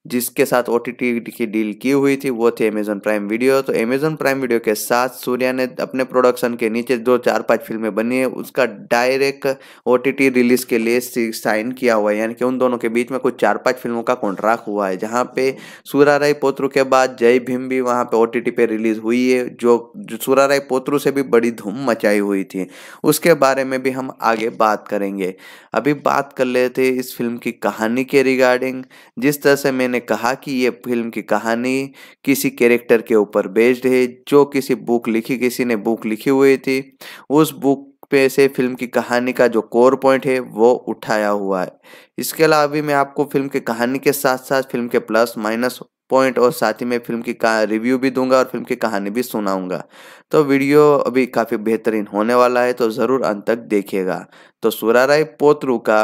जिसके साथ ओ की डील की हुई थी वो थी अमेजन प्राइम वीडियो तो अमेजोन प्राइम वीडियो के साथ सूर्या ने अपने प्रोडक्शन के नीचे दो चार पांच फिल्में बनी है उसका डायरेक्ट ओ रिलीज के लिए साइन किया हुआ है यानी कि उन दोनों के बीच में कुछ चार पांच फिल्मों का कॉन्ट्रैक्ट हुआ है जहाँ पे सूरा राय पोत्रु के बाद जय भीम भी वहाँ पे ओ पे रिलीज हुई है जो, सूरा राय पोत्रु से भी बड़ी धूम मचाई हुई थी उसके बारे में भी हम आगे बात करेंगे अभी बात कर लेते इस फिल्म की कहानी के रिगार्डिंग जिस तरह से मैंने ने कहा कि ये फिल्म की कहानी किसी कैरेक्टर के ऊपर बेस्ड है जो किसी बुक लिखी किसी ने बुक लिखी हुई थी उस बुक पे से फिल्म की कहानी का जो कोर पॉइंट है वो उठाया हुआ है इसके अलावा अभी मैं आपको फिल्म की कहानी के साथ साथ फिल्म के प्लस माइनस पॉइंट और साथ ही में फिल्म की रिव्यू भी दूंगा और फिल्म की कहानी भी सुनाऊंगा तो वीडियो अभी काफ़ी बेहतरीन होने वाला है तो ज़रूर अंत तक देखिएगा तो सुराराय पोतरू का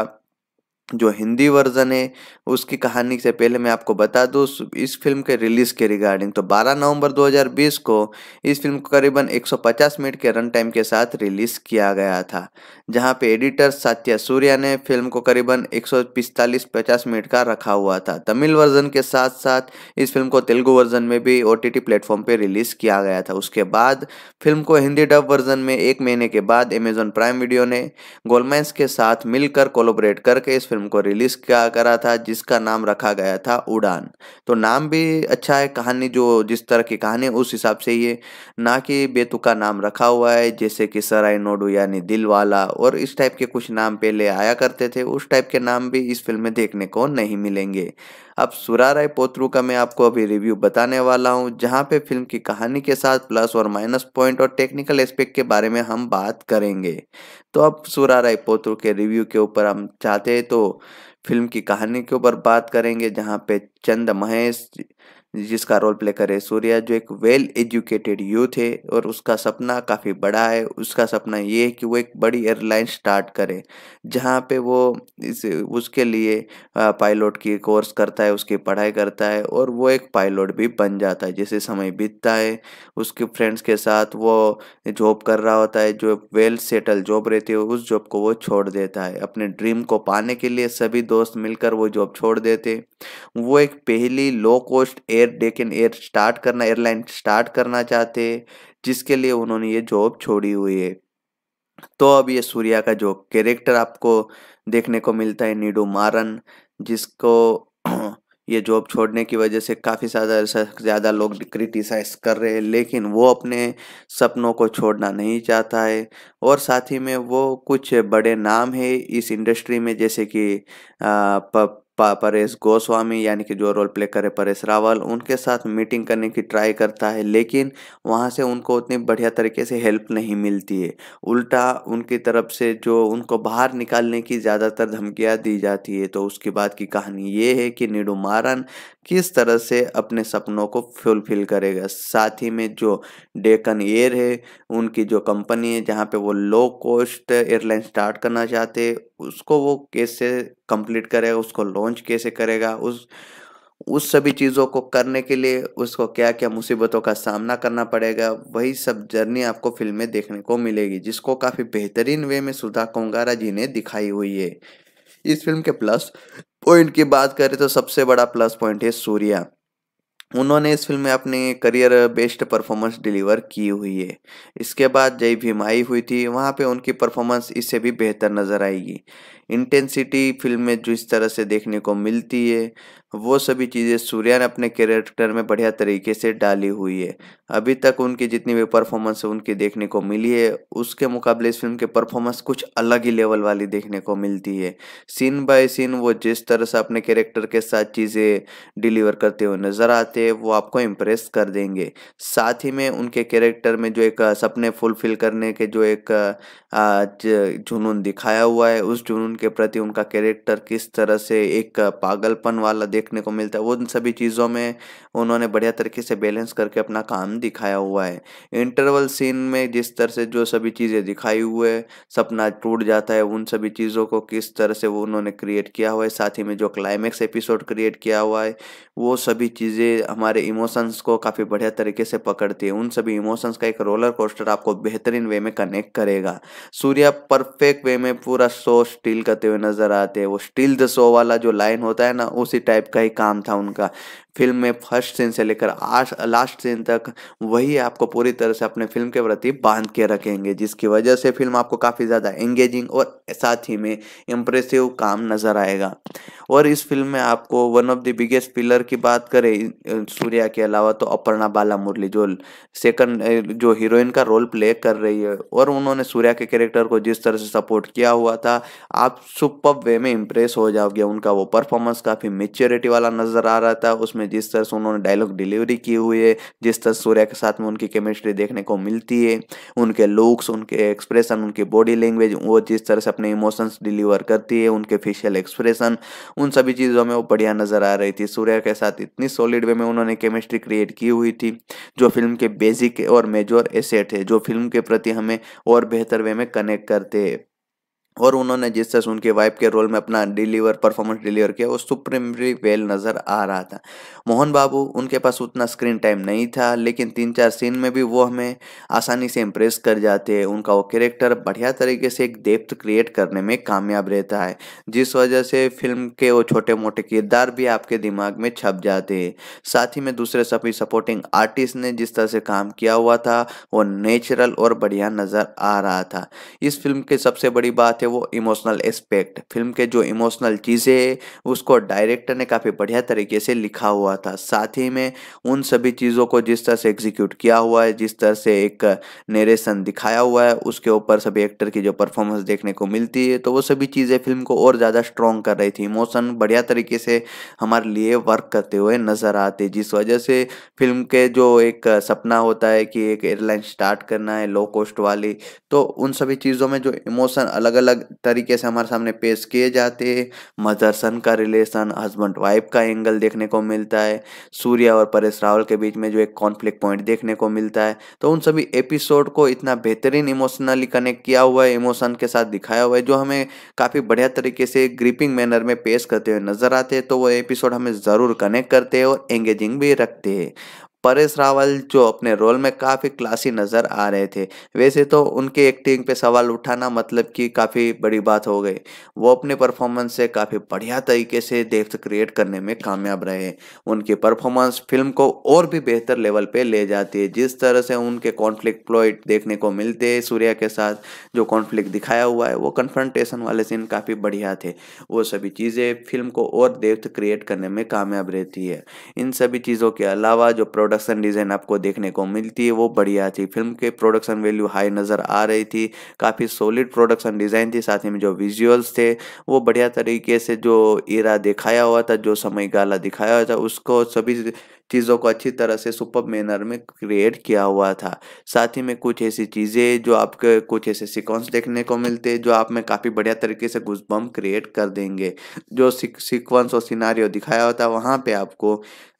जो हिंदी वर्जन है उसकी कहानी से पहले मैं आपको बता दूँ इस फिल्म के रिलीज़ के रिगार्डिंग तो 12 नवंबर 2020 को इस फिल्म को करीबन 150 मिनट के रन टाइम के साथ रिलीज़ किया गया था जहां पे एडिटर सात्या सूर्या ने फिल्म को करीबन 145-50 मिनट का रखा हुआ था तमिल वर्जन के साथ साथ इस फिल्म को तेलुगु वर्जन में भी ओ टी प्लेटफॉर्म पर रिलीज़ किया गया था उसके बाद फिल्म को हिंदी डब वर्जन में एक महीने के बाद अमेजोन प्राइम वीडियो ने गोलमैंस के साथ मिलकर कोलोबरेट करके इस फिल्म फिल्म को रिलीज किया करा था जिसका नाम रखा गया था उड़ान तो नाम भी अच्छा है कहानी जो जिस तरह की कहानी उस हिसाब से ये ना कि बेतुका नाम रखा हुआ है जैसे कि सराय नोडू यानी दिल वाला और इस टाइप के कुछ नाम पहले आया करते थे उस टाइप के नाम भी इस फिल्म में देखने को नहीं मिलेंगे अब सुरा राय पोत्रू का मैं आपको अभी रिव्यू बताने वाला हूँ जहाँ पे फिल्म की कहानी के साथ प्लस और माइनस पॉइंट और टेक्निकल एस्पेक्ट के बारे में हम बात करेंगे तो अब सुरा राय पोत्रू के रिव्यू के ऊपर हम चाहते हैं तो फिल्म की कहानी के ऊपर बात करेंगे जहाँ पे चंद महेश जिसका रोल प्ले करे सूर्या जो एक वेल एजुकेटेड यूथ है और उसका सपना काफ़ी बड़ा है उसका सपना ये है कि वो एक बड़ी एयरलाइन स्टार्ट करे जहाँ पे वो इस उसके लिए पायलट की कोर्स करता है उसकी पढ़ाई करता है और वो एक पायलट भी बन जाता है जैसे समय बीतता है उसके फ्रेंड्स के साथ वो जॉब कर रहा होता है जो वेल सेटल जॉब रहती है उस जॉब को वो छोड़ देता है अपने ड्रीम को पाने के लिए सभी दोस्त मिलकर वो जॉब छोड़ देते वो एक पहली low cost air air Deccan air start करना एयरलाइन स्टार्ट करना चाहते जिसके लिए उन्होंने ये जॉब छोड़ी हुई है तो अब ये सूर्या का जो कैरेक्टर आपको देखने को मिलता है नीडू मारन जिसको ये जॉब छोड़ने की वजह से काफ़ी ज़्यादा ज़्यादा लोग क्रिटिसाइज कर रहे हैं लेकिन वो अपने सपनों को छोड़ना नहीं चाहता है और साथ ही में वो कुछ बड़े नाम है इस इंडस्ट्री में जैसे कि परेश गोस्वामी यानी कि जो रोल प्ले करे परेश रावल उनके साथ मीटिंग करने की ट्राई करता है लेकिन वहाँ से उनको उतनी बढ़िया तरीके से हेल्प नहीं मिलती है उल्टा उनकी तरफ से जो उनको बाहर निकालने की ज़्यादातर धमकियाँ दी जाती है तो उसके बाद की कहानी ये है कि नीडू मारन किस तरह से अपने सपनों को फुलफिल करेगा साथ ही में जो डेकन एयर है उनकी जो कंपनी है जहाँ पे वो लो कॉस्ट एयरलाइन स्टार्ट करना चाहते उसको वो कैसे कंप्लीट करेगा उसको लॉन्च कैसे करेगा उस उस सभी चीज़ों को करने के लिए उसको क्या क्या मुसीबतों का सामना करना पड़ेगा वही सब जर्नी आपको फिल्म में देखने को मिलेगी जिसको काफ़ी बेहतरीन वे में सुधा कोंगारा जी ने दिखाई हुई है इस फिल्म के प्लस पॉइंट की बात करें तो सबसे बड़ा प्लस पॉइंट है सूर्या उन्होंने इस फिल्म में अपने करियर बेस्ट परफॉर्मेंस डिलीवर की हुई है इसके बाद जय भीम आई हुई थी वहाँ पे उनकी परफॉर्मेंस इससे भी बेहतर नज़र आएगी इंटेंसिटी फिल्म में जिस तरह से देखने को मिलती है वो सभी चीज़ें सूर्या ने अपने कैरेक्टर में बढ़िया तरीके से डाली हुई है अभी तक उनकी जितनी भी परफॉर्मेंस उनकी देखने को मिली है उसके मुकाबले इस फिल्म के परफॉर्मेंस कुछ अलग ही लेवल वाली देखने को मिलती है सीन बाय सीन वो जिस तरह से अपने कैरेक्टर के साथ चीज़ें डिलीवर करते हुए नज़र आते हैं वो आपको इम्प्रेस कर देंगे साथ ही में उनके कैरेक्टर में जो एक सपने फुलफिल करने के जो एक जुनून दिखाया हुआ है उस जुनून के प्रति उनका कैरेक्टर किस तरह से एक पागलपन वाला देखने को मिलता है उन सभी चीज़ों में उन्होंने बढ़िया तरीके से बैलेंस करके अपना काम दिखाया हुआ है इंटरवल सीन में जिस तरह से जो सभी चीज़ें दिखाई हुए सपना टूट जाता है उन सभी चीज़ों को किस तरह से वो उन्होंने क्रिएट किया हुआ है साथ ही में जो क्लाइमैक्स एपिसोड क्रिएट किया हुआ है वो सभी चीज़ें हमारे इमोशंस को काफ़ी बढ़िया तरीके से पकड़ती है उन सभी इमोशंस का एक रोलर कोस्टर आपको बेहतरीन वे में कनेक्ट करेगा सूर्या परफेक्ट वे में पूरा शो स्टील करते हुए नजर आते हैं वो स्टील द शो वाला जो लाइन होता है ना उसी टाइप का ही काम था उनका फिल्म में फर्स्ट सीन से लेकर लास्ट सीन तक वही आपको पूरी तरह से अपने फिल्म के प्रति बांध के रखेंगे जिसकी वजह से फिल्म आपको काफ़ी ज़्यादा एंगेजिंग और साथ ही में इम्प्रेसिव काम नज़र आएगा और इस फिल्म में आपको one of the biggest pillar की बात करें सूर्या के अलावा तो अपर्णा बाला मुरली जो सेकंड जो हीरोइन का रोल प्ले कर रही है और उन्होंने सूर्या के कैरेक्टर को जिस तरह से सपोर्ट किया हुआ था आप सुपर वे में इम्प्रेस हो जाओगे उनका वो परफॉर्मेंस काफ़ी मेच्योरिटी वाला नज़र आ रहा था उसमें में जिस तरह से उन्होंने डायलॉग डिलीवरी की हुई है जिस तरह सूर्या के साथ में उनकी केमिस्ट्री देखने को मिलती है उनके लुक्स उनके एक्सप्रेशन उनकी बॉडी लैंग्वेज वो जिस तरह से अपने इमोशंस डिलीवर करती है उनके फेशियल एक्सप्रेशन उन सभी चीज़ों में वो बढ़िया नज़र आ रही थी सूर्या के साथ इतनी सॉलिड वे में उन्होंने केमिस्ट्री क्रिएट की हुई थी जो फिल्म के बेसिक और मेजोर एसेट है जो फिल्म के प्रति हमें और बेहतर वे में कनेक्ट करते हैं और उन्होंने जिस तरह से उनके वाइफ के रोल में अपना डिलीवर परफॉर्मेंस डिलीवर किया वो सुप्रीमली वेल नज़र आ रहा था मोहन बाबू उनके पास उतना स्क्रीन टाइम नहीं था लेकिन तीन चार सीन में भी वो हमें आसानी से इम्प्रेस कर जाते हैं उनका वो कैरेक्टर बढ़िया तरीके से एक डेप्थ क्रिएट करने में कामयाब रहता है जिस वजह से फिल्म के वो छोटे मोटे किरदार भी आपके दिमाग में छप जाते हैं साथ ही में दूसरे सभी सपोर्टिंग आर्टिस्ट ने जिस तरह से काम किया हुआ था वो नेचुरल और बढ़िया नज़र आ रहा था इस फिल्म की सबसे बड़ी बात है है वो इमोशनल एस्पेक्ट फिल्म के जो इमोशनल चीज़ें उसको डायरेक्टर ने काफ़ी बढ़िया तरीके से लिखा हुआ था साथ ही में उन सभी चीज़ों को जिस तरह से एग्जीक्यूट किया हुआ है जिस तरह से एक नेरेशन दिखाया हुआ है उसके ऊपर सभी एक्टर की जो परफॉर्मेंस देखने को मिलती है तो वो सभी चीज़ें फिल्म को और ज़्यादा स्ट्रॉन्ग कर रही थी इमोशन बढ़िया तरीके से हमारे लिए वर्क करते हुए नज़र आते जिस वजह से फिल्म के जो एक सपना होता है कि एक एयरलाइन स्टार्ट करना है लो कॉस्ट वाली तो उन सभी चीज़ों में जो इमोशन अलग अलग तरीके से हमारे सामने पेश किए जाते हैं मदर सन का रिलेशन हस्बैंड वाइफ का एंगल देखने को मिलता है सूर्या और परेश रावल के बीच में जो एक कॉन्फ्लिक्ट पॉइंट देखने को मिलता है तो उन सभी एपिसोड को इतना बेहतरीन इमोशनली कनेक्ट किया हुआ है इमोशन के साथ दिखाया हुआ है जो हमें काफ़ी बढ़िया तरीके से ग्रिपिंग मैनर में पेश करते हुए नजर आते हैं तो वो एपिसोड हमें ज़रूर कनेक्ट करते हैं और एंगेजिंग भी रखते हैं परेश रावल जो अपने रोल में काफ़ी क्लासी नज़र आ रहे थे वैसे तो उनके एक्टिंग पे सवाल उठाना मतलब कि काफ़ी बड़ी बात हो गई वो अपने परफॉर्मेंस से काफ़ी बढ़िया तरीके से डेप्थ क्रिएट करने में कामयाब रहे उनकी परफॉर्मेंस फिल्म को और भी बेहतर लेवल पे ले जाती है जिस तरह से उनके कॉन्फ्लिक्ट प्लॉइट देखने को मिलते हैं सूर्या के साथ जो कॉन्फ्लिक्ट दिखाया हुआ है वो कन्फ्रंटेशन वाले सीन काफ़ी बढ़िया थे वो सभी चीज़ें फिल्म को और डेप्थ क्रिएट करने में कामयाब रहती है इन सभी चीज़ों के अलावा जो प्रोडक्शन डिज़ाइन आपको देखने को मिलती है वो बढ़िया थी फिल्म के प्रोडक्शन वैल्यू हाई नज़र आ रही थी काफ़ी सॉलिड प्रोडक्शन डिज़ाइन थी साथ में जो विजुअल्स थे वो बढ़िया तरीके से जो इरा दिखाया हुआ था जो समय गाला दिखाया हुआ था उसको सभी चीज़ों को अच्छी तरह से सुपर मैनर में क्रिएट किया हुआ था साथ ही में कुछ ऐसी चीज़ें जो आपके कुछ ऐसे सिक्वेंस देखने को मिलते हैं जो आप में काफ़ी बढ़िया तरीके से घुसबम क्रिएट कर देंगे जो सिक्वेंस और सिनारियों दिखाया होता है वहाँ पर आपको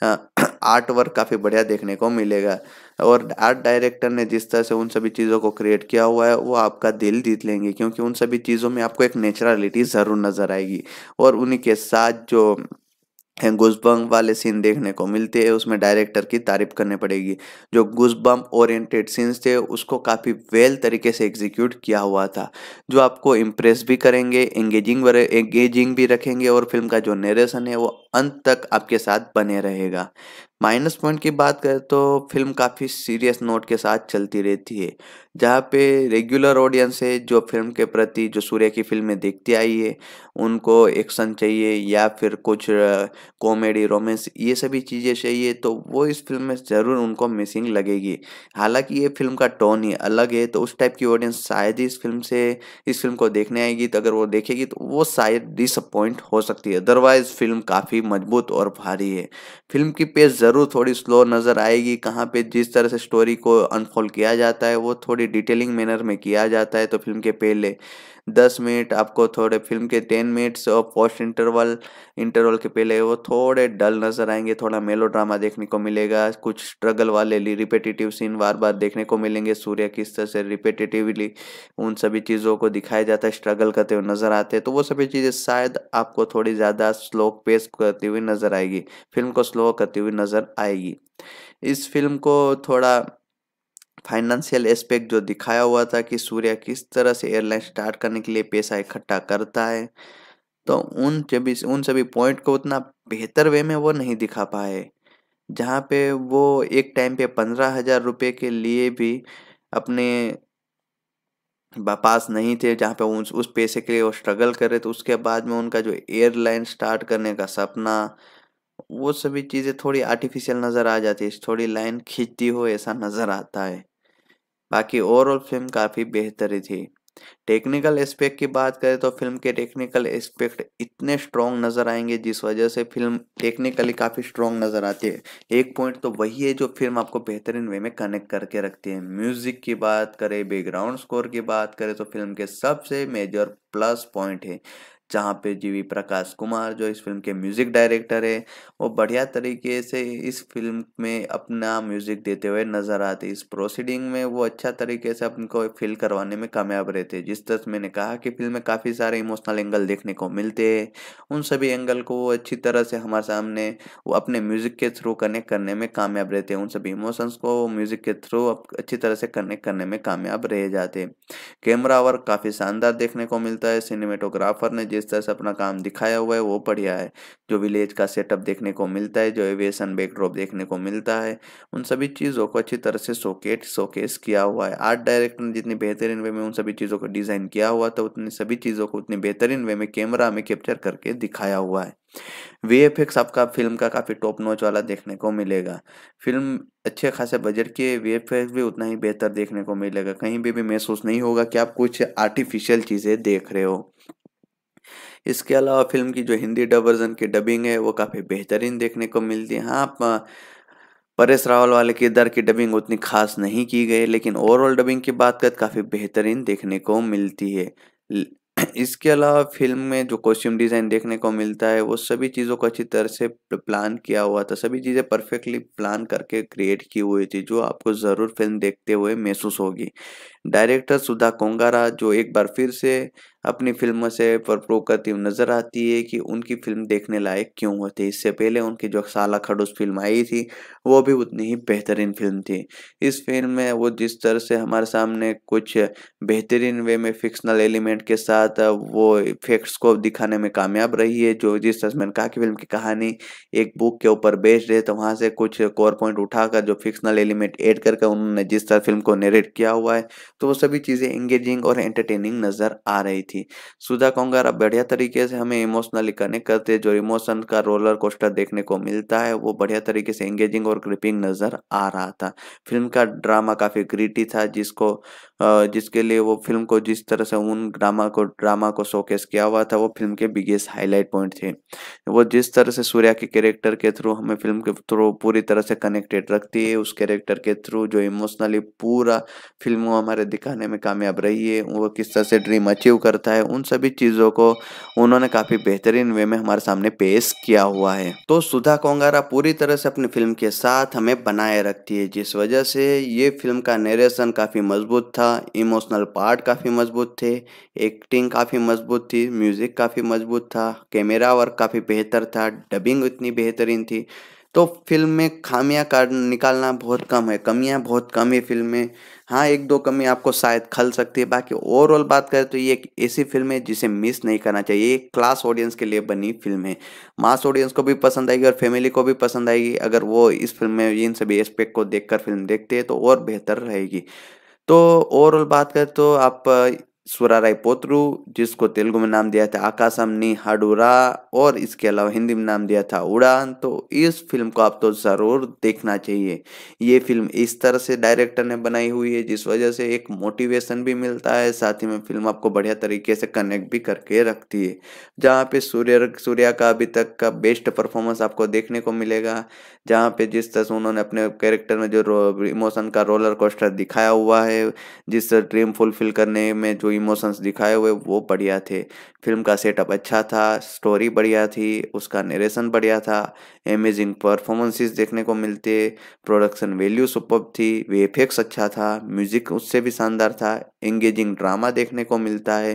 आर्ट वर्क काफ़ी बढ़िया देखने को मिलेगा और आर्ट डायरेक्टर ने जिस तरह से उन सभी चीज़ों को क्रिएट किया हुआ है वो आपका दिल जीत लेंगे क्योंकि उन सभी चीज़ों में आपको एक नेचुरलिटी ज़रूर नज़र आएगी और उन्हीं के साथ जो गुजबम वाले सीन देखने को मिलते हैं उसमें डायरेक्टर की तारीफ करनी पड़ेगी जो गुजबम ओरिएंटेड सीन्स थे उसको काफ़ी वेल तरीके से एग्जीक्यूट किया हुआ था जो आपको इम्प्रेस भी करेंगे एंगेजिंग एंगेजिंग भी रखेंगे और फिल्म का जो नरेशन है वो अंत तक आपके साथ बने रहेगा माइनस पॉइंट की बात करें तो फिल्म काफ़ी सीरियस नोट के साथ चलती रहती है जहाँ पे रेगुलर ऑडियंस है जो फिल्म के प्रति जो सूर्य की फिल्में देखती आई है उनको एक्शन चाहिए या फिर कुछ कॉमेडी रोमांस ये सभी चीज़ें चाहिए तो वो इस फिल्म में ज़रूर उनको मिसिंग लगेगी हालांकि ये फिल्म का टोन ही अलग है तो उस टाइप की ऑडियंस शायद ही इस फिल्म से इस फिल्म को देखने आएगी तो अगर वो देखेगी तो वो शायद डिसअपॉइंट हो सकती है अदरवाइज़ फिल्म काफ़ी काफ़ी मजबूत और भारी है फिल्म की पेस ज़रूर थोड़ी स्लो नज़र आएगी कहाँ पे जिस तरह से स्टोरी को अनफोल्ड किया जाता है वो थोड़ी डिटेलिंग मैनर में किया जाता है तो फिल्म के पहले दस मिनट आपको थोड़े फिल्म के टेन मिनट्स और पोस्ट इंटरवल इंटरवल के पहले वो थोड़े डल नज़र आएंगे थोड़ा मेलो ड्रामा देखने को मिलेगा कुछ स्ट्रगल वाले रिपेटेटिव सीन बार बार देखने को मिलेंगे सूर्य किस तरह से रिपेटेटिवली उन सभी चीज़ों को दिखाया जाता है स्ट्रगल करते हुए नज़र आते हैं तो वो सभी चीज़ें शायद आपको थोड़ी ज़्यादा स्लो पेस करती हुई नज़र आएगी फिल्म को स्लो करती हुई नज़र आएगी इस फिल्म को थोड़ा फाइनेंशियल एस्पेक्ट जो दिखाया हुआ था कि सूर्य किस तरह से एयरलाइन स्टार्ट करने के लिए पैसा इकट्ठा करता है तो उन सभी उन सभी पॉइंट को उतना बेहतर वे में वो नहीं दिखा पाए जहाँ पे वो एक टाइम पे पंद्रह हज़ार रुपये के लिए भी अपने पास नहीं थे जहाँ पे उस उस पैसे के लिए वो स्ट्रगल कर रहे थे उसके बाद में उनका जो एयरलाइन स्टार्ट करने का सपना वो सभी चीज़ें थोड़ी आर्टिफिशियल नज़र आ जाती है थोड़ी लाइन खींचती हो ऐसा नज़र आता है बाकी ओवरऑल फिल्म काफ़ी बेहतरी थी टेक्निकल एस्पेक्ट की बात करें तो फिल्म के टेक्निकल एस्पेक्ट इतने स्ट्रॉन्ग नज़र आएंगे जिस वजह से फिल्म टेक्निकली काफ़ी स्ट्रॉन्ग नज़र आती है एक पॉइंट तो वही है जो फिल्म आपको बेहतरीन वे में कनेक्ट करके रखती है म्यूज़िक की बात करें बैकग्राउंड स्कोर की बात करें तो फिल्म के सबसे मेजर प्लस पॉइंट है जहाँ पे जीवी प्रकाश कुमार जो इस फिल्म के म्यूज़िक डायरेक्टर है वो बढ़िया तरीके से इस फिल्म में अपना म्यूज़िक देते हुए नज़र आते इस प्रोसीडिंग में वो अच्छा तरीके से अपन को फील करवाने में कामयाब रहते जिस तरह मैंने कहा कि फिल्म में काफ़ी सारे इमोशनल एंगल देखने को मिलते हैं उन सभी एंगल को वो अच्छी तरह से हमारे सामने वो अपने म्यूज़िक के थ्रू कनेक्ट करने में कामयाब रहते हैं उन सभी इमोशंस को म्यूज़िक के थ्रू अच्छी तरह से कनेक्ट करने में कामयाब रह जाते कैमरा वर्क काफ़ी शानदार देखने को मिलता है सिनेमेटोग्राफर ने जिस जिस तरह से अपना काम दिखाया हुआ है वो बढ़िया है जो विलेज का सेटअप देखने को मिलता है जो एविएशन बैकड्रॉप देखने को मिलता है उन सभी चीज़ों को अच्छी तरह से सोकेट सोकेस किया हुआ है आर्ट डायरेक्टर ने जितनी बेहतरीन वे में उन सभी चीज़ों को डिज़ाइन किया हुआ था उतनी सभी चीज़ों को उतनी बेहतरीन वे में कैमरा में कैप्चर करके दिखाया हुआ है वी आपका फिल्म का काफ़ी टॉप नोच वाला देखने को मिलेगा फिल्म अच्छे खासे बजट के वी भी उतना ही बेहतर देखने को मिलेगा कहीं भी भी महसूस नहीं होगा कि आप कुछ आर्टिफिशियल चीज़ें देख रहे हो इसके अलावा फिल्म की जो हिंदी डब वर्जन की डबिंग है वो काफ़ी बेहतरीन देखने को मिलती है हाँ परेश रावल वाले किरदार की डबिंग उतनी खास नहीं की गई लेकिन ओवरऑल डबिंग की बात करें काफ़ी बेहतरीन देखने को मिलती है इसके अलावा फिल्म में जो कॉस्ट्यूम डिज़ाइन देखने को मिलता है वो सभी चीज़ों को अच्छी तरह से प्लान किया हुआ था सभी चीज़ें परफेक्टली प्लान करके क्रिएट की हुई थी जो आपको ज़रूर फिल्म देखते हुए महसूस होगी डायरेक्टर सुधा कोंगारा जो एक बार फिर से अपनी फिल्मों से फरप्रो करती हुई नज़र आती है कि उनकी फिल्म देखने लायक क्यों होती है इससे पहले उनकी जो साला खड़ूस फिल्म आई थी वो भी उतनी ही बेहतरीन फिल्म थी इस फिल्म में वो जिस तरह से हमारे सामने कुछ बेहतरीन वे में फिक्शनल एलिमेंट के साथ वो इफेक्ट्स को दिखाने में कामयाब रही है जो जिस तरह से मैंने कहा कि फिल्म की कहानी एक बुक के ऊपर बेस्ड है तो वहाँ से कुछ कोर पॉइंट उठाकर जो फिक्शनल एलिमेंट एड करके उन्होंने जिस तरह फिल्म को नरेट किया हुआ है तो वो सभी चीज़ें एंगेजिंग और एंटरटेनिंग नज़र आ रही थी थी सुधा कोंगार अब बढ़िया तरीके से हमें इमोशनली कनेक्ट करते जो इमोशन का रोलर कोस्टर देखने को मिलता है वो बढ़िया तरीके से एंगेजिंग और ग्रिपिंग नजर आ रहा था फिल्म का ड्रामा काफी ग्रीटी था जिसको जिसके लिए वो फिल्म को जिस तरह से उन ड्रामा को ड्रामा को शोकेस किया हुआ था वो फिल्म के बिगेस्ट हाईलाइट पॉइंट थे वो जिस तरह से सूर्या के कैरेक्टर के थ्रू हमें फिल्म के थ्रू पूरी तरह से कनेक्टेड रखती है उस कैरेक्टर के थ्रू जो इमोशनली पूरा फिल्म हमारे दिखाने में कामयाब रही है वो किस तरह से ड्रीम अचीव कर करता है उन सभी चीज़ों को उन्होंने काफ़ी बेहतरीन वे में हमारे सामने पेश किया हुआ है तो सुधा कोंगारा पूरी तरह से अपनी फिल्म के साथ हमें बनाए रखती है जिस वजह से ये फिल्म का नरेशन काफ़ी मजबूत था इमोशनल पार्ट काफ़ी मजबूत थे एक्टिंग काफ़ी मजबूत थी म्यूज़िक काफ़ी मजबूत था कैमरा वर्क काफ़ी बेहतर था डबिंग इतनी बेहतरीन थी तो फिल्म में खामियां का निकालना बहुत कम है कमियां बहुत कम है फिल्म में हाँ एक दो कमी आपको शायद खल सकती है बाकी ओवरऑल बात करें तो ये एक ऐसी फिल्म है जिसे मिस नहीं करना चाहिए ये क्लास ऑडियंस के लिए बनी फिल्म है मास ऑडियंस को भी पसंद आएगी और फैमिली को भी पसंद आएगी अगर वो इस फिल्म में इन सभी एस्पेक्ट को देखकर फिल्म देखते हैं तो और बेहतर रहेगी तो ओवरऑल बात करें तो आप सुराराय पोत्रु जिसको तेलुगु में नाम दिया था आकाशम नी हाडूरा और इसके अलावा हिंदी में नाम दिया था उड़ान तो इस फिल्म को आप तो ज़रूर देखना चाहिए ये फिल्म इस तरह से डायरेक्टर ने बनाई हुई है जिस वजह से एक मोटिवेशन भी मिलता है साथ ही में फिल्म आपको बढ़िया तरीके से कनेक्ट भी करके रखती है जहाँ पे सूर्य सूर्या का अभी तक का बेस्ट परफॉर्मेंस आपको देखने को मिलेगा जहाँ पे जिस तरह से उन्होंने अपने कैरेक्टर में जो इमोशन का रोलर कोस्टर दिखाया हुआ है जिस तरह ड्रीम फुलफिल करने में जो इमोशंस दिखाए हुए वो बढ़िया थे फिल्म का सेटअप अच्छा था स्टोरी बढ़िया थी उसका नरेशन बढ़िया था अमेजिंग परफॉर्मेंसेस देखने को मिलते प्रोडक्शन वैल्यू सुपर थी वे इफेक्ट्स अच्छा था म्यूजिक उससे भी शानदार था एंगेजिंग ड्रामा देखने को मिलता है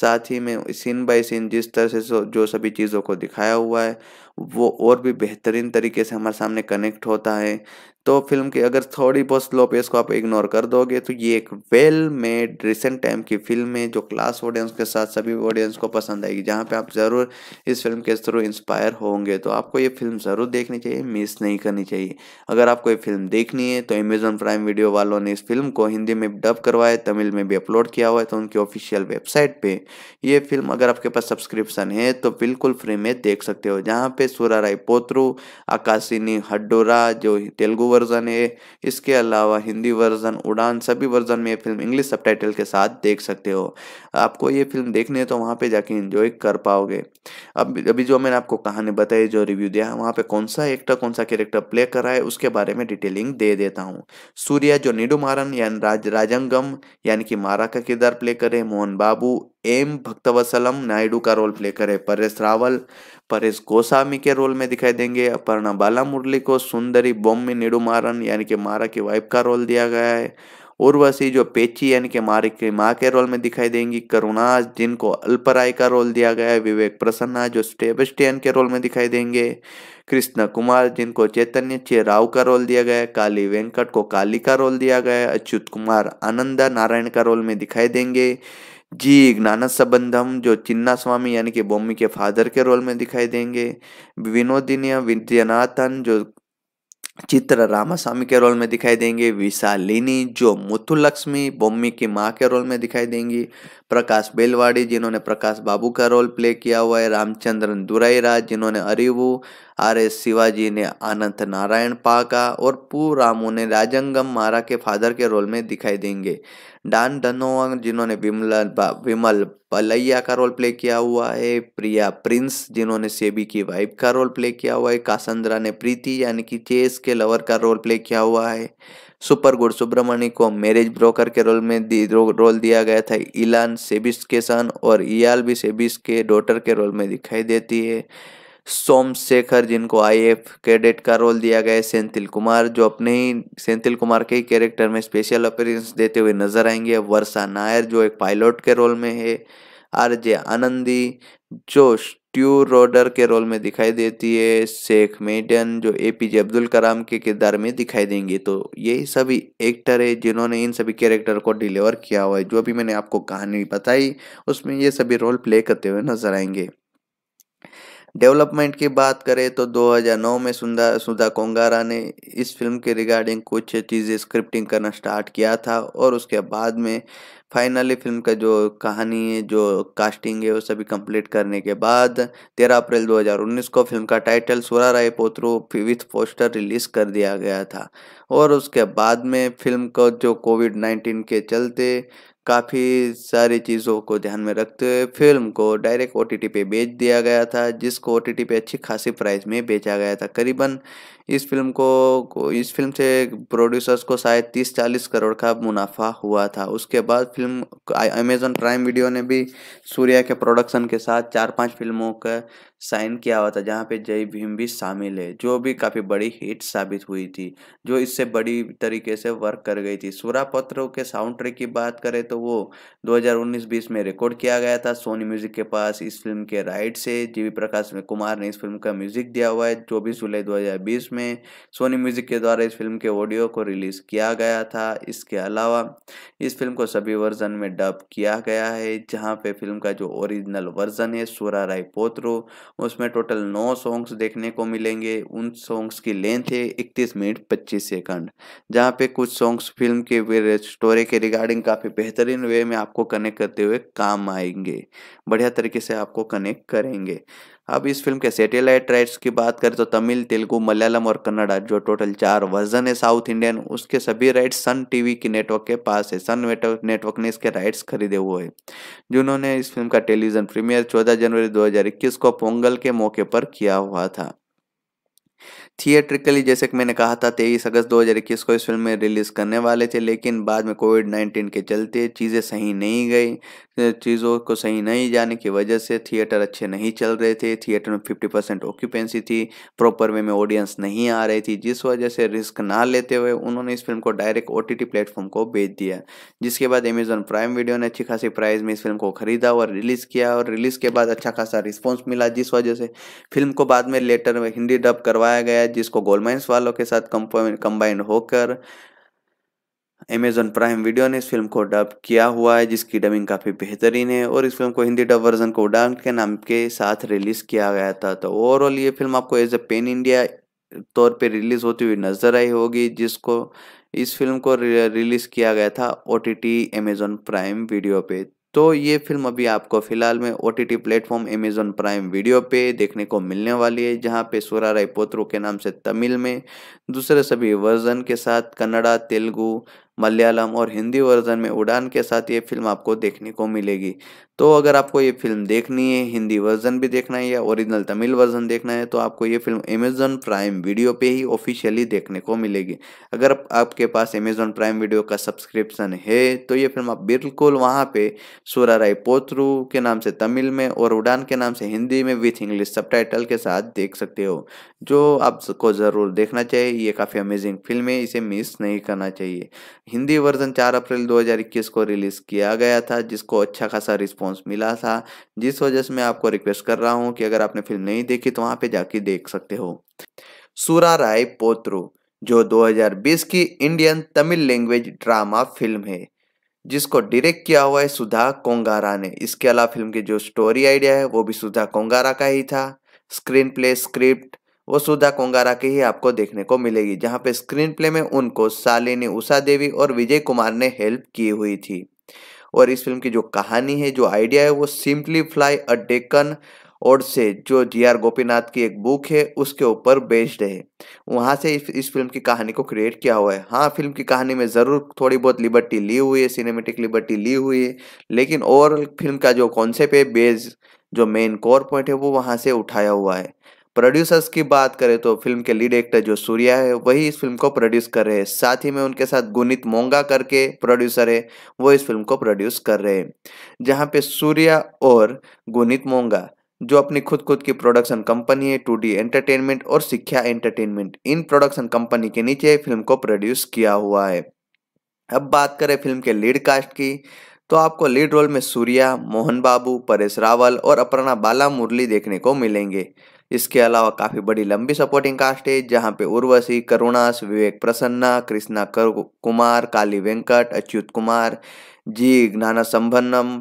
साथ ही में सीन बाय सीन जिस तरह से जो सभी चीज़ों को दिखाया हुआ है वो और भी बेहतरीन तरीके से हमारे सामने कनेक्ट होता है तो फिल्म की अगर थोड़ी बहुत स्लो पेस को आप इग्नोर कर दोगे तो ये एक वेल मेड रिसेंट टाइम की फिल्म है जो क्लास ऑडियंस के साथ सभी ऑडियंस को पसंद आएगी जहाँ पे आप ज़रूर इस फिल्म के थ्रू इंस्पायर होंगे तो आपको ये फिल्म ज़रूर देखनी चाहिए मिस नहीं करनी चाहिए अगर आपको ये फिल्म देखनी है तो अमेजोन प्राइम वीडियो वालों ने इस फिल्म को हिंदी में डब करवाया तमिल में भी अपलोड किया हुआ है तो उनकी ऑफिशियल वेबसाइट पर ये फिल्म अगर आपके पास सब्सक्रिप्शन है तो बिल्कुल फ्री में देख सकते हो जहाँ पर सुराराई पोत्रू आकाशिनी हड्डोरा जो तेलुगु वर्जन है इसके अलावा हिंदी वर्जन उड़ान सभी वर्जन में ये फिल्म इंग्लिश सब के साथ देख सकते हो आपको ये फिल्म देखने तो वहाँ पे जाके इंजॉय कर पाओगे अब अभी जो मैंने आपको कहानी बताई जो रिव्यू दिया है वहाँ पे कौन सा एक्टर कौन सा कैरेक्टर प्ले कर रहा है उसके बारे में डिटेलिंग दे देता हूँ सूर्या जो निडुमारन यानी राज राजंगम यानी कि मारा का किरदार प्ले करे मोहन बाबू एम भक्तवसलम नायडू का रोल प्ले करे परेश रावल परेश गोस्वामी के रोल में दिखाई देंगे अपर्णा बाला मुरली को सुंदरी बॉम्बे निडुमारन यानी कि मारा की वाइफ का रोल दिया गया है उर्वशी जो पेची यानी कि मारी की माँ के रोल में दिखाई देंगी करुणा जिनको अल्पराय का रोल दिया गया है विवेक प्रसन्ना जो स्टेबस्टियन के रोल में दिखाई देंगे कृष्णा कुमार जिनको चैतन्य चे राव का रोल दिया गया है काली वेंकट को काली का रोल दिया गया है अच्युत कुमार आनंदा नारायण का रोल में दिखाई देंगे जी ज्ञान संबंधम जो चिन्ना स्वामी यानी कि बोमी के फादर के रोल में दिखाई देंगे विनोदिनी विद्यनाथन जो चित्र रामास्वामी के रोल में दिखाई देंगे विशालिनी जो मुथु लक्ष्मी बोम्मी की माँ के रोल में दिखाई देंगी प्रकाश बेलवाड़ी जिन्होंने प्रकाश बाबू का रोल प्ले किया हुआ है रामचंद्रन दुराईराज जिन्होंने अरिवू आर एस शिवाजी ने अनंत नारायण पाका और पू रामू ने राजंगम मारा के फादर के रोल में दिखाई देंगे डान डनोवा जिन्होंने विमल विमल पलैया का रोल प्ले किया हुआ है प्रिया प्रिंस जिन्होंने सेबी की वाइफ का रोल प्ले किया हुआ है कासंद्रा ने प्रीति यानी कि चेस के लवर का रोल प्ले किया हुआ है सुपर गुड सुब्रमण्य को मैरिज ब्रोकर के रोल में रो, रोल दिया गया था इलान सेबिस के सन और इयाल भी सेबिस के डॉटर के रोल में दिखाई देती है सोमशेखर जिनको आई एफ कैडेट का रोल दिया गया है सेंथिल कुमार जो अपने ही सेंथिल कुमार के ही कैरेक्टर में स्पेशल अपेयरेंस देते हुए नजर आएंगे वर्षा नायर जो एक पायलट के रोल में है आरजे आनंदी जो स्ट्यू रोडर के रोल में दिखाई देती है शेख मेडन जो ए पी जे अब्दुल कलाम के किरदार में दिखाई देंगे तो यही सभी एक्टर है जिन्होंने इन सभी कैरेक्टर को डिलीवर किया हुआ है जो भी मैंने आपको कहानी बताई उसमें ये सभी रोल प्ले करते हुए नजर आएंगे डेवलपमेंट की बात करें तो 2009 में सुधा सुधा कोंगारा ने इस फिल्म के रिगार्डिंग कुछ चीज़ें स्क्रिप्टिंग करना स्टार्ट किया था और उसके बाद में फाइनली फिल्म का जो कहानी है जो कास्टिंग है वो सभी कंप्लीट करने के बाद 13 अप्रैल 2019 को फिल्म का title Soorarai Pottru with poster release कर दिया गया था और उसके बाद में फिल्म को जो कोविड नाइन्टीन के चलते काफ़ी सारी चीज़ों को ध्यान में रखते हुए फिल्म को डायरेक्ट ओ पे बेच दिया गया था जिसको ओ पे अच्छी खासी प्राइस में बेचा गया था करीबन इस फिल्म को, इस फिल्म से प्रोड्यूसर्स को शायद तीस चालीस करोड़ का मुनाफा हुआ था उसके बाद फिल्म अमेजन प्राइम वीडियो ने भी सूर्या के प्रोडक्शन के साथ चार पांच फिल्मों का साइन किया हुआ था जहाँ पे जय भीम भी शामिल है जो भी काफ़ी बड़ी हिट साबित हुई थी जो इससे बड़ी तरीके से वर्क कर गई थी सूरा पत्र के साउंड ट्रैक की बात करें तो वो 2019-20 में रिकॉर्ड किया गया था सोनी म्यूजिक के पास इस फिल्म के राइट से जीवी प्रकाश कुमार ने इस फिल्म का म्यूजिक दिया हुआ है चौबीस जुलाई दो में में सोनी म्यूजिक के द्वारा इस फिल्म के ऑडियो को रिलीज किया गया था इसके अलावा इस फिल्म को सभी वर्जन में डब किया गया है जहाँ पे फिल्म का जो ओरिजिनल वर्जन है सूरा राय पोत्रो उसमें टोटल नौ सॉन्ग्स देखने को मिलेंगे उन सॉन्ग्स की लेंथ है इकतीस मिनट पच्चीस सेकंड जहाँ पे कुछ सॉन्ग्स फिल्म के स्टोरी के रिगार्डिंग काफ़ी बेहतरीन वे में आपको कनेक्ट करते हुए काम आएंगे बढ़िया तरीके से आपको कनेक्ट करेंगे अब इस फिल्म के सैटेलाइट राइट्स की बात करें तो तमिल तेलुगु मलयालम और कन्नड़ा जो टोटल चार वर्जन है साउथ इंडियन उसके सभी राइट्स सन टीवी की नेटवर्क के पास है सन नेटवर्क ने इसके राइट्स खरीदे हुए हैं जिन्होंने इस फिल्म का टेलीविजन प्रीमियर 14 जनवरी 2021 को पोंगल के मौके पर किया हुआ था थिएट्रिकली जैसे कि मैंने कहा था तेईस अगस्त 2021 को इस फिल्म में रिलीज करने वाले थे लेकिन बाद में कोविड 19 के चलते चीज़ें सही नहीं गई चीज़ों को सही नहीं जाने की वजह से थिएटर अच्छे नहीं चल रहे थे थिएटर में फिफ्टी परसेंट ऑक्यूपेंसी थी प्रॉपर वे में ऑडियंस नहीं आ रही थी जिस वजह से रिस्क ना लेते हुए उन्होंने इस फिल्म को डायरेक्ट ओ टी प्लेटफॉर्म को बेच दिया जिसके बाद अमेजन प्राइम वीडियो ने अच्छी खासी प्राइस में इस फिल्म को खरीदा और रिलीज़ किया और रिलीज़ के बाद अच्छा खासा रिस्पॉन्स मिला जिस वजह से फिल्म को बाद में लेटर में हिंदी डब करवाया गया जिसको गोलमाइंस वालों के साथ कंबाइंड होकर अमेजॉन प्राइम वीडियो ने इस फिल्म को डब किया हुआ है जिसकी डबिंग काफ़ी बेहतरीन है और इस फिल्म को हिंदी डब वर्जन को उडान के नाम के साथ रिलीज़ किया गया था तो ओवरऑल ये फिल्म आपको एज ए पेन इंडिया तौर पे रिलीज़ होती हुई नज़र आई होगी जिसको इस फिल्म को रिलीज़ किया गया था O T T Amazon prime video पे तो ये फिल्म अभी आपको फिलहाल में O T T platform Amazon prime video पे देखने को मिलने वाली है जहाँ पे सूरा राय पोत्रो के नाम से तमिल में दूसरे सभी वर्जन के साथ कन्नड़ा तेलुगू मलयालम और हिंदी वर्जन में उड़ान के साथ ये फिल्म आपको देखने को मिलेगी तो अगर आपको ये फिल्म देखनी है हिंदी वर्जन भी देखना है या ओरिजिनल तमिल वर्जन देखना है तो आपको ये फिल्म अमेजन प्राइम वीडियो पे ही ऑफिशियली देखने को मिलेगी अगर आपके पास अमेजन प्राइम वीडियो का सब्सक्रिप्शन है तो ये फिल्म आप बिल्कुल वहाँ पे सूरा राय पोत्रू के नाम से तमिल में और उड़ान के नाम से हिंदी में विथ इंग्लिश सब के साथ देख सकते हो जो आपको ज़रूर देखना चाहिए ये काफ़ी अमेजिंग फिल्म है इसे मिस नहीं करना चाहिए हिंदी वर्जन 4 अप्रैल 2021 को रिलीज़ किया गया था जिसको अच्छा खासा रिस्पॉन्स मिला था जिस वजह से मैं आपको रिक्वेस्ट कर रहा हूँ कि अगर आपने फिल्म नहीं देखी तो वहाँ पे जाके देख सकते हो सूरा राय पोत्रो जो 2020 की Indian Tamil language drama film है जिसको डायरेक्ट किया हुआ है सुधा कोंगारा ने इसके अलावा फिल्म की जो स्टोरी आइडिया है वो भी सुधा कोंगारा का ही था स्क्रीन प्ले स्क्रिप्ट वो सुधा कोंगारा की ही आपको देखने को मिलेगी जहाँ पे स्क्रीन प्ले में उनको सालिनी उषा देवी और विजय कुमार ने हेल्प की हुई थी और इस फिल्म की जो कहानी है जो आइडिया है वो सिंपली फ्लाई अ डेकन और से जो जी आर गोपीनाथ की एक बुक है उसके ऊपर बेस्ड है वहाँ से इस, इस फिल्म की कहानी को क्रिएट किया हुआ है हाँ फिल्म की कहानी में ज़रूर थोड़ी बहुत लिबर्टी ली हुई है सिनेमेटिक लिबर्टी ली हुई है लेकिन ओवरऑल फिल्म का जो कॉन्सेप्ट है बेस जो मेन कोर पॉइंट है वो वहाँ से उठाया हुआ है प्रोड्यूसर्स की बात करें तो फिल्म के लीड एक्टर जो सूर्या है वही इस फिल्म को प्रोड्यूस कर रहे हैं साथ ही में उनके साथ गुनित मोंगा करके प्रोड्यूसर है वो इस फिल्म को प्रोड्यूस कर रहे हैं जहाँ पे सूर्या और गुनित मोंगा जो अपनी खुद खुद की प्रोडक्शन कंपनी है टू डी एंटरटेनमेंट और शिक्षा एंटरटेनमेंट इन प्रोडक्शन कंपनी के नीचे फिल्म को प्रोड्यूस किया हुआ है अब बात करें फिल्म के लीड कास्ट की तो आपको लीड रोल में सूर्या मोहन बाबू परेश रावल और अपर्णा बाला मुरली देखने को मिलेंगे इसके अलावा काफ़ी बड़ी लंबी सपोर्टिंग कास्ट है जहां पे उर्वशी करुणास विवेक प्रसन्ना कृष्णा कुमार काली वेंकट अच्युत कुमार जी ज्ञान संभनम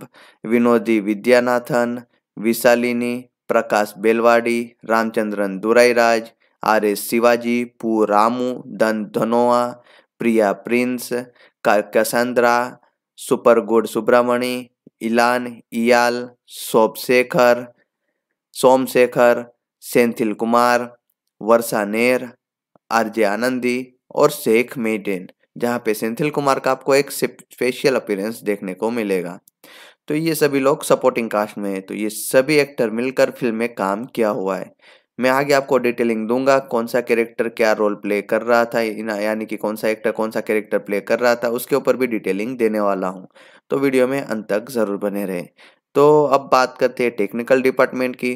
विनोदी विद्यानाथन विशालिनी प्रकाश बेलवाड़ी रामचंद्रन दुराईराज आर एस शिवाजी पू रामू दन Dhanoa Priya Prince Cassandra super good Subramani इलान इयाल सोप शेखर सोमशेखर सेंथिल कुमार वर्षा नेर आरजे आनंदी और शेख मेडेन जहाँ पे सेंथिल कुमार का आपको एक स्पेशल अपीरेंस देखने को मिलेगा तो ये सभी लोग सपोर्टिंग कास्ट में है तो ये सभी एक्टर मिलकर फिल्म में काम किया हुआ है मैं आगे आपको डिटेलिंग दूंगा कौन सा कैरेक्टर क्या रोल प्ले कर रहा था यानी कि कौन सा एक्टर कौन सा कैरेक्टर प्ले कर रहा था उसके ऊपर भी डिटेलिंग देने वाला हूँ तो वीडियो में अंत तक ज़रूर बने रहे तो अब बात करते हैं टेक्निकल डिपार्टमेंट की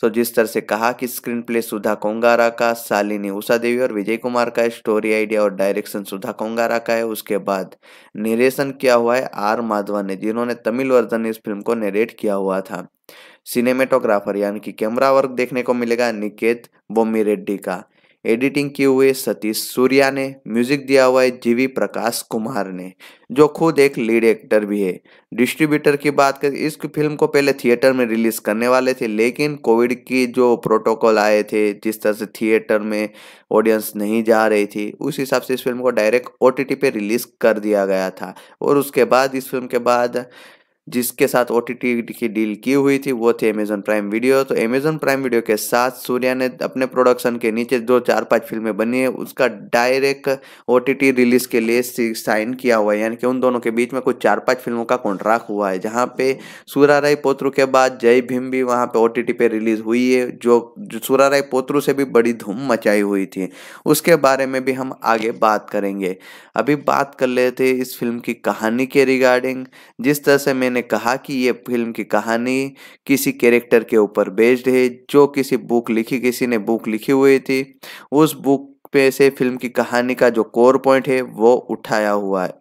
तो जिस तरह से कहा कि स्क्रीन प्ले सुधा कोंगारा का शालिनी उषा देवी और विजय कुमार का स्टोरी आइडिया और डायरेक्शन सुधा कोंगारा का है उसके बाद निर्देशन किया हुआ है आर माधवन ने जिन्होंने तमिल वर्जन इस फिल्म को नेरेट किया हुआ था सिनेमेटोग्राफर यानी कि कैमरा वर्क देखने को मिलेगा निकेत बोमी रेड्डी का एडिटिंग किए हुए सतीश सूर्या ने म्यूजिक दिया हुआ है जीवी प्रकाश कुमार ने जो खुद एक लीड एक्टर भी है डिस्ट्रीब्यूटर की बात करें इस फिल्म को पहले थिएटर में रिलीज करने वाले थे लेकिन कोविड की जो प्रोटोकॉल आए थे जिस तरह से थिएटर में ऑडियंस नहीं जा रही थी उस हिसाब से इस फिल्म को डायरेक्ट ओ पे रिलीज कर दिया गया था और उसके बाद इस फिल्म के बाद जिसके साथ ओ की डील की हुई थी वो थी अमेजोन प्राइम वीडियो तो अमेजोन प्राइम वीडियो के साथ सूर्या ने अपने प्रोडक्शन के नीचे जो चार पांच फिल्में बनी है उसका डायरेक्ट ओ रिलीज के लिए साइन किया हुआ है यानी कि उन दोनों के बीच में कुछ चार पांच फिल्मों का कॉन्ट्रैक्ट हुआ है जहाँ पे सूरा राय पोत्रु के बाद जय भीम भी वहाँ पर ओ पे रिलीज हुई है जो, जो सूरा राय पोत्रु से भी बड़ी धूम मचाई हुई थी उसके बारे में भी हम आगे बात करेंगे अभी बात कर लेते इस फिल्म की कहानी के रिगार्डिंग जिस तरह से मैंने ने कहा कि ये फिल्म की कहानी किसी कैरेक्टर के ऊपर बेस्ड है जो किसी बुक लिखी किसी ने बुक लिखी हुई थी उस बुक पे से फिल्म की कहानी का जो कोर पॉइंट है वो उठाया हुआ है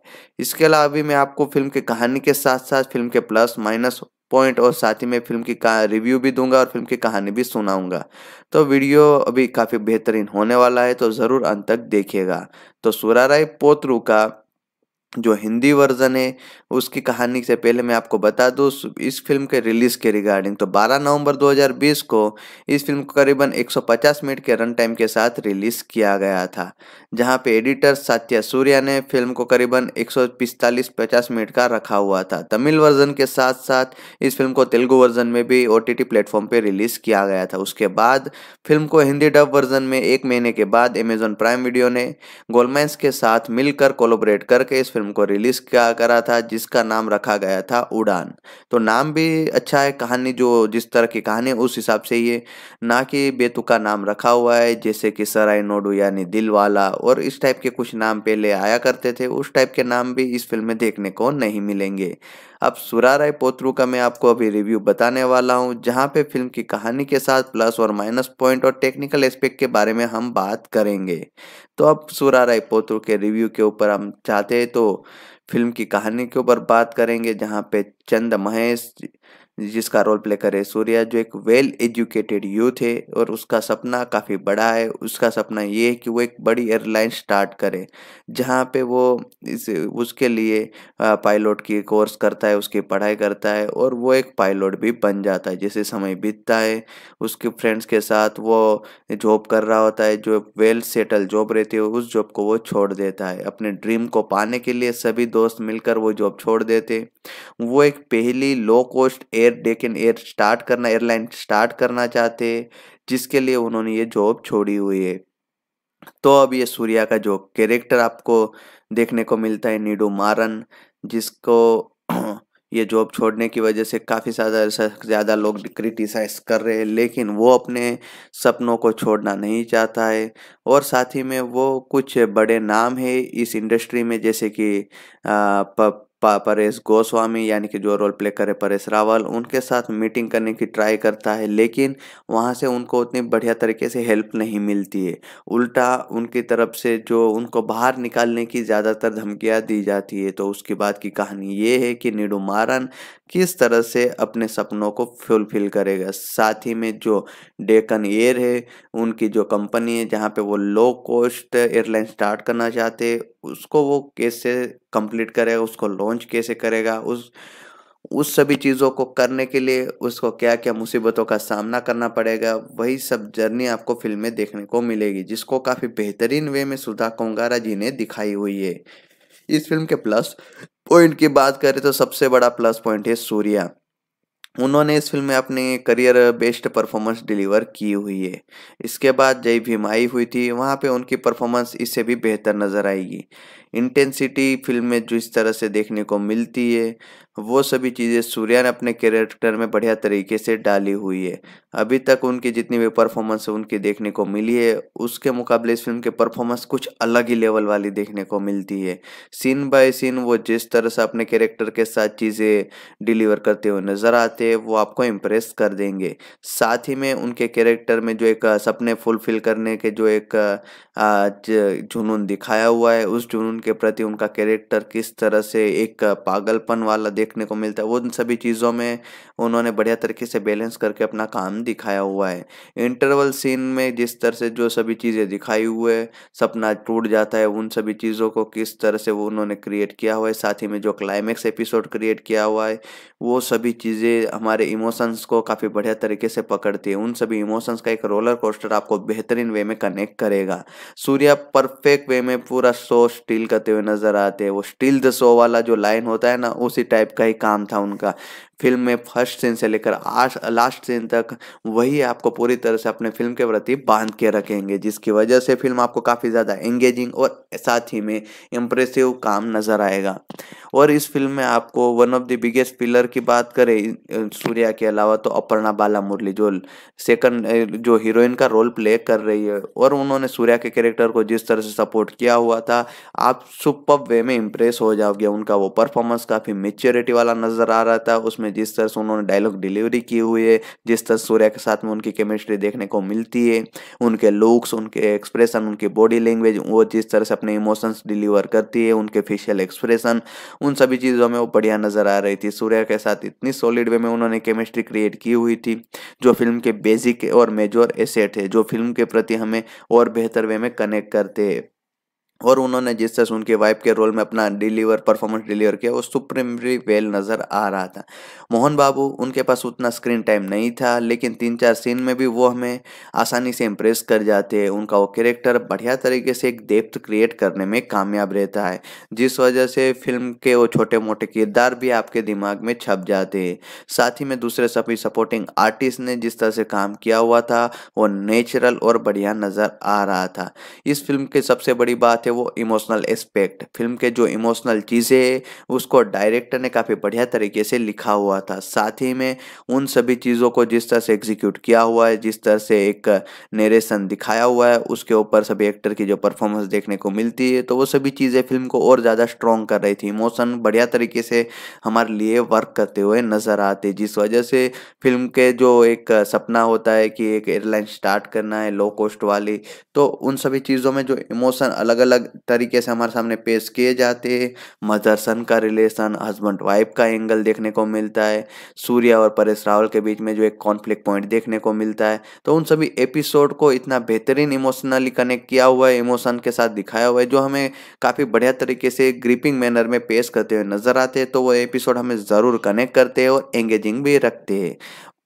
इसके अलावा भी मैं आपको फिल्म की कहानी के साथ साथ फिल्म के प्लस माइनस पॉइंट और साथ ही में फिल्म की रिव्यू भी दूंगा और फिल्म की कहानी भी सुनाऊंगा तो वीडियो अभी काफ़ी बेहतरीन होने वाला है तो ज़रूर अंत तक देखिएगा तो सुराराय पोतरू का जो हिंदी वर्जन है उसकी कहानी से पहले मैं आपको बता दूँ इस फिल्म के रिलीज़ के रिगार्डिंग तो 12 नवंबर 2020 को इस फिल्म को करीबन 150 मिनट के रन टाइम के साथ रिलीज़ किया गया था जहां पे एडिटर सात्या सूर्या ने फिल्म को करीबन 145-50 मिनट का रखा हुआ था तमिल वर्जन के साथ साथ इस फिल्म को तेलुगु वर्जन में भी ओ टी प्लेटफॉर्म पर रिलीज़ किया गया था उसके बाद फिल्म को हिंदी डब वर्जन में एक महीने के बाद अमेजोन प्राइम वीडियो ने गोलमैंस के साथ मिलकर कोलोबरेट करके इस फिल्म फिल्म को रिलीज किया करा था जिसका नाम रखा गया था उड़ान तो नाम भी अच्छा है कहानी जो जिस तरह की कहानी उस हिसाब से ये ना कि बेतुका नाम रखा हुआ है जैसे कि सराय नोडू यानी दिल वाला और इस टाइप के कुछ नाम पहले आया करते थे उस टाइप के नाम भी इस फिल्म में देखने को नहीं मिलेंगे अब सुरा राय पोत्रू का मैं आपको अभी रिव्यू बताने वाला हूँ जहाँ पे फिल्म की कहानी के साथ प्लस और माइनस पॉइंट और टेक्निकल एस्पेक्ट के बारे में हम बात करेंगे तो अब सुरा राय पोत्रू के रिव्यू के ऊपर हम चाहते हैं तो फिल्म की कहानी के ऊपर बात करेंगे जहाँ पे चंद महेश जिसका रोल प्ले करे सूर्या जो एक वेल एजुकेटेड यूथ है और उसका सपना काफ़ी बड़ा है उसका सपना ये है कि वो एक बड़ी एयरलाइन स्टार्ट करे जहाँ पे वो इस उसके लिए पायलट की कोर्स करता है उसकी पढ़ाई करता है और वो एक पायलट भी बन जाता है जैसे समय बीतता है उसके फ्रेंड्स के साथ वो जॉब कर रहा होता है जो वेल सेटल जॉब रहती है उस जॉब को वो छोड़ देता है अपने ड्रीम को पाने के लिए सभी दोस्त मिलकर वो जॉब छोड़ देते वो एक पहली low cost air air Deccan air start करना एयरलाइन स्टार्ट करना चाहते जिसके लिए उन्होंने ये जॉब छोड़ी हुई है तो अब ये सूर्या का जो कैरेक्टर आपको देखने को मिलता है नीडू मारन जिसको ये जॉब छोड़ने की वजह से काफ़ी ज़्यादा ज़्यादा लोग क्रिटिसाइज कर रहे हैं लेकिन वो अपने सपनों को छोड़ना नहीं चाहता है और साथ ही में वो कुछ बड़े नाम है इस इंडस्ट्री में जैसे कि परेश गोस्वामी यानी कि जो रोल प्ले करे परेश रावल उनके साथ मीटिंग करने की ट्राई करता है लेकिन वहाँ से उनको उतनी बढ़िया तरीके से हेल्प नहीं मिलती है उल्टा उनकी तरफ से जो उनको बाहर निकालने की ज़्यादातर धमकियाँ दी जाती है तो उसके बाद की कहानी ये है कि निडुमारन किस तरह से अपने सपनों को फुलफिल करेगा साथ ही में जो डेकन एयर है उनकी जो कंपनी है जहाँ पे वो लो कॉस्ट एयरलाइन स्टार्ट करना चाहते हैं उसको वो कैसे कंप्लीट करेगा उसको लॉन्च कैसे करेगा उस उस सभी चीज़ों को करने के लिए उसको क्या क्या मुसीबतों का सामना करना पड़ेगा वही सब जर्नी आपको फिल्म में देखने को मिलेगी जिसको काफ़ी बेहतरीन वे में सुधा कोंगारा जी ने दिखाई हुई है इस फिल्म के प्लस पॉइंट की बात करें तो सबसे बड़ा प्लस पॉइंट है सूर्या उन्होंने इस फिल्म में अपने करियर बेस्ट परफॉर्मेंस डिलीवर की हुई है इसके बाद जय भीम आई हुई थी वहाँ पे उनकी परफॉर्मेंस इससे भी बेहतर नज़र आएगी इंटेंसिटी फिल्म में जो इस तरह से देखने को मिलती है वो सभी चीज़ें सूर्या ने अपने कैरेक्टर में बढ़िया तरीके से डाली हुई है अभी तक उनकी जितनी भी परफॉर्मेंस उनकी देखने को मिली है उसके मुकाबले इस फिल्म के परफॉर्मेंस कुछ अलग ही लेवल वाली देखने को मिलती है सीन बाय सीन वो जिस तरह से अपने कैरेक्टर के साथ चीज़ें डिलीवर करते हुए नज़र आते हैं वो आपको इम्प्रेस कर देंगे साथ ही में उनके कैरेक्टर में जो एक सपने फुलफिल करने के जो एक जुनून दिखाया हुआ है उस जुनून के प्रति उनका कैरेक्टर किस तरह से एक पागलपन वाला देखने को मिलता है वो सभी चीज़ों में उन्होंने बढ़िया तरीके से बैलेंस करके अपना काम दिखाया हुआ है इंटरवल सीन में जिस तरह से जो सभी चीज़ें दिखाई हुए सपना टूट जाता है उन सभी चीज़ों को किस तरह से वो उन्होंने क्रिएट किया हुआ है साथ ही में जो क्लाइमेक्स एपिसोड क्रिएट किया हुआ है वो सभी चीज़ें हमारे इमोशंस को काफ़ी बढ़िया तरीके से पकड़ती है उन सभी इमोशंस का एक रोलर कोस्टर आपको बेहतरीन वे में कनेक्ट करेगा सूर्या परफेक्ट वे में पूरा शो स्टील करते हुए नजर आते हैं वो स्टील द शो वाला जो लाइन होता है ना उसी टाइप का ही काम था उनका फिल्म में फर्स्ट सीन से लेकर लास्ट सीन तक वही आपको पूरी तरह से अपने फिल्म के प्रति बांध के रखेंगे जिसकी वजह से फिल्म आपको काफ़ी ज़्यादा एंगेजिंग और साथ ही में इम्प्रेसिव काम नज़र आएगा और इस फिल्म में आपको one of the biggest pillar की बात करें सूर्या के अलावा तो अपर्णा बाला मुरली जो सेकंड जो हीरोइन का रोल प्ले कर रही है और उन्होंने सूर्या के कैरेक्टर को जिस तरह से सपोर्ट किया हुआ था आप सुपर वे में इम्प्रेस हो जाओगे उनका वो परफॉर्मेंस काफ़ी मेच्योरिटी वाला नज़र आ रहा था उसमें में जिस तरह से उन्होंने डायलॉग डिलीवरी की हुई है जिस तरह सूर्या के साथ में उनकी केमिस्ट्री देखने को मिलती है उनके लुक्स उनके एक्सप्रेशन उनकी बॉडी लैंग्वेज वो जिस तरह से अपने इमोशंस डिलीवर करती है उनके फेशियल एक्सप्रेशन उन सभी चीज़ों में वो बढ़िया नज़र आ रही थी सूर्या के साथ इतनी सॉलिड वे में उन्होंने केमिस्ट्री क्रिएट की हुई थी जो फिल्म के बेसिक और मेजोर एसेट है जो फिल्म के प्रति हमें और बेहतर वे में कनेक्ट करते हैं और उन्होंने जिस तरह से उनके वाइफ के रोल में अपना डिलीवर परफॉर्मेंस डिलीवर किया वो सुप्रीमली वेल नज़र आ रहा था मोहन बाबू उनके पास उतना स्क्रीन टाइम नहीं था लेकिन तीन चार सीन में भी वो हमें आसानी से इम्प्रेस कर जाते हैं उनका वो कैरेक्टर बढ़िया तरीके से एक डेप्थ क्रिएट करने में कामयाब रहता है जिस वजह से फिल्म के वो छोटे मोटे किरदार भी आपके दिमाग में छप जाते हैं साथ ही में दूसरे सभी सपोर्टिंग आर्टिस्ट ने जिस तरह से काम किया हुआ था वो नेचुरल और बढ़िया नज़र आ रहा था इस फिल्म की सबसे बड़ी बात है वो इमोशनल एस्पेक्ट फिल्म के जो इमोशनल चीज़ें उसको डायरेक्टर ने काफ़ी बढ़िया तरीके से लिखा हुआ था साथ ही में उन सभी चीज़ों को जिस तरह से एग्जीक्यूट किया हुआ है जिस तरह से एक नेरेशन दिखाया हुआ है उसके ऊपर सभी एक्टर की जो परफॉर्मेंस देखने को मिलती है तो वो सभी चीज़ें फिल्म को और ज़्यादा स्ट्रॉन्ग कर रही थी इमोशन बढ़िया तरीके से हमारे लिए वर्क करते हुए नज़र आते जिस वजह से फिल्म के जो एक सपना होता है कि एक एयरलाइन स्टार्ट करना है लो कॉस्ट वाली तो उन सभी चीज़ों में जो इमोशन अलग अलग अलग तरीके से हमारे सामने पेश किए जाते हैं मदर सन का रिलेशन हस्बैंड वाइफ का एंगल देखने को मिलता है सूर्य और परेश रावल के बीच में जो एक कॉन्फ्लिक्ट पॉइंट देखने को मिलता है तो उन सभी एपिसोड को इतना बेहतरीन इमोशनली कनेक्ट किया हुआ है इमोशन के साथ दिखाया हुआ है जो हमें काफ़ी बढ़िया तरीके से ग्रिपिंग मैनर में पेश करते हुए नजर आते हैं तो वो एपिसोड हमें ज़रूर कनेक्ट करते हैं और एंगेजिंग भी रखते हैं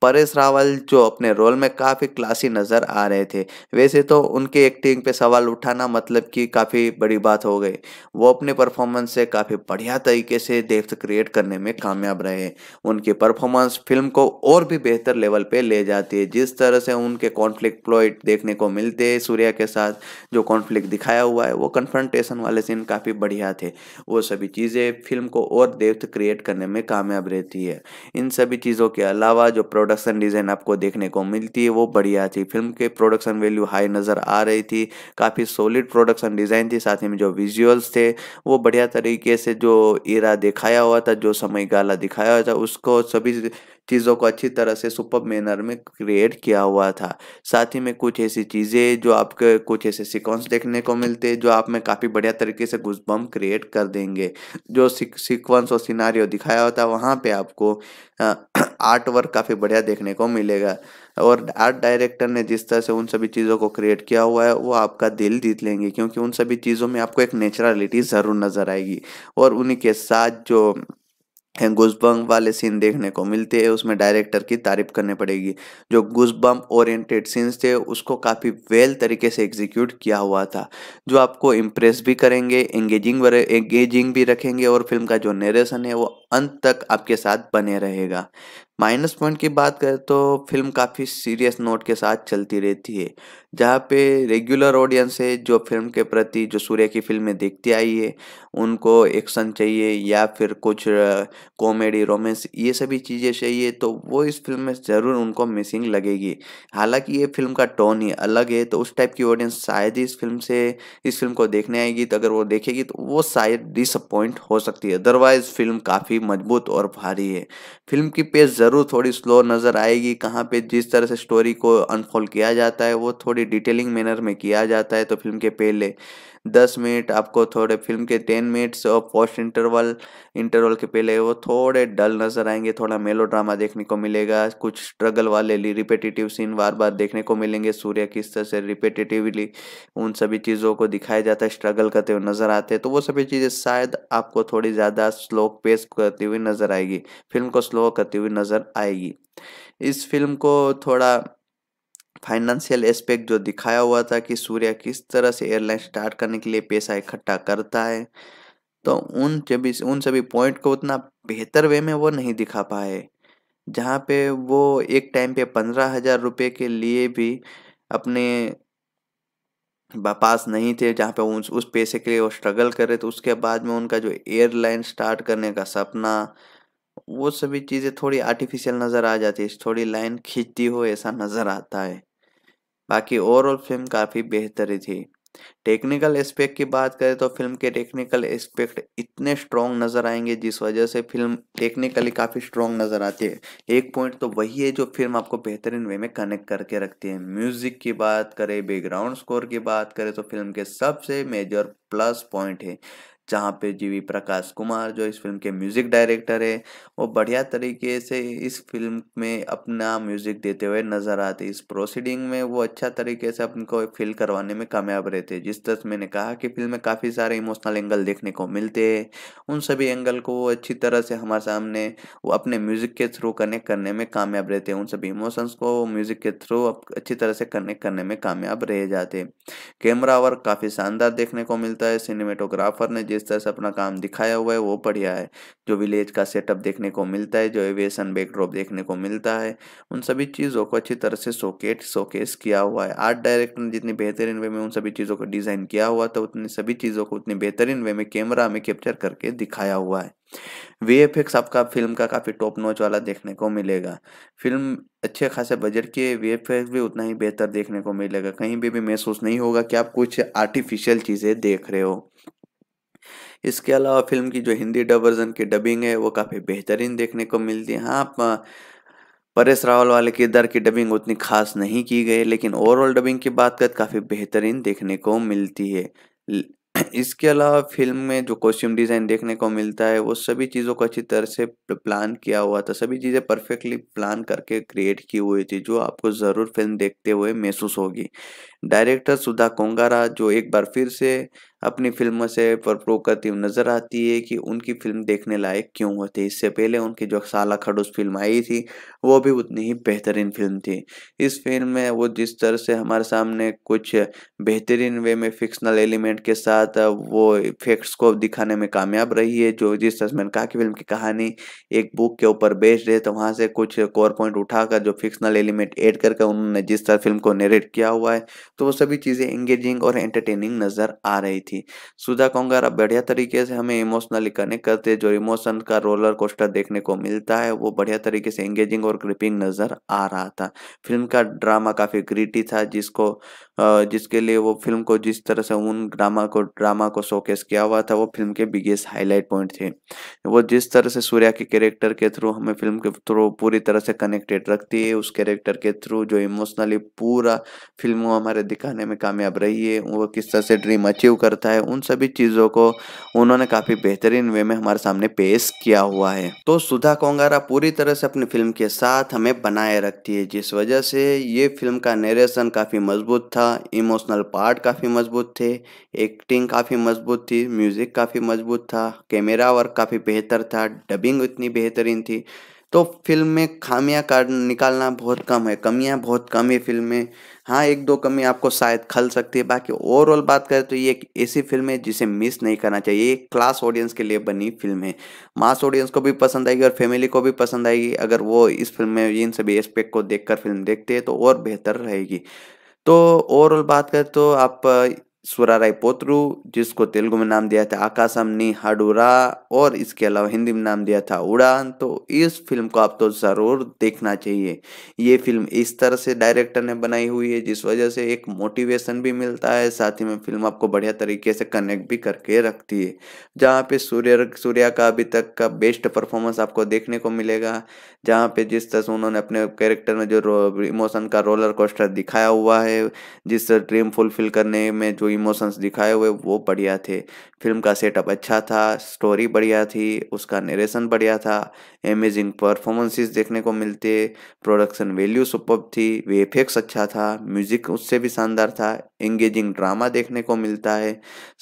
परेश रावल जो अपने रोल में काफ़ी क्लासी नज़र आ रहे थे वैसे तो उनके एक्टिंग पे सवाल उठाना मतलब कि काफ़ी बड़ी बात हो गई वो अपने परफॉर्मेंस से काफ़ी बढ़िया तरीके से डेप्थ क्रिएट करने में कामयाब रहे उनकी परफॉर्मेंस फिल्म को और भी बेहतर लेवल पे ले जाती है जिस तरह से उनके कॉन्फ्लिक्ट प्लॉइट देखने को मिलते हैं सूर्या के साथ जो कॉन्फ्लिक्ट दिखाया हुआ है वो कन्फ्रंटेशन वाले सीन काफ़ी बढ़िया थे वो सभी चीज़ें फिल्म को और डेप्थ क्रिएट करने में कामयाब रहती है इन सभी चीज़ों के अलावा जो प्रोडक्ट प्रोडक्शन डिज़ाइन आपको देखने को मिलती है वो बढ़िया थी फिल्म के प्रोडक्शन वैल्यू हाई नज़र आ रही थी काफ़ी सॉलिड प्रोडक्शन डिज़ाइन थी साथ ही में जो विजुअल्स थे वो बढ़िया तरीके से जो इरा दिखाया हुआ था जो समय गाला दिखाया हुआ था उसको सभी चीज़ों को अच्छी तरह से सुपर मैनर में क्रिएट किया हुआ था साथ ही में कुछ ऐसी चीज़ें जो आपके कुछ ऐसे सिक्वेंस देखने को मिलते हैं जो आप में काफ़ी बढ़िया तरीके से घुसबम क्रिएट कर देंगे जो सिक्वेंस और सिनारियो दिखाया होता है वहाँ पर आपको आर्ट वर्क काफ़ी बढ़िया देखने को मिलेगा और आर्ट डायरेक्टर ने जिस तरह से उन सभी चीज़ों को क्रिएट किया हुआ है वो आपका दिल जीत लेंगे क्योंकि उन सभी चीज़ों में आपको एक नेचुरलिटी ज़रूर नज़र आएगी और उन्हीं के साथ जो गुजबंग वाले सीन देखने को मिलते हैं उसमें डायरेक्टर की तारीफ करनी पड़ेगी जो गुजबम ओरिएंटेड सीन्स थे उसको काफ़ी वेल तरीके से एग्जीक्यूट किया हुआ था जो आपको इम्प्रेस भी करेंगे एंगेजिंग एंगेजिंग भी रखेंगे और फिल्म का जो नरेशन है वो अंत तक आपके साथ बने रहेगा माइनस पॉइंट की बात करें तो फिल्म काफ़ी सीरियस नोट के साथ चलती रहती है जहाँ पे रेगुलर ऑडियंस है जो फिल्म के प्रति जो सूर्य की फिल्में देखती आई है उनको एक्शन चाहिए या फिर कुछ कॉमेडी रोमांस ये सभी चीज़ें चाहिए तो वो इस फिल्म में ज़रूर उनको मिसिंग लगेगी हालांकि ये फिल्म का टोन ही अलग है तो उस टाइप की ऑडियंस शायद ही इस फिल्म से इस फिल्म को देखने आएगी तो अगर वो देखेगी तो वो शायद डिसअपॉइंट हो सकती है अदरवाइज़ फिल्म काफ़ी मजबूत और भारी है फिल्म की पेज ज़रूर थोड़ी स्लो नज़र आएगी कहाँ पे जिस तरह से स्टोरी को अनफोल्ड किया जाता है वो थोड़ी डिटेलिंग मैनर में किया जाता है तो फिल्म के पहले दस मिनट आपको थोड़े फिल्म के टेन मिनट्स और पोस्ट इंटरवल इंटरवल के पहले वो थोड़े डल नज़र आएंगे थोड़ा मेलो ड्रामा देखने को मिलेगा कुछ स्ट्रगल वाले रिपेटिटिव सीन बार बार देखने को मिलेंगे सूर्य किस तरह से रिपेटेटिवली उन सभी चीज़ों को दिखाया जाता है स्ट्रगल करते हुए नज़र आते हैं तो वो सभी चीज़ें शायद आपको थोड़ी ज़्यादा स्लो पेस करती हुई नज़र आएगी फिल्म को स्लो करती हुई नज़र आएगी इस फिल्म को थोड़ा फाइनेंशियल एस्पेक्ट जो दिखाया हुआ था कि सूर्य किस तरह से एयरलाइन स्टार्ट करने के लिए पैसा इकट्ठा करता है तो उन सभी उन सभी पॉइंट को उतना बेहतर वे में वो नहीं दिखा पाए जहाँ पे वो एक टाइम पे पंद्रह हज़ार रुपये के लिए भी अपने पास नहीं थे जहाँ पे उस पैसे के लिए वो स्ट्रगल कर रहे थे उसके बाद में उनका जो एयरलाइन स्टार्ट करने का सपना वो सभी चीज़ें थोड़ी आर्टिफिशियल नज़र आ जाती है थोड़ी लाइन खींचती हो ऐसा नज़र आता है बाकी ओवरऑल फिल्म काफ़ी बेहतरी थी टेक्निकल एस्पेक्ट की बात करें तो फिल्म के टेक्निकल एस्पेक्ट इतने स्ट्रॉन्ग नज़र आएंगे जिस वजह से फिल्म टेक्निकली काफ़ी स्ट्रॉन्ग नज़र आती है एक पॉइंट तो वही है जो फिल्म आपको बेहतरीन वे में कनेक्ट करके रखती है म्यूज़िक की बात करें बैकग्राउंड स्कोर की बात करें तो फिल्म के सबसे मेजर प्लस पॉइंट है जहाँ पे जीवी प्रकाश कुमार जो इस फिल्म के म्यूजिक डायरेक्टर है वो बढ़िया तरीके से इस फिल्म में अपना म्यूजिक देते हुए नजर आते इस प्रोसीडिंग में वो अच्छा तरीके से अपन को फील करवाने में कामयाब रहते जिस तरह मैंने कहा कि फिल्म में काफ़ी सारे इमोशनल एंगल देखने को मिलते हैं उन सभी एंगल को वो अच्छी तरह से हमारे सामने वो अपने म्यूजिक के थ्रू कनेक्ट करने में कामयाब रहते हैं उन सभी इमोशंस को म्यूजिक के थ्रू अच्छी तरह से कनेक्ट करने में कामयाब रह जाते कैमरा वर्क काफ़ी शानदार देखने को मिलता है सिनेमेटोग्राफर ने जिस जिस तरह से अपना काम दिखाया हुआ है वो बढ़िया है जो विलेज का सेटअप देखने को मिलता है जो एविएशन बैकड्रॉप देखने को मिलता है उन सभी चीज़ों को अच्छी तरह से सोकेट सोकेस किया हुआ है आर्ट डायरेक्टर ने जितनी बेहतरीन वे में उन सभी चीज़ों को डिज़ाइन किया हुआ था उतनी सभी चीज़ों को उतनी बेहतरीन वे में कैमरा में कैप्चर करके दिखाया हुआ है वीएफएक्स आपका फिल्म का काफ़ी टॉप नोच वाला देखने को मिलेगा फिल्म अच्छे खासे बजट के वीएफएक्स भी उतना ही बेहतर देखने को मिलेगा कहीं भी भी महसूस नहीं होगा कि आप कुछ आर्टिफिशियल चीज़ें देख रहे हो इसके अलावा फिल्म की जो हिंदी डब वर्जन की डबिंग है वो काफ़ी बेहतरीन देखने को मिलती है हाँ परेश रावल वाले किरदार की डबिंग उतनी खास नहीं की गई लेकिन ओवरऑल डबिंग की बात करें काफ़ी बेहतरीन देखने को मिलती है इसके अलावा फिल्म में जो कॉस्ट्यूम डिज़ाइन देखने को मिलता है वो सभी चीज़ों को अच्छी तरह से प्लान किया हुआ था सभी चीज़ें परफेक्टली प्लान करके क्रिएट की हुई थी जो आपको ज़रूर फिल्म देखते हुए महसूस होगी डायरेक्टर सुधा कोंगारा जो एक बार फिर से अपनी फिल्मों से परप्रो करती हुई नजर आती है कि उनकी फिल्म देखने लायक क्यों होती है इससे पहले उनकी जो साला खड़ूस फिल्म आई थी वो भी उतनी ही बेहतरीन फिल्म थी इस फिल्म में वो जिस तरह से हमारे सामने कुछ बेहतरीन वे में फिक्शनल एलिमेंट के साथ वो इफेक्ट्स को दिखाने में कामयाब रही है जो जिस तरह मैंने कहा कि फिल्म की कहानी एक बुक के ऊपर बेस्ड है तो वहाँ से कुछ कोर पॉइंट उठाकर जो फिक्शनल एलिमेंट एड करके उन्होंने जिस तरह फिल्म को नरेट किया हुआ है तो वो सभी चीज़ें एंगेजिंग और एंटरटेनिंग नज़र आ रही थी सुधा कोंगार अब बढ़िया तरीके से हमें इमोशनली कनेक्ट करते जो इमोशन का रोलर कोस्टर देखने को मिलता है वो बढ़िया तरीके से एंगेजिंग और ग्रिपिंग नज़र आ रहा था फिल्म का ड्रामा काफ़ी ग्रीटी था जिसको जिसके लिए वो फिल्म को जिस तरह से उन ड्रामा को ड्रामा को शोकेस किया हुआ था वो फिल्म के बिगेस्ट हाईलाइट पॉइंट थे वो जिस तरह से सूर्या के कैरेक्टर के थ्रू हमें फिल्म के थ्रू पूरी तरह से कनेक्टेड रखती है उस कैरेक्टर के थ्रू जो इमोशनली पूरा फिल्म हमारे दिखाने में कामयाब रही है वो किस तरह से ड्रीम अचीव करता है उन सभी चीज़ों को उन्होंने काफ़ी बेहतरीन वे में हमारे सामने पेश किया हुआ है तो सुधा कोंगारा पूरी तरह से अपनी फिल्म के साथ हमें बनाए रखती है जिस वजह से ये फिल्म का नरेशन काफ़ी मजबूत था इमोशनल पार्ट काफ़ी मजबूत थे एक्टिंग काफ़ी मजबूत थी म्यूज़िक काफ़ी मजबूत था कैमरा वर्क काफ़ी बेहतर था डबिंग इतनी बेहतरीन थी तो फिल्म में खामियां का निकालना बहुत कम है कमियां बहुत कम है फिल्म में हाँ एक दो कमी आपको शायद खल सकती है बाकी ओवरऑल बात करें तो ये एक ऐसी फिल्म है जिसे मिस नहीं करना चाहिए ये क्लास ऑडियंस के लिए बनी फिल्म है मास ऑडियंस को भी पसंद आएगी और फैमिली को भी पसंद आएगी अगर वो इस फिल्म में इन सभी एस्पेक्ट को देखकर फिल्म देखते हैं तो और बेहतर रहेगी तो ओवरऑल बात करें तो आप स्वराराय पोत्रु जिसको तेलुगु में नाम दिया था आकाशम नी हाडूरा और इसके अलावा हिंदी में नाम दिया था उड़ान तो इस फिल्म को आप तो ज़रूर देखना चाहिए ये फिल्म इस तरह से डायरेक्टर ने बनाई हुई है जिस वजह से एक मोटिवेशन भी मिलता है साथ ही में फिल्म आपको बढ़िया तरीके से कनेक्ट भी करके रखती है जहाँ पे सूर्य सूर्या का अभी तक का बेस्ट परफॉर्मेंस आपको देखने को मिलेगा जहाँ पे जिस तरह से उन्होंने अपने कैरेक्टर में जो इमोशन का रोलर कोस्टर दिखाया हुआ है जिस ड्रीम फुलफिल करने में जो इमोशंस दिखाए हुए वो बढ़िया थे फिल्म का सेटअप अच्छा था स्टोरी बढ़िया थी उसका नरेशन बढ़िया था अमेजिंग परफॉर्मेंसेस देखने को मिलते प्रोडक्शन वैल्यू सुपर थी वे इफेक्ट्स अच्छा था म्यूजिक उससे भी शानदार था एंगेजिंग ड्रामा देखने को मिलता है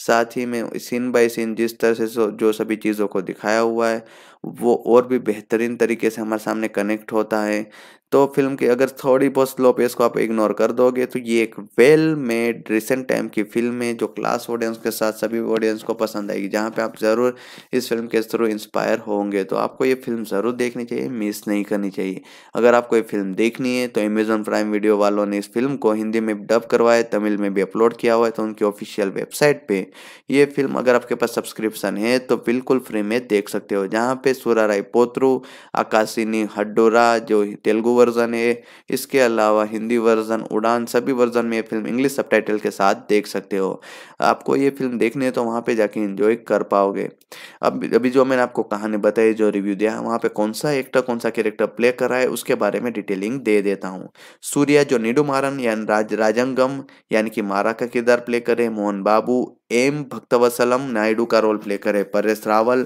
साथ ही में सीन बाय सीन जिस तरह से जो सभी चीज़ों को दिखाया हुआ है वो और भी बेहतरीन तरीके से हमारे सामने कनेक्ट होता है तो फिल्म की अगर थोड़ी बहुत स्लो पेस को आप इग्नोर कर दोगे तो ये एक वेल मेड रिसेंट टाइम की फिल्म है जो क्लास ऑडियंस के साथ सभी ऑडियंस को पसंद आएगी जहाँ पे आप ज़रूर इस फिल्म के थ्रू इंस्पायर होंगे तो आपको ये फिल्म ज़रूर देखनी चाहिए मिस नहीं करनी चाहिए अगर आपको ये फिल्म देखनी है तो अमेजोन प्राइम वीडियो वालों ने इस फिल्म को हिंदी में डब करवाया तमिल में भी अपलोड किया हुआ है तो उनकी ऑफिशियल वेबसाइट पर ये फिल्म अगर आपके पास सब्सक्रिप्शन है तो बिल्कुल फ्री में देख सकते हो जहाँ पे सुराराई पोत्रू आकाशिनी हड्डोरा जो तेलुगु वर्जन है इसके अलावा हिंदी वर्जन उड़ान सभी वर्जन में ये फिल्म इंग्लिश सब के साथ देख सकते हो आपको ये फिल्म देखने तो वहाँ पे जाके इंजॉय कर पाओगे अब अभी जो मैंने आपको कहानी बताई जो रिव्यू दिया वहाँ पे कौन सा एक्टर कौन सा कैरेक्टर प्ले कर रहा है उसके बारे में डिटेलिंग दे देता हूँ सूर्या जो निडुमारन यानी राज राजंगम यानी कि मारा का किरदार प्ले करे मोहन बाबू एम भक्तवसलम नायडू का रोल प्ले करे परेश रावल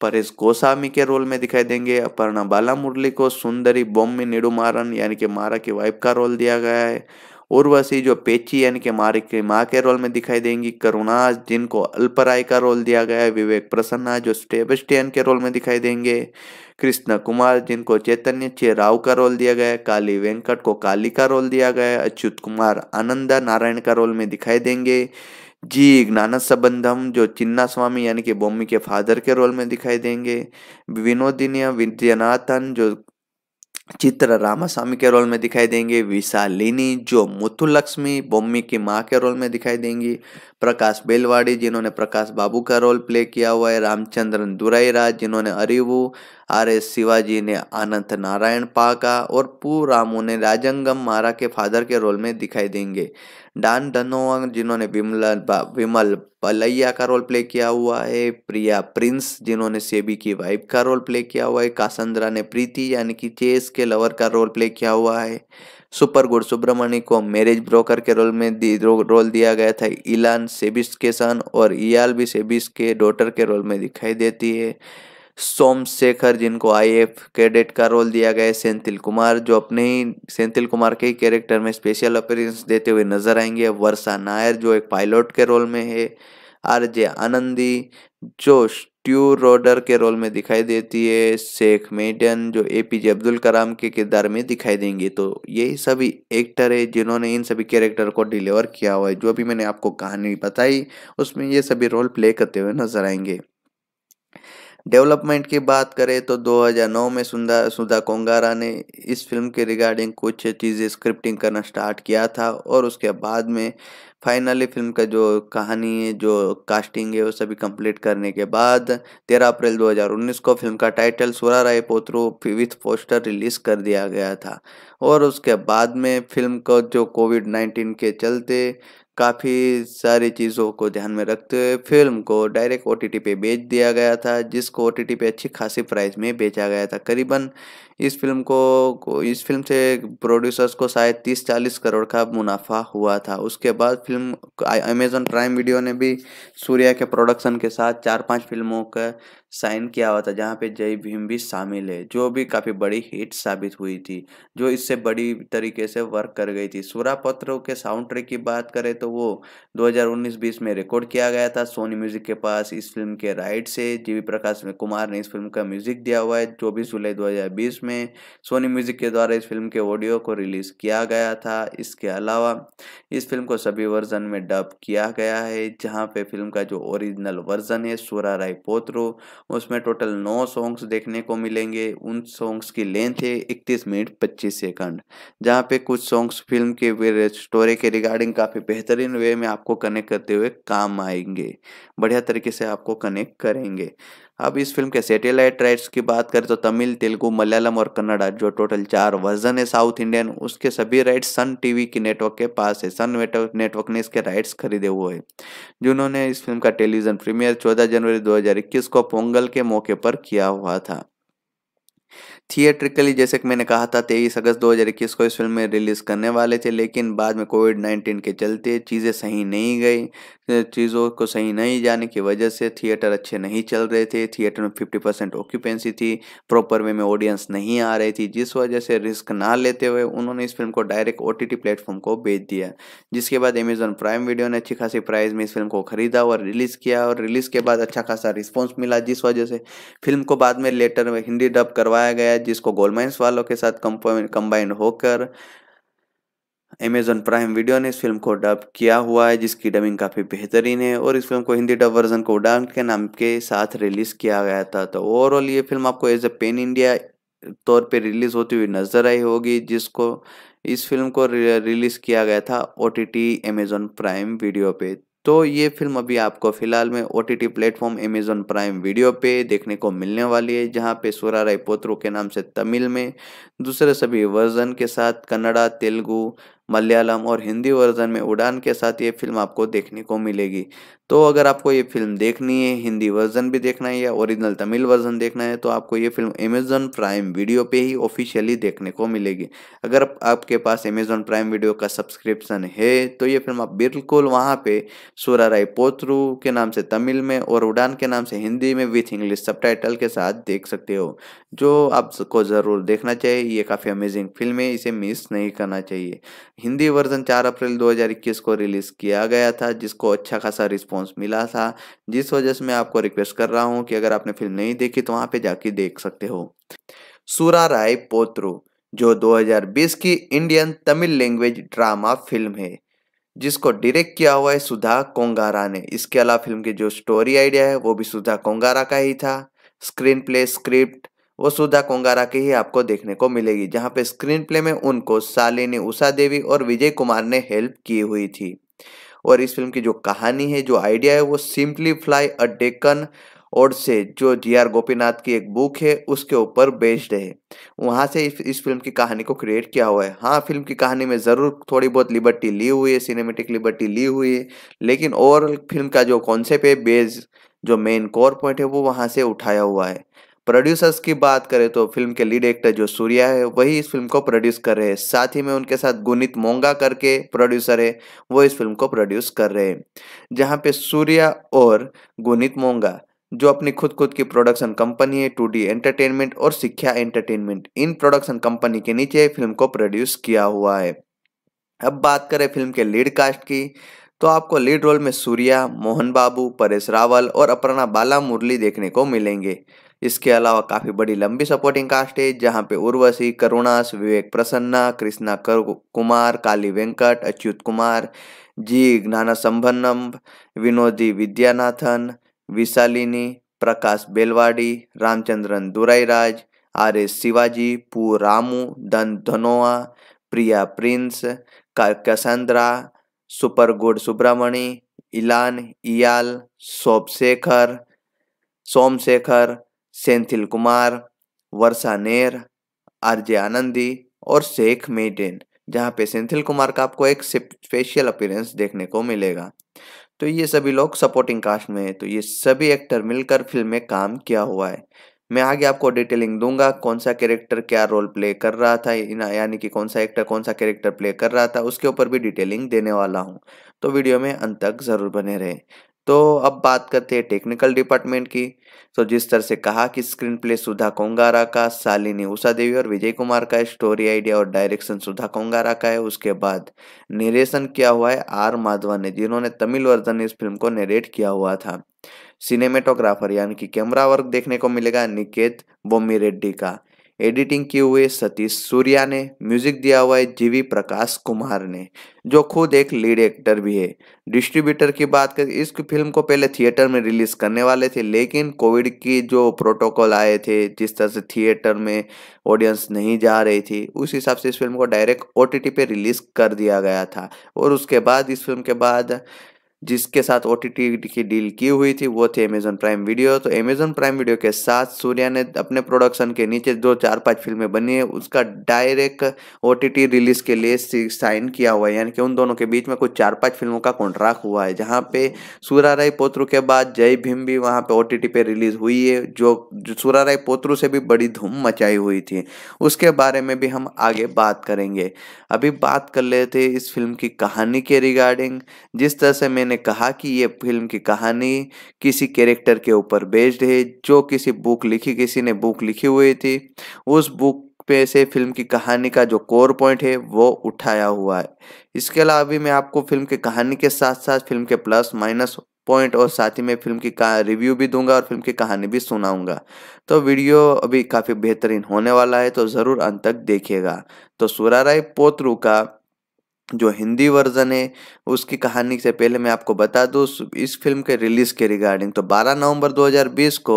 परेश गोस्वामी के रोल में दिखाई देंगे अपर्णा बाला मुरली को सुंदरी बॉम्बे निडुमारन यानी कि मारा की वाइफ का रोल दिया गया है उर्वशी जो पेची यानी कि मारी की माँ के रोल में दिखाई देंगी करुणा जिनको अल्पराय का रोल दिया गया है विवेक प्रसन्ना जो स्टेबस्टियन के रोल में दिखाई देंगे कृष्ण कुमार जिनको चैतन्य चे राव का रोल दिया गया है काली वेंकट को काली का रोल दिया गया है अच्युत कुमार आनंदा नारायण का रोल में दिखाई देंगे जी ज्ञान संबंधम जो चिन्ना स्वामी यानी कि बोमी के फादर के रोल में दिखाई देंगे विनोदिनी विद्यनाथन जो चित्र रामास्वामी के रोल में दिखाई देंगे विशालिनी जो मुथु लक्ष्मी बोम्मी की माँ के रोल में दिखाई देंगी प्रकाश बेलवाड़ी जिन्होंने प्रकाश बाबू का रोल प्ले किया हुआ है रामचंद्रन दुराईराज जिन्होंने अरिवू आर एस शिवाजी ने अनंत नारायण पाका और पू रामू ने राजंगम मारा के फादर के रोल में दिखाई देंगे डान डनोवा जिन्होंने विमल विमल पलैया का रोल प्ले किया हुआ है प्रिया प्रिंस जिन्होंने सेबी की वाइफ का रोल प्ले किया हुआ है कासंद्रा ने प्रीति यानी कि चेस के लवर का रोल प्ले किया हुआ है सुपर गुड सुब्रमण्य को मैरिज ब्रोकर के रोल में रो, रोल दिया गया था इलान सेबिस के सन और इयाल भी सेबिस के डॉटर के रोल में दिखाई देती है सोमशेखर जिनको आई एफ कैडेट का रोल दिया गया है सेंथिल कुमार जो अपने ही सेंथिल कुमार के ही कैरेक्टर में स्पेशल अपेरेंस देते हुए नजर आएंगे वर्षा नायर जो एक पायलट के रोल में है आर जे आनंदी जो ट्यू रोडर के रोल में दिखाई देती है शेख मेडन जो ए पी जे अब्दुल कलाम के किरदार में दिखाई देंगे तो यही सभी एक्टर है जिन्होंने इन सभी कैरेक्टर को डिलीवर किया हुआ है जो भी मैंने आपको कहानी बताई उसमें ये सभी रोल प्ले करते हुए नजर आएंगे डेवलपमेंट की बात करें तो 2009 में सुधा सुधा कोंगारा ने इस फिल्म के रिगार्डिंग कुछ चीज़ें स्क्रिप्टिंग करना स्टार्ट किया था और उसके बाद में फाइनली फिल्म का जो कहानी है जो कास्टिंग है वो सभी कंप्लीट करने के बाद 13 अप्रैल 2019 को फिल्म का title Soorarai Pottru with poster release कर दिया गया था और उसके बाद में फिल्म को जो कोविड 19 के चलते काफ़ी सारी चीज़ों को ध्यान में रखते हुए फिल्म को डायरेक्ट ओ पे बेच दिया गया था जिसको ओ पे अच्छी खासी प्राइस में बेचा गया था करीबन इस फिल्म को, इस फिल्म से प्रोड्यूसर्स को शायद तीस चालीस करोड़ का मुनाफा हुआ था उसके बाद फिल्म अमेजोन प्राइम वीडियो ने भी सूर्या के प्रोडक्शन के साथ चार पांच फिल्मों का साइन किया हुआ था जहाँ पे जय भीम भी शामिल है जो भी काफ़ी बड़ी हिट साबित हुई थी जो इससे बड़ी तरीके से वर्क कर गई थी सूरा पत्र के साउंड ट्रैक की बात करें तो वो 2019-20 में रिकॉर्ड किया गया था सोनी म्यूजिक के पास इस फिल्म के राइट से जीवी प्रकाश कुमार ने इस फिल्म का म्यूजिक दिया हुआ है चौबीस जुलाई दो में में सोनी म्यूजिक के द्वारा इस फिल्म के ऑडियो को रिलीज किया गया था इसके अलावा इस फिल्म को सभी वर्जन में डब किया गया है जहां पे फिल्म का जो ओरिजिनल वर्जन है सूरा राय पोत्रो उसमें टोटल नौ सॉन्ग्स देखने को मिलेंगे उन सॉन्ग्स की लेंथ है इकतीस मिनट पच्चीस सेकंड जहाँ पे कुछ सॉन्ग्स फिल्म के स्टोरी के रिगार्डिंग काफ़ी बेहतरीन वे में आपको कनेक्ट करते हुए काम आएंगे बढ़िया तरीके से आपको कनेक्ट करेंगे अब इस फिल्म के सैटेलाइट राइट्स की बात करें तो तमिल तेलुगु मलयालम और कन्नड़ा जो टोटल चार वर्जन है साउथ इंडियन उसके सभी राइट्स सन टीवी की नेटवर्क के पास है सन नेटवर्क ने इसके राइट्स खरीदे हुए हैं जिन्होंने इस फिल्म का टेलीविजन प्रीमियर चौदह जनवरी 2021 को पोंगल के मौके पर किया हुआ था थिएट्रिकली जैसे कि मैंने कहा था तेईस अगस्त 2021 को इस फिल्म में रिलीज़ करने वाले थे लेकिन बाद में कोविड नाइन्टीन के चलते चीज़ें सही नहीं गई चीज़ों को सही नहीं जाने की वजह से थिएटर अच्छे नहीं चल रहे थे थिएटर में 50 परसेंट ऑक्यूपेंसी थी प्रॉपर वे में ऑडियंस नहीं आ रही थी जिस वजह से रिस्क ना लेते हुए उन्होंने इस फिल्म को डायरेक्ट ओ टी प्लेटफॉर्म को बेच दिया जिसके बाद अमेजन प्राइम वीडियो ने अच्छी खासी प्राइस में इस फिल्म को खरीदा और रिलीज़ किया और रिलीज़ के बाद अच्छा खासा रिस्पॉन्स मिला जिस वजह से फिल्म को बाद में लेटर में हिंदी डब करवाया गया जिसको गोलमाइंस वालों के साथ कंबाइन होकर अमेजोन प्राइम वीडियो ने इस फिल्म को डब किया हुआ है जिसकी डबिंग काफ़ी बेहतरीन है और इस फिल्म को हिंदी डब वर्जन को उड़ान के नाम के साथ रिलीज़ किया गया था तो ओवरऑल ये फिल्म आपको एज ए पेन इंडिया तौर पे रिलीज़ होती हुई नजर आई होगी जिसको इस फिल्म को रिलीज़ किया गया था O T T prime video पे तो ये फिल्म अभी आपको फिलहाल में O T T platform Amazon prime video पे देखने को मिलने वाली है जहाँ पे सूरा राय पोत्रो के नाम से तमिल में दूसरे सभी वर्जन के साथ कन्नड़ा तेलुगू मलयालम और हिंदी वर्जन में उड़ान के साथ ये फिल्म आपको देखने को मिलेगी तो अगर आपको ये फिल्म देखनी है हिंदी वर्जन भी देखना है या ओरिजिनल तमिल वर्जन देखना है तो आपको ये फिल्म अमेजन प्राइम वीडियो पे ही ऑफिशियली देखने को मिलेगी अगर आपके पास अमेजन प्राइम वीडियो का सब्सक्रिप्शन है तो ये फिल्म आप बिल्कुल वहाँ पे सूराराय पोत्रू के नाम से तमिल में और उड़ान के नाम से हिंदी में विथ इंग्लिश सब के साथ देख सकते हो जो आपको ज़रूर देखना चाहिए ये काफ़ी अमेजिंग फिल्म है इसे मिस नहीं करना चाहिए हिंदी वर्जन 4 अप्रैल 2021 को रिलीज़ किया गया था जिसको अच्छा खासा रिस्पॉन्स मिला था जिस वजह से मैं आपको रिक्वेस्ट कर रहा हूँ कि अगर आपने फिल्म नहीं देखी तो वहाँ पे जाके देख सकते हो सूरा राय पोत्रो जो 2020 की Indian Tamil language drama film है जिसको डायरेक्ट किया हुआ है सुधा कोंगारा ने इसके अलावा फिल्म की जो स्टोरी आइडिया है वो भी सुधा कोंगारा का ही था स्क्रीन प्ले स्क्रिप्ट वो सुधा कोंगारा की ही आपको देखने को मिलेगी जहाँ पे स्क्रीन प्ले में उनको सालिनी उषा देवी और विजय कुमार ने हेल्प की हुई थी और इस फिल्म की जो कहानी है जो आइडिया है वो सिंपली फ्लाई अ डेकन और से जो जी आर गोपीनाथ की एक बुक है उसके ऊपर बेस्ड है वहाँ से इस, इस फिल्म की कहानी को क्रिएट किया हुआ है हाँ फिल्म की कहानी में ज़रूर थोड़ी बहुत लिबर्टी ली हुई है सिनेमेटिक लिबर्टी ली हुई है लेकिन ओवरऑल फिल्म का जो कॉन्सेप्ट है बेस जो मेन कोर पॉइंट है वो वहाँ से उठाया हुआ है प्रोड्यूसर्स की बात करें तो फिल्म के लीड एक्टर जो सूर्या है वही इस फिल्म को प्रोड्यूस कर रहे हैं साथ ही में उनके साथ गुनित मोंगा करके प्रोड्यूसर है वो इस फिल्म को प्रोड्यूस कर रहे हैं जहां पे सूर्या और गुनित मोंगा जो अपनी खुद खुद की प्रोडक्शन कंपनी है टू एंटरटेनमेंट और सिक्ख्या एंटरटेनमेंट इन प्रोडक्शन कंपनी के नीचे फिल्म को प्रोड्यूस किया हुआ है अब बात करें फिल्म के लीड कास्ट की तो आपको लीड रोल में सूर्या मोहन बाबू परेश रावल और अपर्णा बाला मुरली देखने को मिलेंगे इसके अलावा काफ़ी बड़ी लंबी सपोर्टिंग कास्ट है जहां पे उर्वशी करुणास विवेक प्रसन्ना कृष्णा कुमार काली वेंकट अच्युत कुमार जी ज्ञान संभनम विनोदी विद्यानाथन विशालिनी प्रकाश बेलवाड़ी रामचंद्रन दुराईराज आर एस शिवाजी पू रामू धन Dhanoa Priya Prince Cassandra super good Subramani इलान Iyal Shekhar Somashekhar Senthil Kumar Varsha नेर आरजे आनंदी और शेख मेटेन जहां पे सेंथिल कुमार का आपको एक स्पेशल अपीयरेंस देखने को मिलेगा तो ये सभी लोग सपोर्टिंग कास्ट में है तो ये सभी एक्टर मिलकर फिल्म में काम किया हुआ है मैं आगे आपको डिटेलिंग दूंगा कौन सा कैरेक्टर क्या रोल प्ले कर रहा था यानी कि कौन सा एक्टर कौन सा कैरेक्टर प्ले कर रहा था उसके ऊपर भी डिटेलिंग देने वाला हूँ तो वीडियो में अंत तक ज़रूर बने रहे तो अब बात करते हैं टेक्निकल डिपार्टमेंट की तो जिस तरह से कहा कि स्क्रीन प्ले सुधा कोंगारा का शालिनी उषा देवी और विजय कुमार का स्टोरी आइडिया और डायरेक्शन सुधा कोंगारा का है उसके बाद निर्देशन किया हुआ है आर माधवन ने जिन्होंने तमिल वर्जन इस फिल्म को नेरेट किया हुआ था सिनेमेटोग्राफर यानी कि कैमरा वर्क देखने को मिलेगा निकेत बोमी रेड्डी का एडिटिंग किए हुए सतीश सूर्या ने म्यूजिक दिया हुआ है जीवी प्रकाश कुमार ने जो खुद एक लीड एक्टर भी है डिस्ट्रीब्यूटर की बात करें इस फिल्म को पहले थिएटर में रिलीज करने वाले थे लेकिन कोविड की जो प्रोटोकॉल आए थे जिस तरह से थिएटर में ऑडियंस नहीं जा रही थी उस हिसाब से इस फिल्म को डायरेक्ट ओ पे रिलीज कर दिया गया था और उसके बाद इस फिल्म के बाद जिसके साथ ओ की डील की हुई थी वो थी अमेजोन प्राइम वीडियो तो अमेजोन प्राइम वीडियो के साथ सूर्या ने अपने प्रोडक्शन के नीचे दो चार पांच फिल्में बनी है उसका डायरेक्ट ओ रिलीज के लिए साइन किया हुआ है यानी कि उन दोनों के बीच में कुछ चार पांच फिल्मों का कॉन्ट्रैक्ट हुआ है जहाँ पे सूरा राय पोत्रु के बाद जय भीम भी वहाँ पर ओ पे रिलीज हुई है जो, सूरा राय पोत्रु से भी बड़ी धूम मचाई हुई थी उसके बारे में भी हम आगे बात करेंगे अभी बात कर लेते इस फिल्म की कहानी के रिगार्डिंग जिस तरह से मैंने ने कहा कि ये फिल्म की कहानी किसी कैरेक्टर के ऊपर बेस्ड है जो किसी बुक लिखी किसी ने बुक लिखी हुई थी उस बुक पे से फिल्म की कहानी का जो कोर पॉइंट है वो उठाया हुआ है इसके अलावा भी मैं आपको फिल्म की कहानी के साथ साथ फिल्म के प्लस माइनस पॉइंट और साथ ही में फिल्म की रिव्यू भी दूंगा और फिल्म की कहानी भी सुनाऊंगा तो वीडियो अभी काफ़ी बेहतरीन होने वाला है तो ज़रूर अंत तक देखिएगा तो सुराराय पोतरू का जो हिंदी वर्जन है उसकी कहानी से पहले मैं आपको बता दूँ इस फिल्म के रिलीज़ के रिगार्डिंग तो 12 नवंबर 2020 को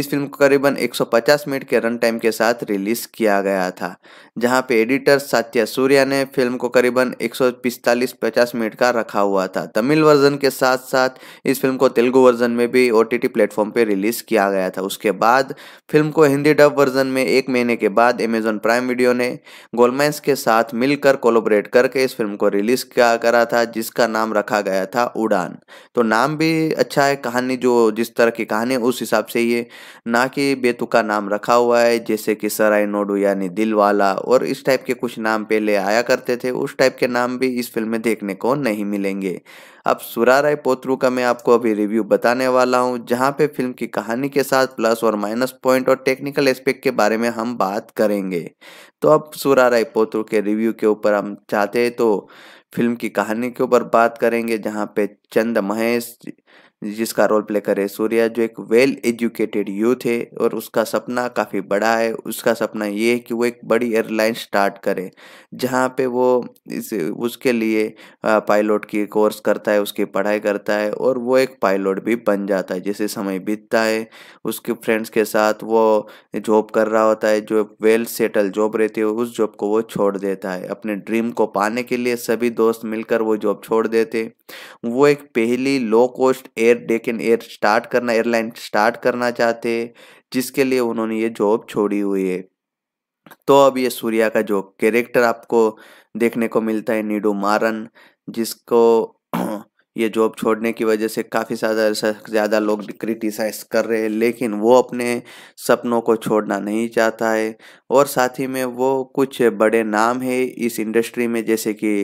इस फिल्म को करीबन 150 मिनट के रन टाइम के साथ रिलीज़ किया गया था जहां पे एडिटर सात्या सूर्या ने फिल्म को करीबन 145-50 मिनट का रखा हुआ था तमिल वर्जन के साथ साथ इस फिल्म को तेलुगु वर्जन में भी ओ टी प्लेटफॉर्म पर रिलीज़ किया गया था उसके बाद फिल्म को हिंदी डब वर्जन में एक महीने के बाद अमेजोन प्राइम वीडियो ने गोलमैंस के साथ मिलकर कोलोबरेट करके इस फिल्म फिल्म को रिलीज किया करा था जिसका नाम रखा गया था उड़ान तो नाम भी अच्छा है कहानी जो जिस तरह की कहानी उस हिसाब से ये ना कि बेतुका नाम रखा हुआ है जैसे कि सराय नोडू यानी दिल वाला और इस टाइप के कुछ नाम पहले आया करते थे उस टाइप के नाम भी इस फिल्म में देखने को नहीं मिलेंगे अब सुरा राय पोत्रू का मैं आपको अभी रिव्यू बताने वाला हूँ जहाँ पे फिल्म की कहानी के साथ प्लस और माइनस पॉइंट और टेक्निकल एस्पेक्ट के बारे में हम बात करेंगे तो अब सुरा राय पोत्रू के रिव्यू के ऊपर हम चाहते हैं तो फिल्म की कहानी के ऊपर बात करेंगे जहाँ पे चंद महेश जिसका रोल प्ले करे सूर्या जो एक वेल एजुकेटेड यूथ है और उसका सपना काफ़ी बड़ा है उसका सपना ये है कि वो एक बड़ी एयरलाइन स्टार्ट करे जहाँ पे वो इस उसके लिए पायलट की कोर्स करता है उसकी पढ़ाई करता है और वो एक पायलट भी बन जाता है जैसे समय बीतता है उसके फ्रेंड्स के साथ वो जॉब कर रहा होता है जो वेल सेटल जॉब रहती है उस जॉब को वो छोड़ देता है अपने ड्रीम को पाने के लिए सभी दोस्त मिलकर वो जॉब छोड़ देते वो एक पहली low cost air air Deccan air start करना एयरलाइन स्टार्ट करना चाहते जिसके लिए उन्होंने ये जॉब छोड़ी हुई है तो अब ये सूर्या का जो कैरेक्टर आपको देखने को मिलता है नीडू मारन जिसको ये जॉब छोड़ने की वजह से काफ़ी ज़्यादा ज़्यादा लोग क्रिटिसाइज कर रहे हैं लेकिन वो अपने सपनों को छोड़ना नहीं चाहता है और साथ ही में वो कुछ बड़े नाम है इस इंडस्ट्री में जैसे कि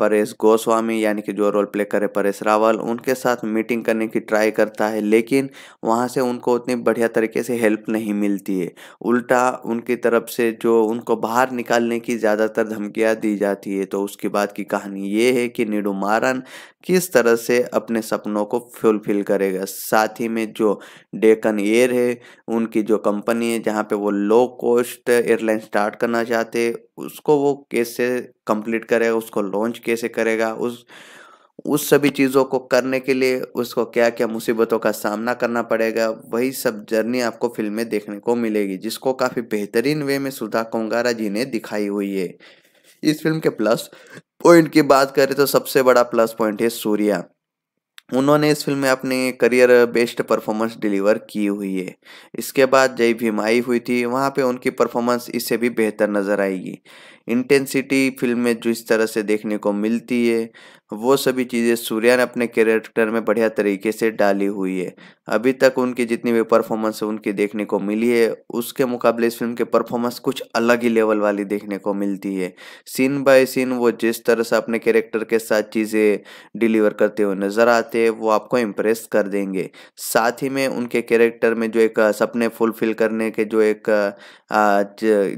परेश गोस्वामी यानी कि जो रोल प्ले करे परेश रावल उनके साथ मीटिंग करने की ट्राई करता है लेकिन वहाँ से उनको उतनी बढ़िया तरीके से हेल्प नहीं मिलती है उल्टा उनकी तरफ से जो उनको बाहर निकालने की ज़्यादातर धमकियाँ दी जाती है तो उसके बाद की कहानी ये है कि निडुमारन किस तरह से अपने सपनों को फुलफिल करेगा साथ ही में जो डेकन एयर है उनकी जो कंपनी है जहाँ पे वो लो कॉस्ट एयरलाइन स्टार्ट करना चाहते हैं उसको वो कैसे कंप्लीट करेगा उसको लॉन्च कैसे करेगा उस उस सभी चीज़ों को करने के लिए उसको क्या क्या मुसीबतों का सामना करना पड़ेगा वही सब जर्नी आपको फिल्म में देखने को मिलेगी जिसको काफ़ी बेहतरीन वे में सुधा कोंगारा जी ने दिखाई हुई है इस फिल्म के प्लस पॉइंट की बात करें तो सबसे बड़ा प्लस पॉइंट है सूर्या उन्होंने इस फिल्म में अपने करियर बेस्ट परफॉर्मेंस डिलीवर की हुई है इसके बाद जय भीम आई हुई थी वहाँ पे उनकी परफॉर्मेंस इससे भी बेहतर नज़र आएगी इंटेंसिटी फिल्म में जो इस तरह से देखने को मिलती है वो सभी चीज़ें सूर्या ने अपने कैरेक्टर में बढ़िया तरीके से डाली हुई है अभी तक उनकी जितनी भी परफॉर्मेंस उनकी देखने को मिली है उसके मुकाबले इस फिल्म के परफॉर्मेंस कुछ अलग ही लेवल वाली देखने को मिलती है सीन बाय सीन वो जिस तरह से अपने कैरेक्टर के साथ चीज़ें डिलीवर करते हुए नज़र आते हैं वो आपको इम्प्रेस कर देंगे साथ ही में उनके कैरेक्टर में जो एक सपने फुलफिल करने के जो एक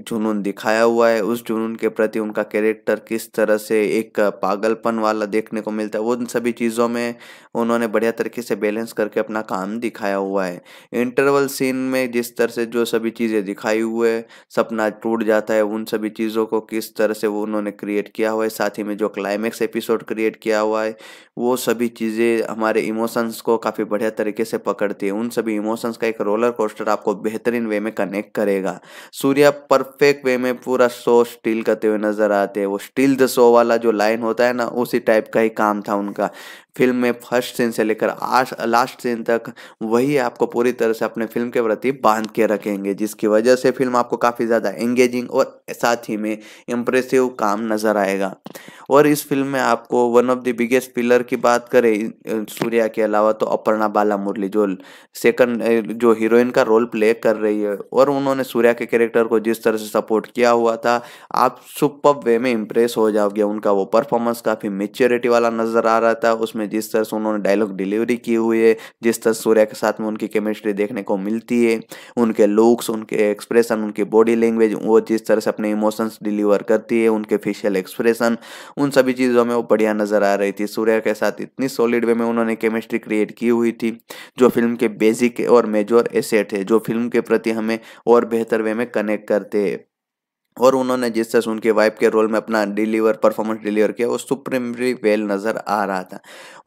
जुनून दिखाया हुआ है उस जुनून के प्रति उनका कैरेक्टर किस तरह से एक पागलपन वाला देखने को मिलता है वो सभी चीज़ों में उन्होंने बढ़िया तरीके से बैलेंस करके अपना काम दिखाया हुआ है इंटरवल सीन में जिस तरह से जो सभी चीज़ें दिखाई हुई है सपना टूट जाता है उन सभी चीज़ों को किस तरह से वो उन्होंने क्रिएट किया हुआ है साथ ही में जो क्लाइमेक्स एपिसोड क्रिएट किया हुआ है वो सभी चीज़ें हमारे इमोशंस को काफ़ी बढ़िया तरीके से पकड़ती है उन सभी इमोशंस का एक रोलर कोस्टर आपको बेहतरीन वे में कनेक्ट करेगा सूर्या परफेक्ट वे में पूरा शो स्टील करते हुए नजर आते हैं वो स्टील द शो वाला जो लाइन होता है ना उसी टाइप का ही काम था उनका फिल्म में फर्स्ट फर्स्ट सीन से लेकर आज लास्ट सीन तक वही आपको पूरी तरह से अपने फिल्म के प्रति बांध के रखेंगे जिसकी वजह से फिल्म आपको काफ़ी ज़्यादा एंगेजिंग और साथ ही में इम्प्रेसिव काम नज़र आएगा और इस फिल्म में आपको one of the biggest pillar की बात करें सूर्या के अलावा तो अपर्णा बाला मुरली जो सेकंड जो हीरोइन का रोल प्ले कर रही है और उन्होंने सूर्या के कैरेक्टर को जिस तरह से सपोर्ट किया हुआ था आप सुपर वे में इम्प्रेस हो जाओगे उनका वो परफॉर्मेंस काफ़ी मेच्योरिटी वाला नज़र आ रहा था उसमें जिस तरह से उन्होंने डायलॉग डिलीवरी की हुई है जिस तरह सूर्या के साथ में उनकी केमिस्ट्री देखने को मिलती है उनके लुक्स उनके एक्सप्रेशन उनकी बॉडी लैंग्वेज वो जिस तरह से अपने इमोशंस डिलीवर करती है उनके फेशियल एक्सप्रेशन उन सभी चीज़ों में वो बढ़िया नज़र आ रही थी सूर्या के साथ इतनी सॉलिड वे में उन्होंने केमिस्ट्री क्रिएट की हुई थी जो फिल्म के बेसिक और मेजर एसेट है जो फिल्म के प्रति हमें और बेहतर वे में कनेक्ट करते हैं और उन्होंने जिस तरह से उनके वाइफ के रोल में अपना डिलीवर परफॉर्मेंस डिलीवर किया वो सुप्रीमली वेल नज़र आ रहा था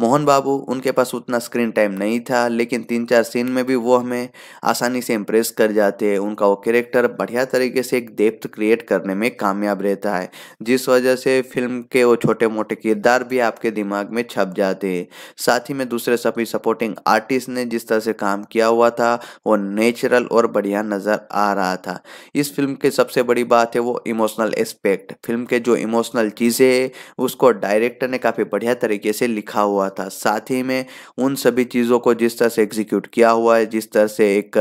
मोहन बाबू उनके पास उतना स्क्रीन टाइम नहीं था लेकिन तीन चार सीन में भी वो हमें आसानी से इम्प्रेस कर जाते हैं उनका वो कैरेक्टर बढ़िया तरीके से एक डेप्थ क्रिएट करने में कामयाब रहता है जिस वजह से फिल्म के वो छोटे मोटे किरदार भी आपके दिमाग में छप जाते हैं साथ ही में दूसरे सभी सपोर्टिंग आर्टिस्ट ने जिस तरह से काम किया हुआ था वो नेचुरल और बढ़िया नज़र आ रहा था इस फिल्म की सबसे बड़ी बात है वो इमोशनल एस्पेक्ट फिल्म के जो इमोशनल चीज़ें है उसको डायरेक्टर ने काफ़ी बढ़िया तरीके से लिखा हुआ था साथ ही में उन सभी चीज़ों को जिस तरह से एग्जीक्यूट किया हुआ है जिस तरह से एक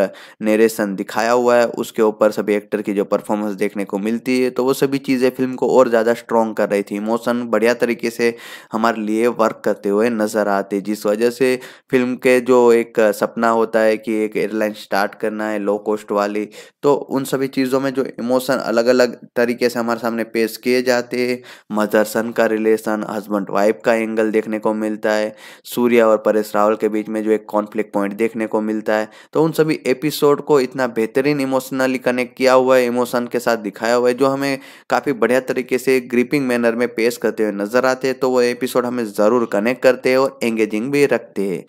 नरेशन दिखाया हुआ है उसके ऊपर सभी एक्टर की जो परफॉर्मेंस देखने को मिलती है तो वो सभी चीज़ें फिल्म को और ज़्यादा स्ट्रॉन्ग कर रही थी इमोशन बढ़िया तरीके से हमारे लिए वर्क करते हुए नज़र आते जिस वजह से फिल्म के जो एक सपना होता है कि एक एयरलाइन स्टार्ट करना है लो कॉस्ट वाली तो उन सभी चीज़ों में जो इमोशन अलग अलग अलग तरीके से हमारे सामने पेश किए जाते हैं मदर सन का रिलेशन हस्बैंड वाइफ का एंगल देखने को मिलता है सूर्य और परेश रावल के बीच में जो एक कॉन्फ्लिक्ट पॉइंट देखने को मिलता है तो उन सभी एपिसोड को इतना बेहतरीन इमोशनली कनेक्ट किया हुआ है इमोशन के साथ दिखाया हुआ है जो हमें काफ़ी बढ़िया तरीके से ग्रिपिंग मैनर में पेश करते हुए नजर आते हैं तो वो एपिसोड हमें ज़रूर कनेक्ट करते हैं और एंगेजिंग भी रखते हैं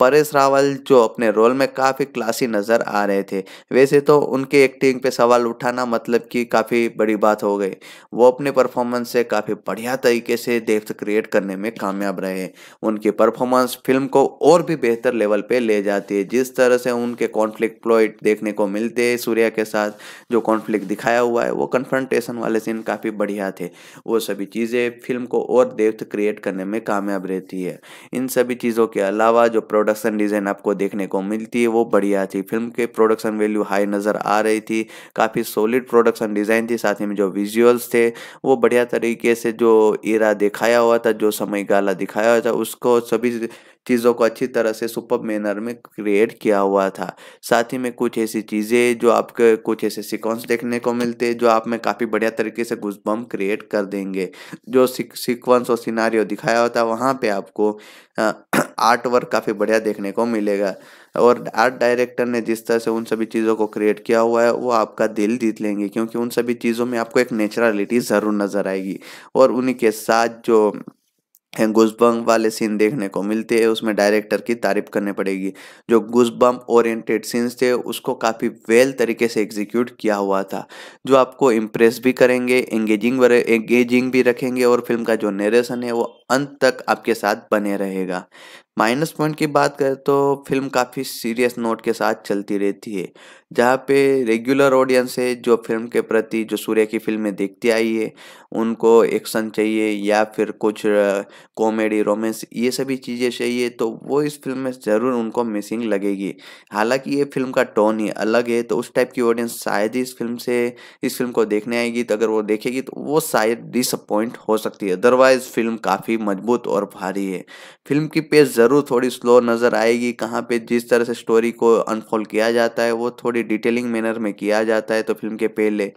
परेश रावल जो अपने रोल में काफ़ी क्लासी नज़र आ रहे थे वैसे तो उनके एक्टिंग पे सवाल उठाना मतलब कि काफ़ी बड़ी बात हो गई वो अपने परफॉर्मेंस से काफ़ी बढ़िया तरीके से डेप्थ क्रिएट करने में कामयाब रहे उनकी परफॉर्मेंस फिल्म को और भी बेहतर लेवल पे ले जाती है जिस तरह से उनके कॉन्फ्लिक्ट प्लॉइट देखने को मिलते हैं सूर्या के साथ जो कॉन्फ्लिक्ट दिखाया हुआ है वो कन्फ्रंटेशन वाले सीन काफ़ी बढ़िया थे वो सभी चीज़ें फिल्म को और डेप्थ क्रिएट करने में कामयाब रहती है इन सभी चीज़ों के अलावा जो प्रोडक्ट प्रोडक्शन डिज़ाइन आपको देखने को मिलती है वो बढ़िया थी फिल्म के प्रोडक्शन वैल्यू हाई नज़र आ रही थी काफ़ी सॉलिड प्रोडक्शन डिज़ाइन थी साथ ही में जो विजुअल्स थे वो बढ़िया तरीके से जो इरा दिखाया हुआ था जो समय गाला दिखाया हुआ था उसको सभी चीज़ों को अच्छी तरह से सुपर मैनर में क्रिएट किया हुआ था साथ ही में कुछ ऐसी चीज़ें जो आपके कुछ ऐसे सिक्वेंस देखने को मिलते हैं जो आप में काफ़ी बढ़िया तरीके से घुसबम क्रिएट कर देंगे जो सिक्वेंस और सिनारियो दिखाया होता है वहाँ पे आपको आ, आर्ट वर्क काफ़ी बढ़िया देखने को मिलेगा और आर्ट डायरेक्टर ने जिस तरह से उन सभी चीज़ों को क्रिएट किया हुआ है वो आपका दिल जीत लेंगे क्योंकि उन सभी चीज़ों में आपको एक नेचुरलिटी ज़रूर नज़र आएगी और उन्हीं के साथ जो गुजबम वाले सीन देखने को मिलते हैं उसमें डायरेक्टर की तारीफ करनी पड़ेगी जो गुजबम ओरिएंटेड सीन्स थे उसको काफ़ी वेल तरीके से एग्जीक्यूट किया हुआ था जो आपको इम्प्रेस भी करेंगे एंगेजिंग एंगेजिंग भी रखेंगे और फिल्म का जो नरेशन है वो अंत तक आपके साथ बने रहेगा माइनस पॉइंट की बात करें तो फिल्म काफ़ी सीरियस नोट के साथ चलती रहती है जहाँ पे रेगुलर ऑडियंस है जो फिल्म के प्रति जो सूर्य की फिल्में देखती आई है उनको एक्शन चाहिए या फिर कुछ कॉमेडी रोमांस ये सभी चीज़ें चाहिए तो वो इस फिल्म में ज़रूर उनको मिसिंग लगेगी हालांकि ये फिल्म का टोन ही अलग है तो उस टाइप की ऑडियंस शायद ही इस फिल्म से इस फिल्म को देखने आएगी तो अगर वो देखेगी तो वो शायद डिसअपॉइंट हो सकती है अदरवाइज़ फिल्म काफ़ी मजबूत और भारी है फिल्म की पेज ज़रूर थोड़ी स्लो नज़र आएगी कहाँ पे जिस तरह से स्टोरी को अनफोल्ड किया जाता है वो थोड़ी डिटेलिंग मैनर में किया जाता है तो फिल्म के पहले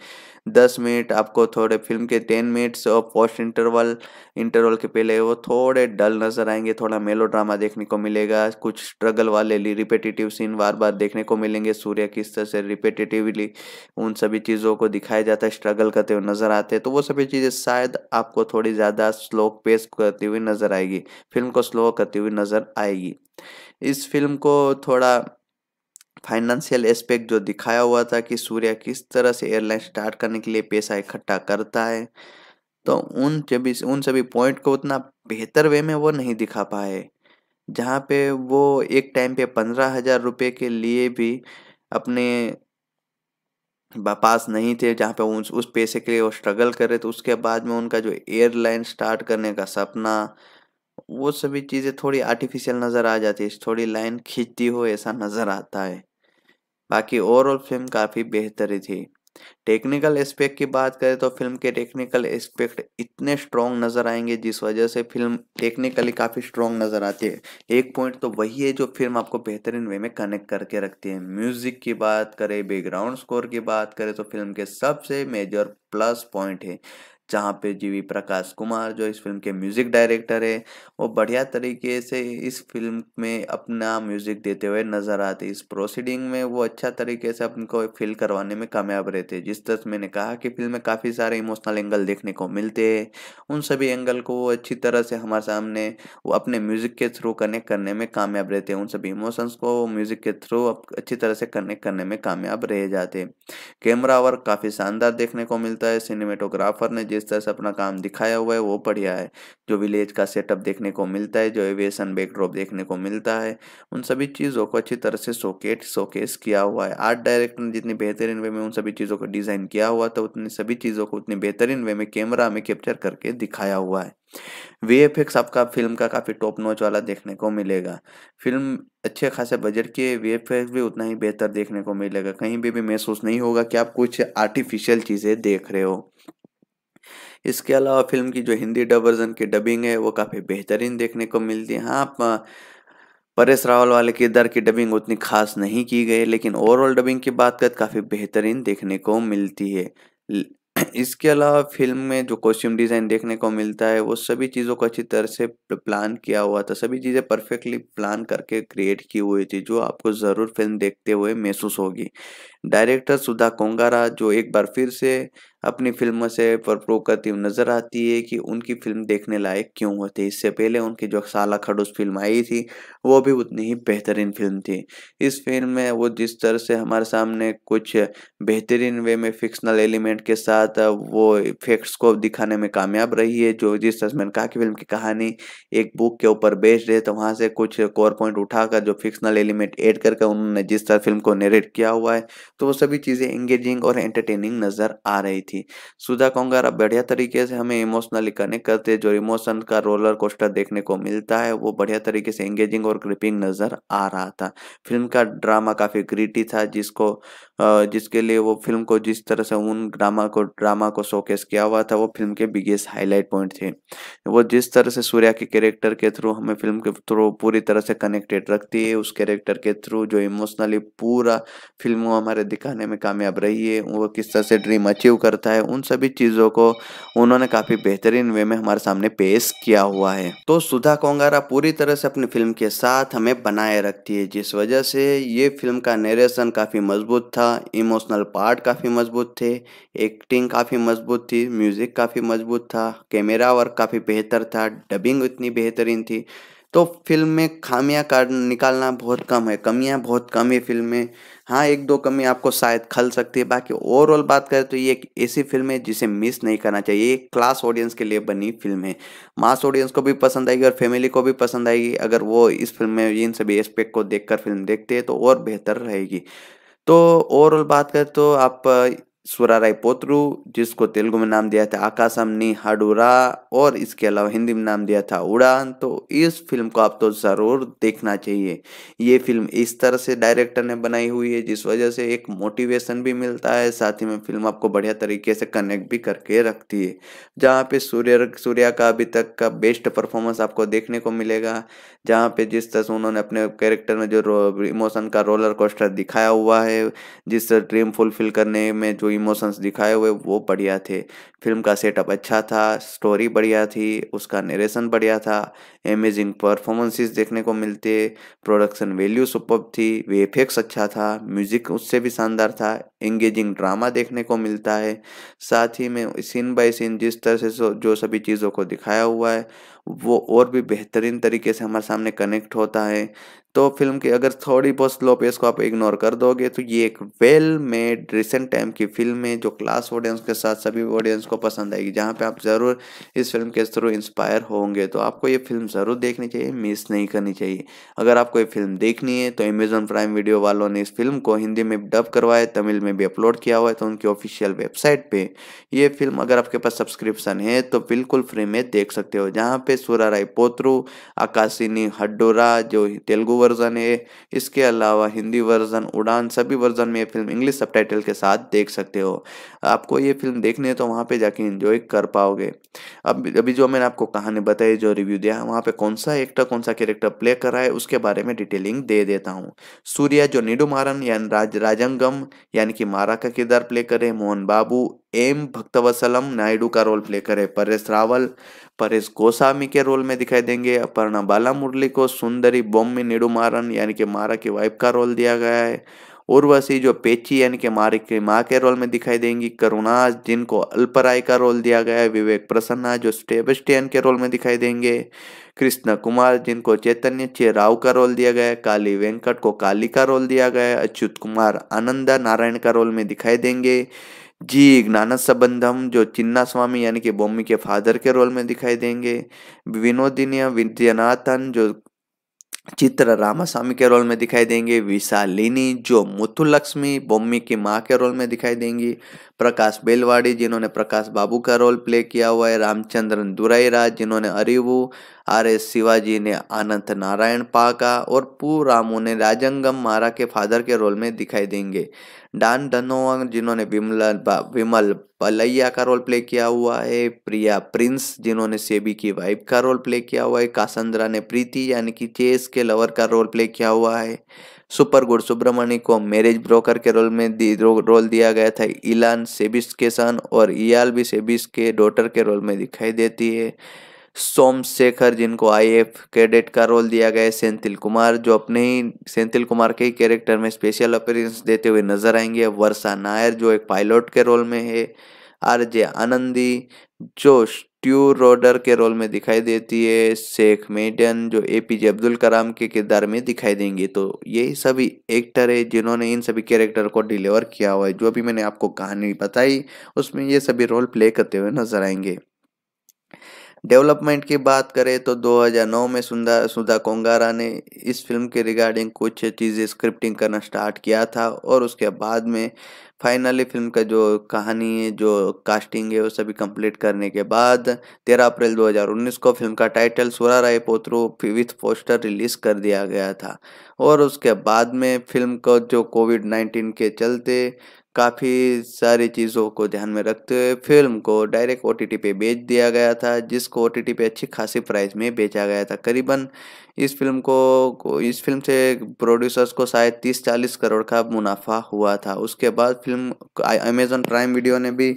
दस मिनट आपको थोड़े फिल्म के टेन मिनट्स और पोस्ट इंटरवल इंटरवल के पहले वो थोड़े डल नज़र आएंगे थोड़ा मेलो ड्रामा देखने को मिलेगा कुछ स्ट्रगल वाले रिपेटिटिव सीन बार बार देखने को मिलेंगे सूर्य किस तरह से रिपेटिटिवली उन सभी चीज़ों को दिखाया जाता है स्ट्रगल करते हुए नज़र आते हैं तो वो सभी चीज़ें शायद आपको थोड़ी ज़्यादा स्लो पेस करती हुई नज़र आएगी फिल्म को स्लो करती हुई नज़र आएगी इस फिल्म को थोड़ा फाइनेंशियल एस्पेक्ट जो दिखाया हुआ था कि सूर्य किस तरह से एयरलाइन स्टार्ट करने के लिए पैसा इकट्ठा करता है तो उन सभी उन सभी पॉइंट को उतना बेहतर वे में वो नहीं दिखा पाए जहाँ पे वो एक टाइम पे पंद्रह हज़ार रुपये के लिए भी अपने पास नहीं थे जहाँ पे उस उस पैसे के लिए वो स्ट्रगल कर रहे थे उसके बाद में उनका जो एयरलाइन स्टार्ट करने का सपना वो सभी चीज़ें थोड़ी आर्टिफिशियल नज़र आ जाती है थोड़ी लाइन खींचती हो ऐसा नज़र आता है बाकी ओवरऑल फिल्म काफ़ी बेहतरी थी टेक्निकल एस्पेक्ट की बात करें तो फिल्म के टेक्निकल एस्पेक्ट इतने स्ट्रॉन्ग नज़र आएंगे जिस वजह से फिल्म टेक्निकली काफ़ी स्ट्रॉन्ग नज़र आती है एक पॉइंट तो वही है जो फिल्म आपको बेहतरीन वे में कनेक्ट करके रखती है म्यूज़िक की बात करें बैकग्राउंड स्कोर की बात करें तो फिल्म के सबसे मेजर प्लस पॉइंट है जहाँ पे जीवी प्रकाश कुमार जो इस फिल्म के म्यूज़िक डायरेक्टर है वो बढ़िया तरीके से इस फिल्म में अपना म्यूज़िक देते हुए नज़र आते इस प्रोसीडिंग में वो अच्छा तरीके से अपन को फील करवाने में कामयाब रहते हैं जिस तरह मैंने कहा कि फिल्म में काफ़ी सारे इमोशनल एंगल देखने को मिलते हैं उन सभी एंगल को वो अच्छी तरह से हमारे सामने वो अपने म्यूज़िक के थ्रू कनेक्ट करने में कामयाब रहते हैं उन सभी इमोशंस को म्यूज़िक के थ्रू अच्छी तरह से कनेक्ट करने में कामयाब रह जाते हैं कैमरा वर्क काफ़ी शानदार देखने को मिलता है सिनेमेटोग्राफर ने जिस जिस तरह से अपना काम दिखाया हुआ है वो बढ़िया है जो विलेज का सेटअप देखने को मिलता है जो एविएशन बैकड्रॉप देखने को मिलता है उन सभी चीज़ों को अच्छी तरह से सोकेट सोकेस किया हुआ है आर्ट डायरेक्टर ने जितनी बेहतरीन वे में उन सभी चीज़ों को डिज़ाइन किया हुआ था उतनी सभी चीज़ों को उतनी बेहतरीन वे में कैमरा में कैप्चर करके दिखाया हुआ है वीएफएक्स आपका फिल्म का काफ़ी टॉप नोच वाला देखने को मिलेगा फिल्म अच्छे खासे बजट के वीएफएक्स भी उतना ही बेहतर देखने को मिलेगा कहीं भी भी महसूस नहीं होगा कि आप कुछ आर्टिफिशियल चीज़ें देख रहे हो इसके अलावा फिल्म की जो हिंदी डब वर्जन की डबिंग है वो काफ़ी बेहतरीन देखने को मिलती है हाँ परेश रावल वाले किरदार की डबिंग उतनी खास नहीं की गई लेकिन ओवरऑल डबिंग की बात कर काफ़ी बेहतरीन देखने को मिलती है इसके अलावा फिल्म में जो कॉस्ट्यूम डिज़ाइन देखने को मिलता है वो सभी चीज़ों को अच्छी तरह से प्लान किया हुआ था सभी चीज़ें परफेक्टली प्लान करके क्रिएट की हुई थी जो आपको ज़रूर फिल्म देखते हुए महसूस होगी डायरेक्टर सुधा कोंगारा जो एक बार फिर से अपनी फिल्मों से परप्रो करती नजर आती है कि उनकी फिल्म देखने लायक क्यों होती है इससे पहले उनकी जो साला खड़ूस फिल्म आई थी वो भी उतनी ही बेहतरीन फिल्म थी इस फिल्म में वो जिस तरह से हमारे सामने कुछ बेहतरीन वे में फिक्शनल एलिमेंट के साथ वो इफेक्ट्स को दिखाने में कामयाब रही है जो जिस तरह से मैंने कहा कि फिल्म की कहानी एक बुक के ऊपर बेस्ड है तो वहाँ से कुछ कोर पॉइंट उठाकर जो फिक्शनल एलिमेंट एड करके उन्होंने जिस तरह फिल्म को नरेट किया हुआ है तो वो सभी चीज़ें एंगेजिंग और एंटरटेनिंग नज़र आ रही थी सुधा कोंगार अब बढ़िया तरीके से हमें इमोशनली कनेक्ट करते जो इमोशन का रोलर कोस्टर देखने को मिलता है वो बढ़िया तरीके से एंगेजिंग और ग्रिपिंग नज़र आ रहा था फिल्म का ड्रामा काफ़ी ग्रीटी था जिसको जिसके लिए वो फिल्म को जिस तरह से उन ड्रामा को ड्रामा को शोकेस किया हुआ था वो फिल्म के बिगेस्ट हाईलाइट पॉइंट थे वो जिस तरह से सूर्या के कैरेक्टर के थ्रू हमें फिल्म के थ्रू पूरी तरह से कनेक्टेड रखती है उस कैरेक्टर के थ्रू जो इमोशनली पूरा फिल्म हमारे दिखाने में कामयाब रही है वो किस तरह से ड्रीम अचीव करता है उन सभी चीज़ों को उन्होंने काफ़ी बेहतरीन वे में हमारे सामने पेश किया हुआ है तो सुधा कोंगारा पूरी तरह से अपनी फिल्म के साथ हमें बनाए रखती है जिस वजह से ये फिल्म का नरेशन काफ़ी मजबूत था इमोशनल पार्ट काफ़ी मजबूत थे एक्टिंग काफ़ी मजबूत थी म्यूज़िक काफ़ी मजबूत था कैमरा वर्क काफ़ी बेहतर था डबिंग इतनी बेहतरीन थी तो फिल्म में खामियां का निकालना बहुत कम है कमियां बहुत कम है फिल्म में हाँ एक दो कमी आपको शायद खल सकती है बाकी ओवरऑल बात करें तो ये एक ऐसी फिल्म है जिसे मिस नहीं करना चाहिए ये क्लास ऑडियंस के लिए बनी फिल्म है मास ऑडियंस को भी पसंद आएगी और फैमिली को भी पसंद आएगी अगर वो इस फिल्म में इन सभी एस्पेक्ट को देख फिल्म देखते हैं तो और बेहतर रहेगी तो ओवरऑल बात करें तो आप स्वराराय पोत्रु जिसको तेलुगु में नाम दिया था आकाशम नी हाडूरा और इसके अलावा हिंदी में नाम दिया था उड़ान तो इस फिल्म को आप तो ज़रूर देखना चाहिए ये फिल्म इस तरह से डायरेक्टर ने बनाई हुई है जिस वजह से एक मोटिवेशन भी मिलता है साथ ही में फिल्म आपको बढ़िया तरीके से कनेक्ट भी करके रखती है जहाँ पे सूर्य सूर्या का अभी तक का बेस्ट परफॉर्मेंस आपको देखने को मिलेगा जहाँ पे जिस तरह से उन्होंने अपने कैरेक्टर में जो इमोशन का रोलर कोस्टर दिखाया हुआ है जिस ड्रीम फुलफिल करने में जो इमोशंस दिखाए हुए वो बढ़िया थे फिल्म का सेटअप अच्छा था स्टोरी बढ़िया थी उसका नरेशन बढ़िया था अमेजिंग परफॉर्मेंसेस देखने को मिलते प्रोडक्शन वैल्यू सुपर थी वे अच्छा था म्यूजिक उससे भी शानदार था इंगेजिंग ड्रामा देखने को मिलता है साथ ही में सीन बाय सीन जिस तरह से जो सभी चीज़ों को दिखाया हुआ है वो और भी बेहतरीन तरीके से हमारे सामने कनेक्ट होता है तो फिल्म की अगर थोड़ी बहुत स्लो पेस को आप इग्नोर कर दोगे तो ये एक वेल मेड रिसेंट टाइम की फिल्म है जो क्लास ऑडियंस के साथ सभी ऑडियंस को पसंद आएगी जहाँ पे आप ज़रूर इस फिल्म के थ्रू इंस्पायर होंगे तो आपको ये फिल्म ज़रूर देखनी चाहिए मिस नहीं करनी चाहिए अगर आपको ये फिल्म देखनी है तो अमेजोन प्राइम वीडियो वालों ने इस फिल्म को हिंदी में डब करवाया तमिल में में भी अपलोड किया हुआ है तो उनकी ऑफिशियल वेबसाइट पे ये फिल्म अगर आपके पास सब्सक्रिप्शन है तो बिल्कुल फ्री में देख सकते हो जहाँ पे सूरा राय पोत्रू आकाशिनी हड्डोरा जो तेलुगु वर्जन है इसके अलावा हिंदी वर्जन उड़ान सभी वर्जन में ये फिल्म इंग्लिश सब के साथ देख सकते हो आपको ये फिल्म देखने तो वहाँ पर जाके इंजॉय कर पाओगे अब अभी जो मैंने आपको कहानी बताई जो रिव्यू दिया है वहाँ पर कौन सा एक्टर कौन सा कैरेक्टर प्ले कर रहा है उसके बारे में डिटेलिंग दे देता हूँ सूर्या जो निडुमारन यानी राज राजंगम यानी कि मारा का किरदार प्ले करे मोहन बाबू एम भक्तवसलम नायडू का रोल प्ले करे परेश रावल परेश गोस्वामी के रोल में दिखाई देंगे अपर्णा बाला मुरली को सुंदरी बॉम्बे नेडुमारन यानी कि मारा की वाइफ का रोल दिया गया है उर्वशी जो पेची यानी कि मारिक माँ के रोल में दिखाई देंगी करुणा जिनको अल्पराय का रोल दिया गया है विवेक प्रसन्ना जो स्टेबस्टियन के रोल में दिखाई देंगे कृष्ण कुमार जिनको चैतन्य चे राव का रोल दिया गया है काली वेंकट को काली का रोल दिया गया है अच्युत कुमार आनंदा नारायण का रोल में दिखाई देंगे जी ज्ञान संबंधम जो चिन्ना स्वामी यानी कि बोमी के फादर के रोल में दिखाई देंगे विनोदिनी विद्यनाथन जो चित्र रामास्वामी के रोल में दिखाई देंगे विशालिनी जो मुथुलक्ष्मी बोम्मी की माँ के रोल में दिखाई देंगी प्रकाश बेलवाड़ी जिन्होंने प्रकाश बाबू का रोल प्ले किया हुआ है रामचंद्रन दुराईराज जिन्होंने अरिवू आर एस शिवाजी ने अनंत नारायण पाका और पू रामू ने राजंगम मारा के फादर के रोल में दिखाई देंगे डान धनोवा जिन्होंने विमल विमल पलैया का रोल प्ले किया हुआ है प्रिया प्रिंस जिन्होंने सेबी की वाइफ का रोल प्ले किया हुआ है कासंद्रा ने प्रीति यानी कि चेस के लवर का रोल प्ले किया हुआ है सुपर गुड सुब्रमण्य को मैरिज ब्रोकर के रोल में दी, रो, रोल दिया गया था इलान सेबिस के सन और इयाल भी सेबिस के डॉटर के रोल में दिखाई देती है सोमशेखर जिनको आई एफ कैडेट का रोल दिया गया है सेंथिल कुमार जो अपने ही सेंथिल कुमार के ही कैरेक्टर में स्पेशल अपेरेंस देते हुए नजर आएंगे वर्षा नायर जो एक पायलट के रोल में है आरजे आनंदी जो ट्यू रोडर के रोल में दिखाई देती है शेख मेडन जो ए पी जे अब्दुल कलाम के किरदार में दिखाई देंगे तो यही सभी एक्टर है जिन्होंने इन सभी कैरेक्टर को डिलीवर किया हुआ है जो भी मैंने आपको कहानी बताई उसमें ये सभी रोल प्ले करते हुए नजर आएंगे डेवलपमेंट की बात करें तो 2009 में सुधा सुधा कोंगारा ने इस फिल्म के रिगार्डिंग कुछ चीज़ें स्क्रिप्टिंग करना स्टार्ट किया था और उसके बाद में फाइनली फिल्म का जो कहानी है जो कास्टिंग है वो सभी कंप्लीट करने के बाद 13 अप्रैल 2019 को फिल्म का title Soorarai Pottru with poster release कर दिया गया था और उसके बाद में फिल्म को जो कोविड 19 के चलते काफ़ी सारी चीज़ों को ध्यान में रखते हुए फिल्म को डायरेक्ट ओ टी पे बेच दिया गया था जिसको ओ टी पे अच्छी खासी प्राइस में बेचा गया था करीबन इस फिल्म को इस फिल्म से प्रोड्यूसर्स को शायद तीस चालीस करोड़ का मुनाफा हुआ था उसके बाद फिल्म अमेजन प्राइम वीडियो ने भी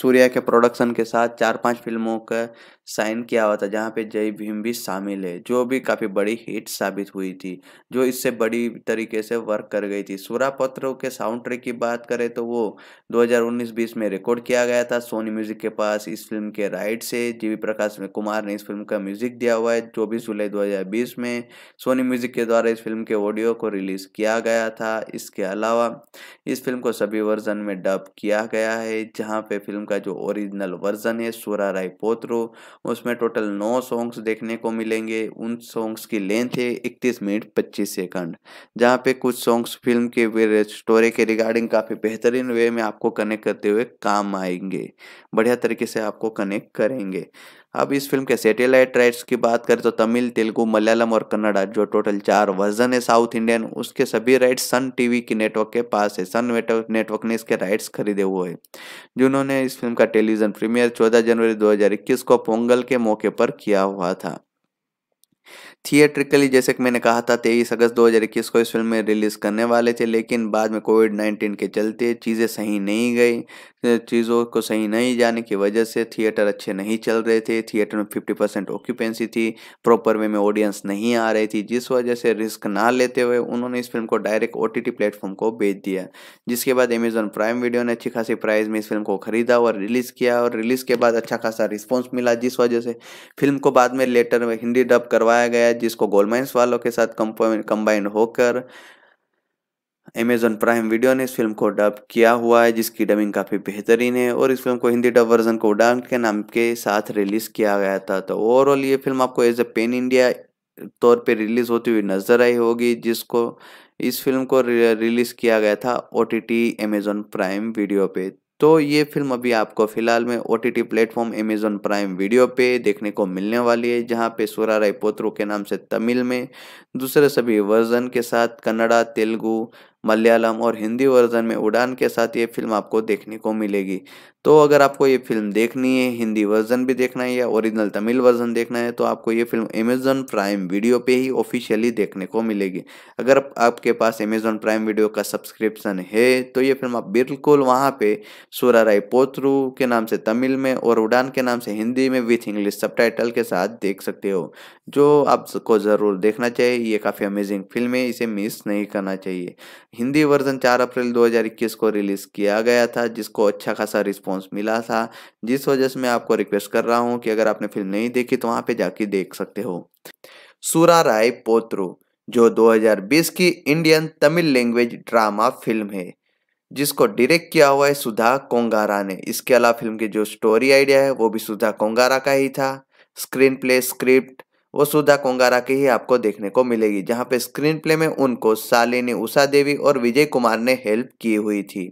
सूर्या के प्रोडक्शन के साथ चार पांच फिल्मों का साइन किया हुआ था जहाँ पे जय भीम भी शामिल है जो भी काफ़ी बड़ी हिट साबित हुई थी जो इससे बड़ी तरीके से वर्क कर गई थी सूरा पत्र के साउंड ट्रैक की बात करें तो वो 2019-20 में रिकॉर्ड किया गया था सोनी म्यूजिक के पास इस फिल्म के राइट से जीवी प्रकाश में कुमार ने इस फिल्म का म्यूजिक दिया हुआ है चौबीस जुलाई दो में सोनी म्यूजिक के द्वारा इस फिल्म के ऑडियो को रिलीज किया गया था इसके अलावा इस फिल्म को सभी वर्जन में डब किया गया है जहाँ पे फिल्म का जो ओरिजिनल वर्जन है सूरा राय पोत्रो उसमें टोटल नौ सॉन्ग्स देखने को मिलेंगे उन सॉन्ग्स की लेंथ है इकतीस मिनट पच्चीस सेकंड जहाँ पे कुछ सॉन्ग्स फिल्म के स्टोरी के रिगार्डिंग काफ़ी बेहतरीन वे में आपको कनेक्ट करते हुए काम आएंगे बढ़िया तरीके से आपको कनेक्ट करेंगे अब इस फिल्म के सैटेलाइट राइट्स की बात करें तो तमिल तेलुगु मलयालम और कन्नड़ा जो टोटल चार वर्जन है साउथ इंडियन उसके सभी राइट्स सन टीवी की नेटवर्क के पास है सन नेटवर्क ने इसके राइट्स खरीदे हुए हैं जिन्होंने इस फिल्म का टेलीविजन प्रीमियर 14 जनवरी 2021 को पोंगल के मौके पर किया हुआ था थिएट्रिकली जैसे कि मैंने कहा था तेईस अगस्त 2021 को इस फिल्म में रिलीज़ करने वाले थे लेकिन बाद में कोविड 19 के चलते चीज़ें सही नहीं गई चीज़ों को सही नहीं जाने की वजह से थिएटर अच्छे नहीं चल रहे थे थिएटर में 50 परसेंट ऑक्यूपेंसी थी प्रॉपर वे में ऑडियंस नहीं आ रही थी जिस वजह से रिस्क ना लेते हुए उन्होंने इस फिल्म को डायरेक्ट ओ टी प्लेटफॉर्म को बेच दिया जिसके बाद अमेजोन प्राइम वीडियो ने अच्छी खासी प्राइस में इस फिल्म को खरीदा और रिलीज़ किया और रिलीज़ के बाद अच्छा खासा रिस्पॉन्स मिला जिस वजह से फिल्म को बाद में लेटर में हिंदी डब करवाया गया जिसको गोलमाइंस वालों के साथ कंबाइन होकर Amazon Prime Video ने इस फिल्म को डब किया हुआ है जिसकी डबिंग काफ़ी बेहतरीन है और इस फिल्म को हिंदी डब वर्जन को उड़ान के नाम के साथ रिलीज़ किया गया था तो ओवरऑल ये फिल्म आपको एज ए पेन इंडिया तौर पे रिलीज़ होती हुई नज़र आई होगी जिसको इस फिल्म को रिलीज़ किया गया था O T T Amazon prime video पे तो ये फिल्म अभी आपको फिलहाल में O T T platform Amazon prime video पे देखने को मिलने वाली है जहाँ पे सूरा राय पोत्रो के नाम से तमिल में दूसरे सभी वर्जन के साथ कन्नड़ा तेलुगू मलयालम और हिंदी वर्जन में उड़ान के साथ ये फिल्म आपको देखने को मिलेगी तो अगर आपको ये फिल्म देखनी है हिंदी वर्जन भी देखना है या ओरिजिनल तमिल वर्जन देखना है तो आपको ये फिल्म अमेजन प्राइम वीडियो पे ही ऑफिशियली देखने को मिलेगी अगर आपके पास अमेजन प्राइम वीडियो का सब्सक्रिप्शन है तो ये फिल्म आप बिल्कुल वहाँ पे राय पोत्रू के नाम से तमिल में और उड़ान के नाम से हिंदी में विथ इंग्लिश सब के साथ देख सकते हो जो आपको ज़रूर देखना चाहिए ये काफ़ी अमेजिंग फिल्म है इसे मिस नहीं करना चाहिए हिंदी वर्जन 4 अप्रैल 2021 को रिलीज़ किया गया था जिसको अच्छा खासा रिस्पांस मिला था जिस वजह से मैं आपको रिक्वेस्ट कर रहा हूँ कि अगर आपने फिल्म नहीं देखी तो वहाँ पे जाके देख सकते हो सूरा राय पोत्रू जो 2020 की Indian Tamil language drama film है जिसको डायरेक्ट किया हुआ है सुधा कोंगारा ने इसके अलावा फिल्म की जो स्टोरी आइडिया है वो भी सुधा कोंगारा का ही था स्क्रीन प्ले स्क्रिप्ट वो सुधा कोंगारा की ही आपको देखने को मिलेगी जहाँ पे स्क्रीन प्ले में उनको शालिनी उषा देवी और विजय कुमार ने हेल्प की हुई थी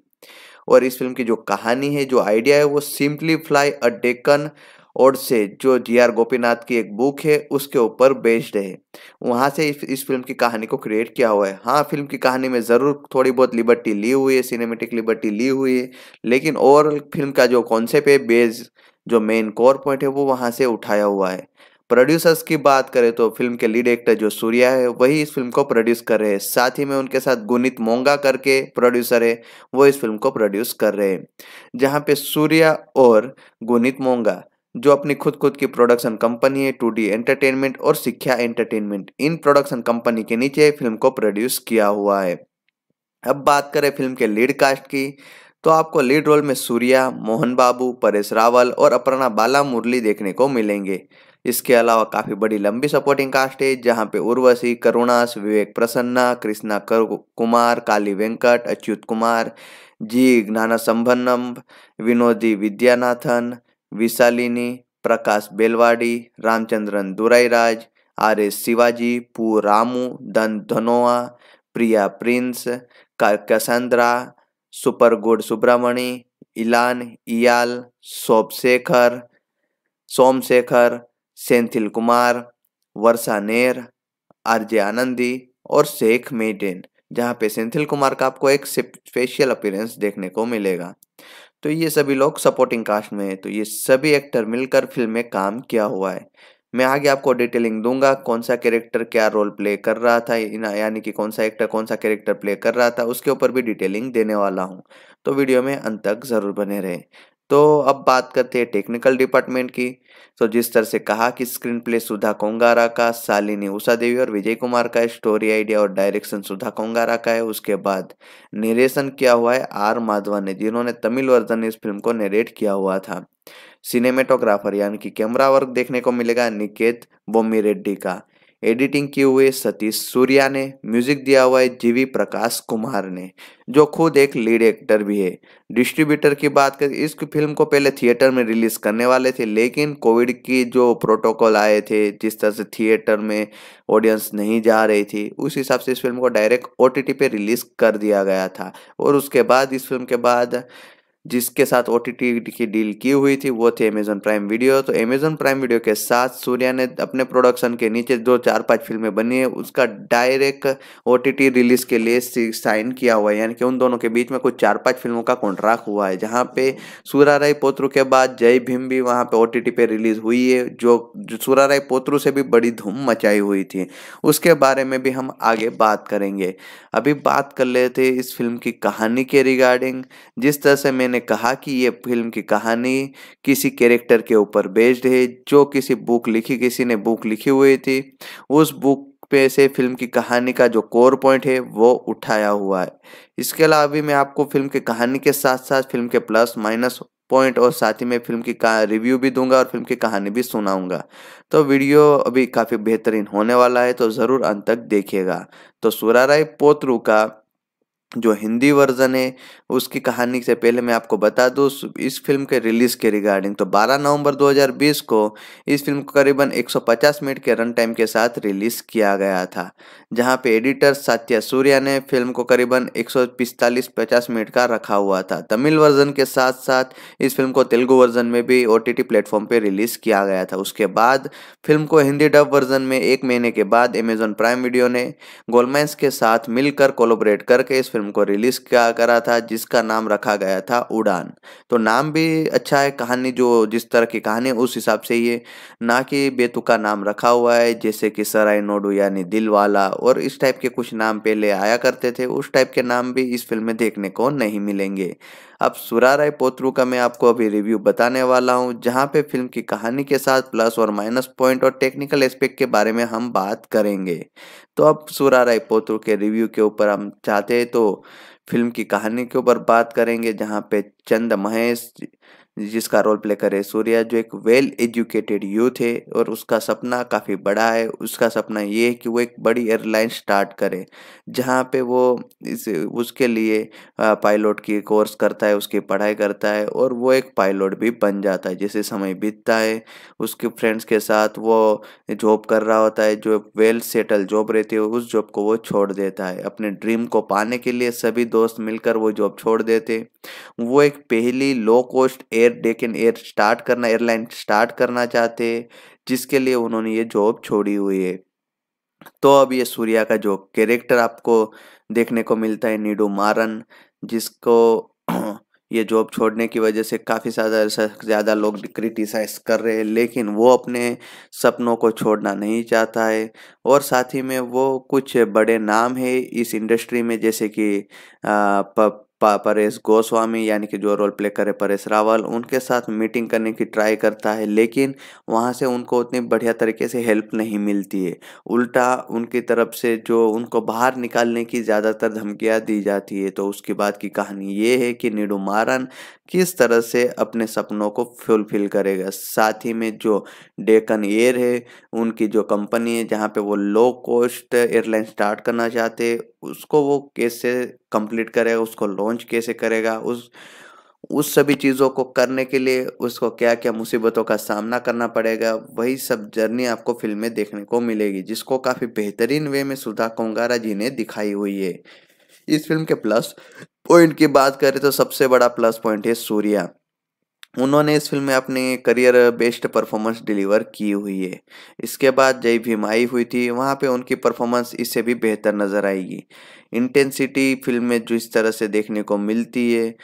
और इस फिल्म की जो कहानी है जो आइडिया है वो सिंपली फ्लाई अ डेकन और से जो जी आर गोपीनाथ की एक बुक है उसके ऊपर बेस्ड है वहाँ से इस, इस फिल्म की कहानी को क्रिएट किया हुआ है हाँ फिल्म की कहानी में ज़रूर थोड़ी बहुत लिबर्टी ली हुई है सिनेमेटिक लिबर्टी ली हुई है लेकिन ओवरऑल फिल्म का जो कॉन्सेप्ट है बेस जो मेन कोर पॉइंट है वो वहाँ से उठाया हुआ है प्रोड्यूसर्स की बात करें तो फिल्म के लीड एक्टर जो सूर्या है वही इस फिल्म को प्रोड्यूस कर रहे हैं साथ ही में उनके साथ गुनित मोंगा करके प्रोड्यूसर है वो इस फिल्म को प्रोड्यूस कर रहे हैं जहां पे सूर्या और गुनित मोंगा जो अपनी खुद खुद की प्रोडक्शन कंपनी है टू डी एंटरटेनमेंट और शिक्षा एंटरटेनमेंट इन प्रोडक्शन कंपनी के नीचे फिल्म को प्रोड्यूस किया हुआ है अब बात करें फिल्म के लीड कास्ट की तो आपको लीड रोल में सूर्या मोहन बाबू परेश रावल और अपर्णा बाला मुरली देखने को मिलेंगे इसके अलावा काफ़ी बड़ी लंबी सपोर्टिंग कास्ट है जहां पे उर्वशी करुणास विवेक प्रसन्ना कृष्णा कुमार काली वेंकट अच्युत कुमार जी ज्ञान संभनम विनोदी विद्यानाथन विशालिनी प्रकाश बेलवाड़ी रामचंद्रन दुराईराज आर एस शिवाजी पू रामू धन Dhanoa Priya Prince Cassandra super good Subramani इलान इयाल सोप शेखर सोमशेखर सेंथिल कुमार वर्षा नेर आरजे आनंदी और शेख मेडेन जहाँ पे सेंथिल कुमार का आपको एक स्पेशल अपीयरेंस देखने को मिलेगा तो ये सभी लोग सपोर्टिंग कास्ट में है तो ये सभी एक्टर मिलकर फिल्म में काम किया हुआ है मैं आगे आपको डिटेलिंग दूंगा कौन सा कैरेक्टर क्या रोल प्ले कर रहा था यानी कि कौन सा एक्टर कौन सा कैरेक्टर प्ले कर रहा था उसके ऊपर भी डिटेलिंग देने वाला हूँ तो वीडियो में अंत तक ज़रूर बने रहे तो अब बात करते हैं टेक्निकल डिपार्टमेंट की तो जिस तरह से कहा कि स्क्रीन प्ले सुधा कोंगारा का शालिनी उषा देवी और विजय कुमार का स्टोरी आइडिया और डायरेक्शन सुधा कोंगारा का है उसके बाद निर्देशन किया हुआ है आर माधवन ने जिन्होंने तमिल वर्जन इस फिल्म को नेरेट किया हुआ था सिनेमेटोग्राफर यानी कि कैमरा वर्क देखने को मिलेगा निकेत बोमी रेड्डी का एडिटिंग किए हुए सतीश सूर्या ने म्यूजिक दिया हुआ है जीवी प्रकाश कुमार ने जो खुद एक लीड एक्टर भी है डिस्ट्रीब्यूटर की बात करें इस फिल्म को पहले थिएटर में रिलीज करने वाले थे लेकिन कोविड की जो प्रोटोकॉल आए थे जिस तरह से थिएटर में ऑडियंस नहीं जा रही थी उस हिसाब से इस फिल्म को डायरेक्ट ओ पे रिलीज कर दिया गया था और उसके बाद इस फिल्म के बाद जिसके साथ ओ की डील की हुई थी वो थी अमेजन प्राइम वीडियो तो अमेजोन प्राइम वीडियो के साथ सूर्या ने अपने प्रोडक्शन के नीचे जो चार पांच फिल्में बनी है उसका डायरेक्ट ओ रिलीज के लिए साइन किया हुआ है यानी कि उन दोनों के बीच में कुछ चार पांच फिल्मों का कॉन्ट्रैक्ट हुआ है जहाँ पे सूरा राय पोत्रू के बाद जय भीम भी वहाँ पे ओ पे रिलीज हुई है जो सूरा राय पोत्रु से भी बड़ी धूम मचाई हुई थी उसके बारे में भी हम आगे बात करेंगे अभी बात कर लेते इस फिल्म की कहानी के रिगार्डिंग जिस तरह से मैंने ने कहा कि ये फिल्म की कहानी किसी कैरेक्टर के ऊपर बेस्ड है जो किसी बुक लिखी किसी ने बुक लिखी हुई थी उस बुक पे से फिल्म की कहानी का जो कोर पॉइंट है वो उठाया हुआ है इसके अलावा भी मैं आपको फिल्म की कहानी के साथ साथ फिल्म के प्लस माइनस पॉइंट और साथ ही में फिल्म की रिव्यू भी दूंगा और फिल्म की कहानी भी सुनाऊंगा तो वीडियो अभी काफ़ी बेहतरीन होने वाला है तो ज़रूर अंत तक देखिएगा तो सुराराय पोतरू का जो हिंदी वर्जन है उसकी कहानी से पहले मैं आपको बता दूँ इस फिल्म के रिलीज़ के रिगार्डिंग तो 12 नवंबर 2020 को इस फिल्म को करीबन 150 मिनट के रन टाइम के साथ रिलीज़ किया गया था जहां पे एडिटर सात्या सूर्या ने फिल्म को करीबन 145-50 मिनट का रखा हुआ था तमिल वर्जन के साथ साथ इस फिल्म को तेलुगु वर्जन में भी ओ टी प्लेटफॉर्म पर रिलीज़ किया गया था उसके बाद फिल्म को हिंदी डब वर्जन में एक महीने के बाद अमेजोन प्राइम वीडियो ने गोलमैंस के साथ मिलकर कोलोबरेट करके इस फिल्म को रिलीज़ किया करा था जिस जिसका नाम रखा गया था उड़ान तो नाम भी अच्छा है कहानी जो जिस तरह की कहानी उस हिसाब से ये ना कि बेतुका नाम रखा हुआ है जैसे कि सराय नोडू यानी दिल वाला और इस टाइप के कुछ नाम पहले आया करते थे उस टाइप के नाम भी इस फिल्म में देखने को नहीं मिलेंगे अब सुरा राय पोत्रू का मैं आपको अभी रिव्यू बताने वाला हूँ जहाँ पे फिल्म की कहानी के साथ प्लस और माइनस पॉइंट और टेक्निकल एस्पेक्ट के बारे में हम बात करेंगे तो अब सुरा राय पोत्रू के रिव्यू के ऊपर हम चाहते हैं तो फिल्म की कहानी के ऊपर बात करेंगे जहाँ पे चंद महेश जिसका रोल प्ले करे सूर्या जो एक वेल एजुकेटेड यूथ है और उसका सपना काफ़ी बड़ा है उसका सपना ये है कि वो एक बड़ी एयरलाइन स्टार्ट करे जहाँ पे वो इस उसके लिए पायलट की कोर्स करता है उसकी पढ़ाई करता है और वो एक पायलट भी बन जाता है जैसे समय बीतता है उसके फ्रेंड्स के साथ वो जॉब कर रहा होता है जो वेल सेटल जॉब रहती है उस जॉब को वो छोड़ देता है अपने ड्रीम को पाने के लिए सभी दोस्त मिलकर वो जॉब छोड़ देते वो एक पहली low cost air air Deccan air start करना एयरलाइन स्टार्ट करना चाहते जिसके लिए उन्होंने ये जॉब छोड़ी हुई है तो अब ये सूर्या का जो कैरेक्टर आपको देखने को मिलता है नीडू मारन जिसको ये जॉब छोड़ने की वजह से काफ़ी ज़्यादा ज़्यादा लोग क्रिटिसाइज कर रहे हैं लेकिन वो अपने सपनों को छोड़ना नहीं चाहता है और साथ ही में वो कुछ बड़े नाम है इस इंडस्ट्री में जैसे कि परेश गोस्वामी यानी कि जो रोल प्ले करे परेश रावल उनके साथ मीटिंग करने की ट्राई करता है लेकिन वहाँ से उनको उतनी बढ़िया तरीके से हेल्प नहीं मिलती है उल्टा उनकी तरफ से जो उनको बाहर निकालने की ज़्यादातर धमकियाँ दी जाती है तो उसके बाद की कहानी ये है कि निडुमारन किस तरह से अपने सपनों को फुलफिल करेगा साथ ही में जो डेकन एयर है उनकी जो कंपनी है जहाँ पे वो लो कॉस्ट एयरलाइन स्टार्ट करना चाहते हैं उसको वो कैसे कंप्लीट करेगा उसको लॉन्च कैसे करेगा उस उस सभी चीज़ों को करने के लिए उसको क्या क्या मुसीबतों का सामना करना पड़ेगा वही सब जर्नी आपको फिल्म में देखने को मिलेगी जिसको काफ़ी बेहतरीन वे में सुधा कोंगारा जी ने दिखाई हुई है इस फिल्म के प्लस पॉइंट की बात करें तो सबसे बड़ा प्लस पॉइंट है सूर्या उन्होंने इस फिल्म में अपने करियर बेस्ट परफॉर्मेंस डिलीवर की हुई है इसके बाद जय भीम आई हुई थी वहाँ पे उनकी परफॉर्मेंस इससे भी बेहतर नज़र आएगी इंटेंसिटी फिल्म में जो इस तरह से देखने को मिलती है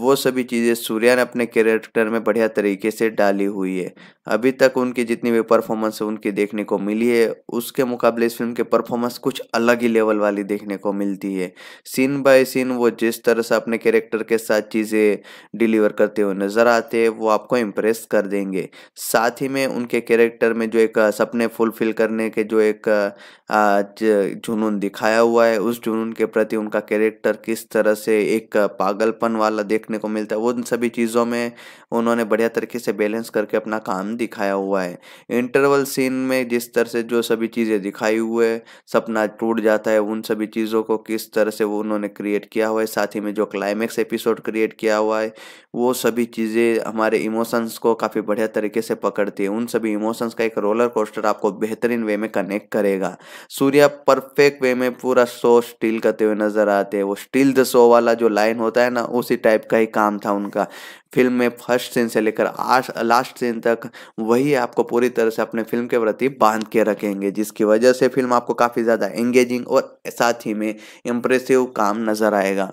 वो सभी चीज़ें सूर्या ने अपने कैरेक्टर में बढ़िया तरीके से डाली हुई है अभी तक उनकी जितनी भी परफॉर्मेंस उनकी देखने को मिली है उसके मुकाबले इस फिल्म के परफॉर्मेंस कुछ अलग ही लेवल वाली देखने को मिलती है सीन बाय सीन वो जिस तरह से अपने कैरेक्टर के साथ चीज़ें डिलीवर करते हुए नज़र आते हैं वो आपको इम्प्रेस कर देंगे साथ ही में उनके कैरेक्टर में जो एक सपने फुलफिल करने के जो एक जुनून दिखाया हुआ है उस जुनून उनके प्रति उनका कैरेक्टर किस तरह से एक पागलपन वाला देखने को मिलता है वो उन सभी चीज़ों में उन्होंने बढ़िया तरीके से बैलेंस करके अपना काम दिखाया हुआ है इंटरवल सीन में जिस तरह से जो सभी चीज़ें दिखाई हुए सपना टूट जाता है उन सभी चीज़ों को किस तरह से वो उन्होंने क्रिएट किया हुआ है साथ ही में जो क्लाइमैक्स एपिसोड क्रिएट किया हुआ है वो सभी चीज़ें हमारे इमोशंस को काफ़ी बढ़िया तरीके से पकड़ती है उन सभी इमोशंस का एक रोलर कोस्टर आपको बेहतरीन वे में कनेक्ट करेगा सूर्या परफेक्ट वे में पूरा शो स्टील करते हुए नजर आते हैं वो स्टील द शो वाला जो लाइन होता है ना उसी टाइप का ही काम था उनका फिल्म में फर्स्ट सीन से लेकर लास्ट सीन तक वही आपको पूरी तरह से अपने फिल्म के प्रति बांध के रखेंगे जिसकी वजह से फिल्म आपको काफ़ी ज़्यादा एंगेजिंग और साथ ही में इम्प्रेसिव काम नज़र आएगा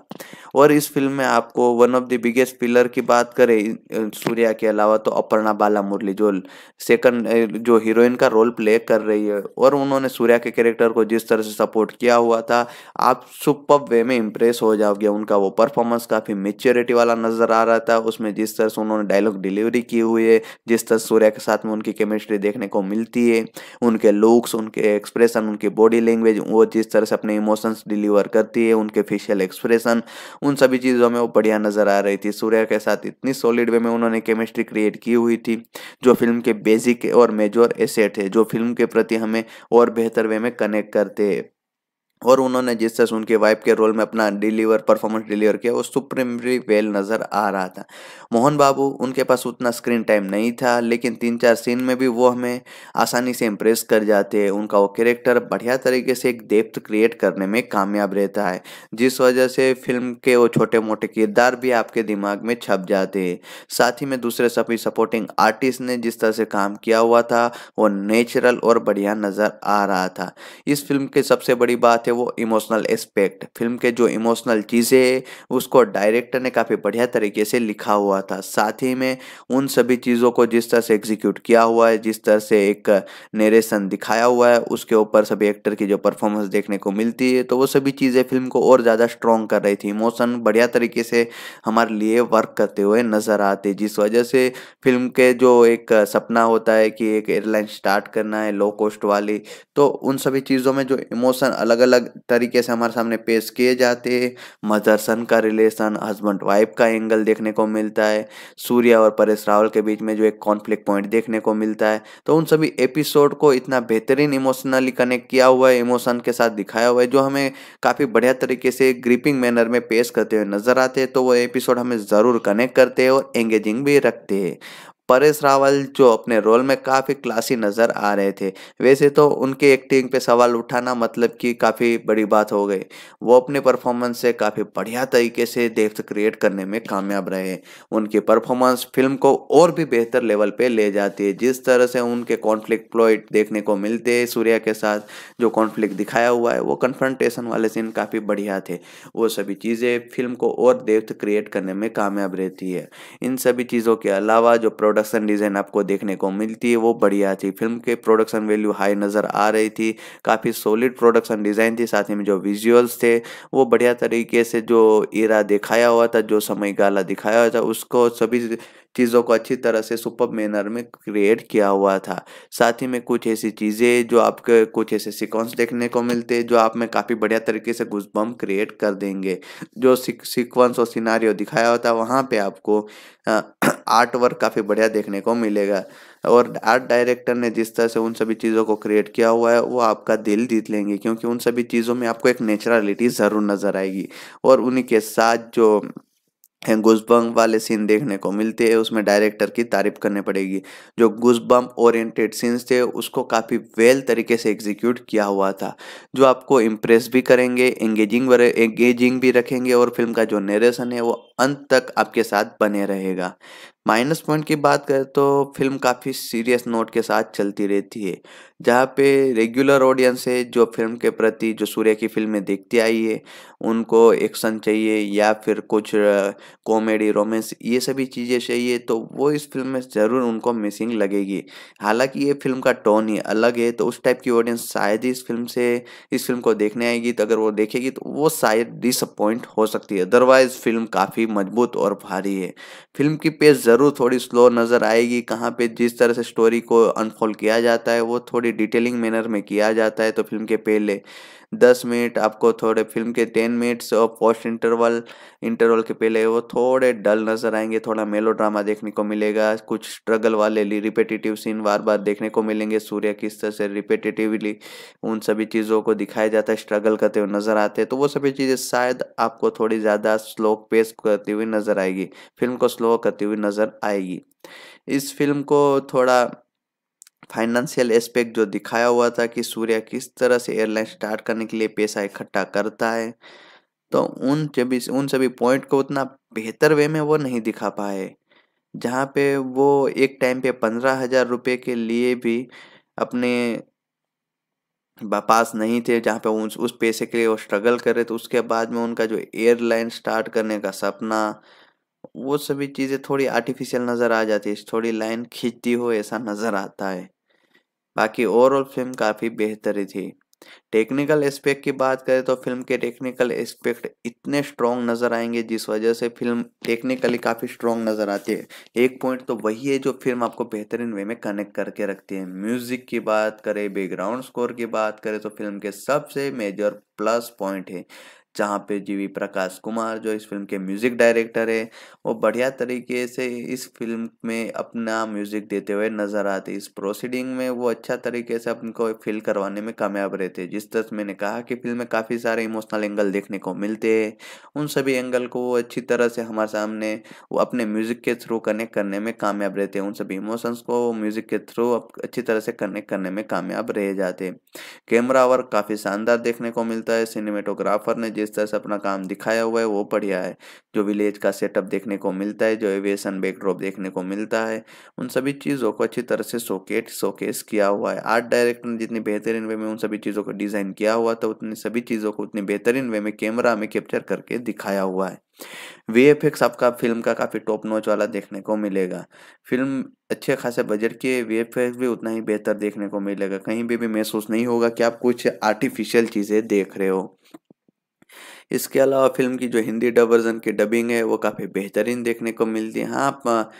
और इस फिल्म में आपको one of the biggest pillar की बात करें सूर्या के अलावा तो अपर्णा बाला मुरली जो सेकंड जो हीरोइन का रोल प्ले कर रही है और उन्होंने सूर्या के कैरेक्टर को जिस तरह से सपोर्ट किया हुआ था आप सुपर वे में इम्प्रेस हो जाओगे उनका वो परफॉर्मेंस काफ़ी मेच्योरिटी वाला नज़र आ रहा था उसमें जिस तरह से उन्होंने डायलॉग डिलीवरी की हुई है जिस तरह सूर्या के साथ में उनकी केमिस्ट्री देखने को मिलती है उनके लुक्स उनके एक्सप्रेशन उनकी बॉडी लैंग्वेज वो जिस तरह से अपने इमोशंस डिलीवर करती है उनके फेशियल एक्सप्रेशन उन सभी चीज़ों में वो बढ़िया नज़र आ रही थी सूर्या के साथ इतनी सॉलिड वे में उन्होंने केमिस्ट्री क्रिएट की हुई थी जो फिल्म के बेसिक और मेजोर एसेट है जो फिल्म के प्रति हमें और बेहतर वे में कनेक्ट करते हैं और उन्होंने जिस तरह उनके वाइफ के रोल में अपना डिलीवर परफॉर्मेंस डिलीवर किया वो सुप्रीमली वेल नज़र आ रहा था मोहन बाबू उनके पास उतना स्क्रीन टाइम नहीं था लेकिन तीन चार सीन में भी वो हमें आसानी से इम्प्रेस कर जाते हैं उनका वो कैरेक्टर बढ़िया तरीके से एक डेप्थ क्रिएट करने में कामयाब रहता है जिस वजह से फिल्म के वो छोटे मोटे किरदार भी आपके दिमाग में छप जाते हैं साथ ही में दूसरे सभी सपोर्टिंग आर्टिस्ट ने जिस तरह से काम किया हुआ था वो नेचुरल और बढ़िया नज़र आ रहा था इस फिल्म की सबसे बड़ी बात बात है वो इमोशनल एस्पेक्ट फिल्म के जो इमोशनल चीज़ें है उसको डायरेक्टर ने काफ़ी बढ़िया तरीके से लिखा हुआ था साथ ही में उन सभी चीज़ों को जिस तरह से एग्जीक्यूट किया हुआ है जिस तरह से एक नरेशन दिखाया हुआ है उसके ऊपर सभी एक्टर की जो परफॉर्मेंस देखने को मिलती है तो वो सभी चीज़ें फिल्म को और ज़्यादा स्ट्रॉन्ग कर रही थी इमोशन बढ़िया तरीके से हमारे लिए वर्क करते हुए नज़र आते जिस वजह से फिल्म के जो एक सपना होता है कि एक एयरलाइन स्टार्ट करना है लो कॉस्ट वाली तो उन सभी चीज़ों में जो इमोशन अलग अलग अलग तरीके से हमारे सामने पेश किए जाते हैं मदर सन का रिलेशन हस्बैंड वाइफ का एंगल देखने को मिलता है सूर्य और परेश रावल के बीच में जो एक कॉन्फ्लिक्ट पॉइंट देखने को मिलता है तो उन सभी एपिसोड को इतना बेहतरीन इमोशनली कनेक्ट किया हुआ है इमोशन के साथ दिखाया हुआ है जो हमें काफ़ी बढ़िया तरीके से ग्रिपिंग मैनर में पेश करते हुए नजर आते हैं तो वो एपिसोड हमें ज़रूर कनेक्ट करते हैं और एंगेजिंग भी रखते हैं परेश रावल जो अपने रोल में काफ़ी क्लासी नज़र आ रहे थे वैसे तो उनके एक्टिंग पे सवाल उठाना मतलब कि काफ़ी बड़ी बात हो गई वो अपने परफॉर्मेंस से काफ़ी बढ़िया तरीके से डेप्थ क्रिएट करने में कामयाब रहे उनकी परफॉर्मेंस फिल्म को और भी बेहतर लेवल पे ले जाती है जिस तरह से उनके कॉन्फ्लिक्ट प्लॉइट देखने को मिलते हैं सूर्या के साथ जो कॉन्फ्लिक्ट दिखाया हुआ है वो कन्फ्रंटेशन वाले सीन काफ़ी बढ़िया थे वो सभी चीज़ें फिल्म को और डेप्थ क्रिएट करने में कामयाब रहती है इन सभी चीज़ों के अलावा जो प्रोडक्ट प्रोडक्शन डिज़ाइन आपको देखने को मिलती है वो बढ़िया थी फिल्म के प्रोडक्शन वैल्यू हाई नज़र आ रही थी काफ़ी सॉलिड प्रोडक्शन डिज़ाइन थी साथ में जो विजुअल्स थे वो बढ़िया तरीके से जो इरा दिखाया हुआ था जो समय गाला दिखाया हुआ था उसको सभी चीज़ों को अच्छी तरह से सुपर मैनर में क्रिएट किया हुआ था साथ ही में कुछ ऐसी चीज़ें जो आपके कुछ ऐसे सिक्वेंस देखने को मिलते हैं जो आप में काफ़ी बढ़िया तरीके से घुसबम क्रिएट कर देंगे जो सिक्वेंस और सिनारियो दिखाया होता है वहाँ पर आपको आर्ट वर्क काफ़ी बढ़िया देखने को मिलेगा और आर्ट डायरेक्टर ने जिस तरह से उन सभी चीज़ों को क्रिएट किया हुआ है वो आपका दिल जीत लेंगे क्योंकि उन सभी चीज़ों में आपको एक नेचुरलिटी ज़रूर नज़र आएगी और उन्हीं के साथ जो गुजबम वाले सीन देखने को मिलते हैं उसमें डायरेक्टर की तारीफ करनी पड़ेगी जो गुजबम ओरिएंटेड सीन्स थे उसको काफ़ी वेल तरीके से एग्जीक्यूट किया हुआ था जो आपको इम्प्रेस भी करेंगे एंगेजिंग एंगेजिंग भी रखेंगे और फिल्म का जो नरेशन है वो अंत तक आपके साथ बने रहेगा माइनस पॉइंट की बात करें तो फिल्म काफ़ी सीरियस नोट के साथ चलती रहती है जहाँ पे रेगुलर ऑडियंस है जो फिल्म के प्रति जो सूर्य की फिल्में देखती आई है उनको एक्शन चाहिए या फिर कुछ कॉमेडी रोमांस ये सभी चीज़ें चाहिए तो वो इस फिल्म में ज़रूर उनको मिसिंग लगेगी हालांकि ये फिल्म का टोन ही अलग है तो उस टाइप की ऑडियंस शायद ही इस फिल्म से इस फिल्म को देखने आएगी तो अगर वो देखेगी तो वो शायद डिसअपॉइंट हो सकती है अदरवाइज़ फिल्म काफ़ी मजबूत और भारी है फिल्म की पेस ज़रूर थोड़ी स्लो नज़र आएगी कहाँ पर जिस तरह से स्टोरी को अनफोल्ड किया जाता है वो थोड़ी थोड़ी डिटेलिंग मैनर में किया जाता है तो फिल्म के पहले दस मिनट आपको थोड़े फिल्म के टेन मिनट्स और पोस्ट इंटरवल इंटरवल के पहले वो थोड़े डल नज़र आएंगे थोड़ा मेलो ड्रामा देखने को मिलेगा कुछ स्ट्रगल वाले रिपीटेटिव सीन बार बार देखने को मिलेंगे सूर्य किस तरह से रिपेटेटिवली उन सभी चीज़ों को दिखाया जाता है स्ट्रगल करते हुए नज़र आते हैं तो वो सभी चीज़ें शायद आपको थोड़ी ज़्यादा स्लो पेस करती हुई नज़र आएगी फिल्म को स्लो करती हुई नज़र आएगी इस फिल्म को थोड़ा फाइनेंशियल एस्पेक्ट जो दिखाया हुआ था कि सूर्या किस तरह से एयरलाइन स्टार्ट करने के लिए पैसा इकट्ठा करता है तो उन सभी उन सभी पॉइंट को उतना बेहतर वे में वो नहीं दिखा पाए जहाँ पे वो एक टाइम पे पंद्रह हजार रुपये के लिए भी अपने पास नहीं थे जहाँ पे उस उस पैसे के लिए वो स्ट्रगल कर रहे थे उसके बाद में उनका जो एयरलाइन स्टार्ट करने का सपना वो सभी चीज़ें थोड़ी आर्टिफिशियल नज़र आ जाती है थोड़ी लाइन खींचती हो ऐसा नज़र आता है बाकी ओवरऑल फिल्म काफ़ी बेहतर थी टेक्निकल एस्पेक्ट की बात करें तो फिल्म के टेक्निकल एस्पेक्ट इतने स्ट्रॉन्ग नज़र आएंगे जिस वजह से फिल्म टेक्निकली काफ़ी स्ट्रॉन्ग नज़र आती है एक पॉइंट तो वही है जो फिल्म आपको बेहतरीन वे में कनेक्ट करके रखती है म्यूज़िक की बात करें बैकग्राउंड स्कोर की बात करें तो फिल्म के सबसे मेजर प्लस पॉइंट है जहाँ पे जीवी प्रकाश कुमार जो इस फिल्म के म्यूजिक डायरेक्टर है वो बढ़िया तरीके से इस फिल्म में अपना म्यूजिक देते हुए नजर आते इस प्रोसीडिंग में वो अच्छा तरीके से अपन को फील करवाने में कामयाब रहते हैं जिस तरह मैंने कहा कि फिल्म में काफ़ी सारे इमोशनल एंगल देखने को मिलते हैं उन सभी एंगल को वो अच्छी तरह से हमारे सामने वो अपने म्यूजिक के थ्रू कनेक्ट करने में कामयाब रहते हैं उन सभी इमोशंस को वो म्यूजिक के थ्रू अच्छी तरह से कनेक्ट करने में कामयाब रह जाते हैं कैमरा वर्क काफ़ी शानदार देखने को मिलता है सिनेमेटोग्राफर ने जिस जिस तरह से अपना काम दिखाया हुआ है वो बढ़िया है जो विलेज का सेटअप देखने को मिलता है जो एविएशन बैकड्रॉप देखने को मिलता है उन सभी चीज़ों को अच्छी तरह से सोकेट सोकेस किया हुआ है आर्ट डायरेक्टर ने जितनी बेहतरीन वे में उन सभी चीज़ों को डिज़ाइन किया हुआ था उतनी सभी चीज़ों को उतनी बेहतरीन वे में कैमरा में कैप्चर करके दिखाया हुआ है वी आपका फिल्म का काफ़ी टॉप नोच वाला देखने को मिलेगा फिल्म अच्छे खासे बजट की वी एफ भी उतना ही बेहतर देखने को मिलेगा कहीं भी भी महसूस नहीं होगा कि आप कुछ आर्टिफिशियल चीज़ें देख रहे हो इसके अलावा फिल्म की जो हिंदी डब वर्जन की डबिंग है वो काफ़ी बेहतरीन देखने को मिलती है हाँ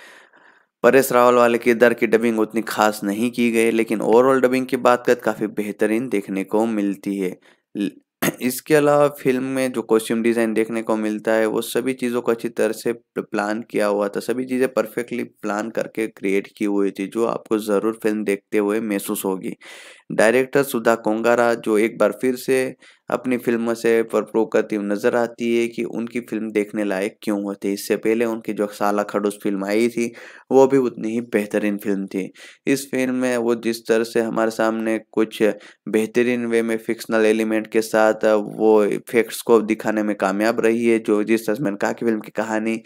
परेश रावल वाले किरदार की डबिंग उतनी खास नहीं की गई लेकिन ओवरऑल डबिंग की बात करें काफ़ी बेहतरीन देखने को मिलती है इसके अलावा फिल्म में जो कॉस्ट्यूम डिज़ाइन देखने को मिलता है वो सभी चीज़ों को अच्छी तरह से प्लान किया हुआ था सभी चीज़ें परफेक्टली प्लान करके क्रिएट की हुई थी जो आपको ज़रूर फिल्म देखते हुए महसूस होगी डायरेक्टर सुधा कोंगारा जो एक बार फिर से अपनी फिल्मों से पर प्रो करती हुई नजर आती है कि उनकी फिल्म देखने लायक क्यों होती है इससे पहले उनकी जो साला खड़ूस फिल्म आई थी वो भी उतनी ही बेहतरीन फिल्म थी इस फिल्म में वो जिस तरह से हमारे सामने कुछ बेहतरीन वे में फिक्शनल एलिमेंट के साथ वो इफेक्ट्स को दिखाने में कामयाब रही है जो जिस तरह मैंने कहा कि फिल्म की कहानी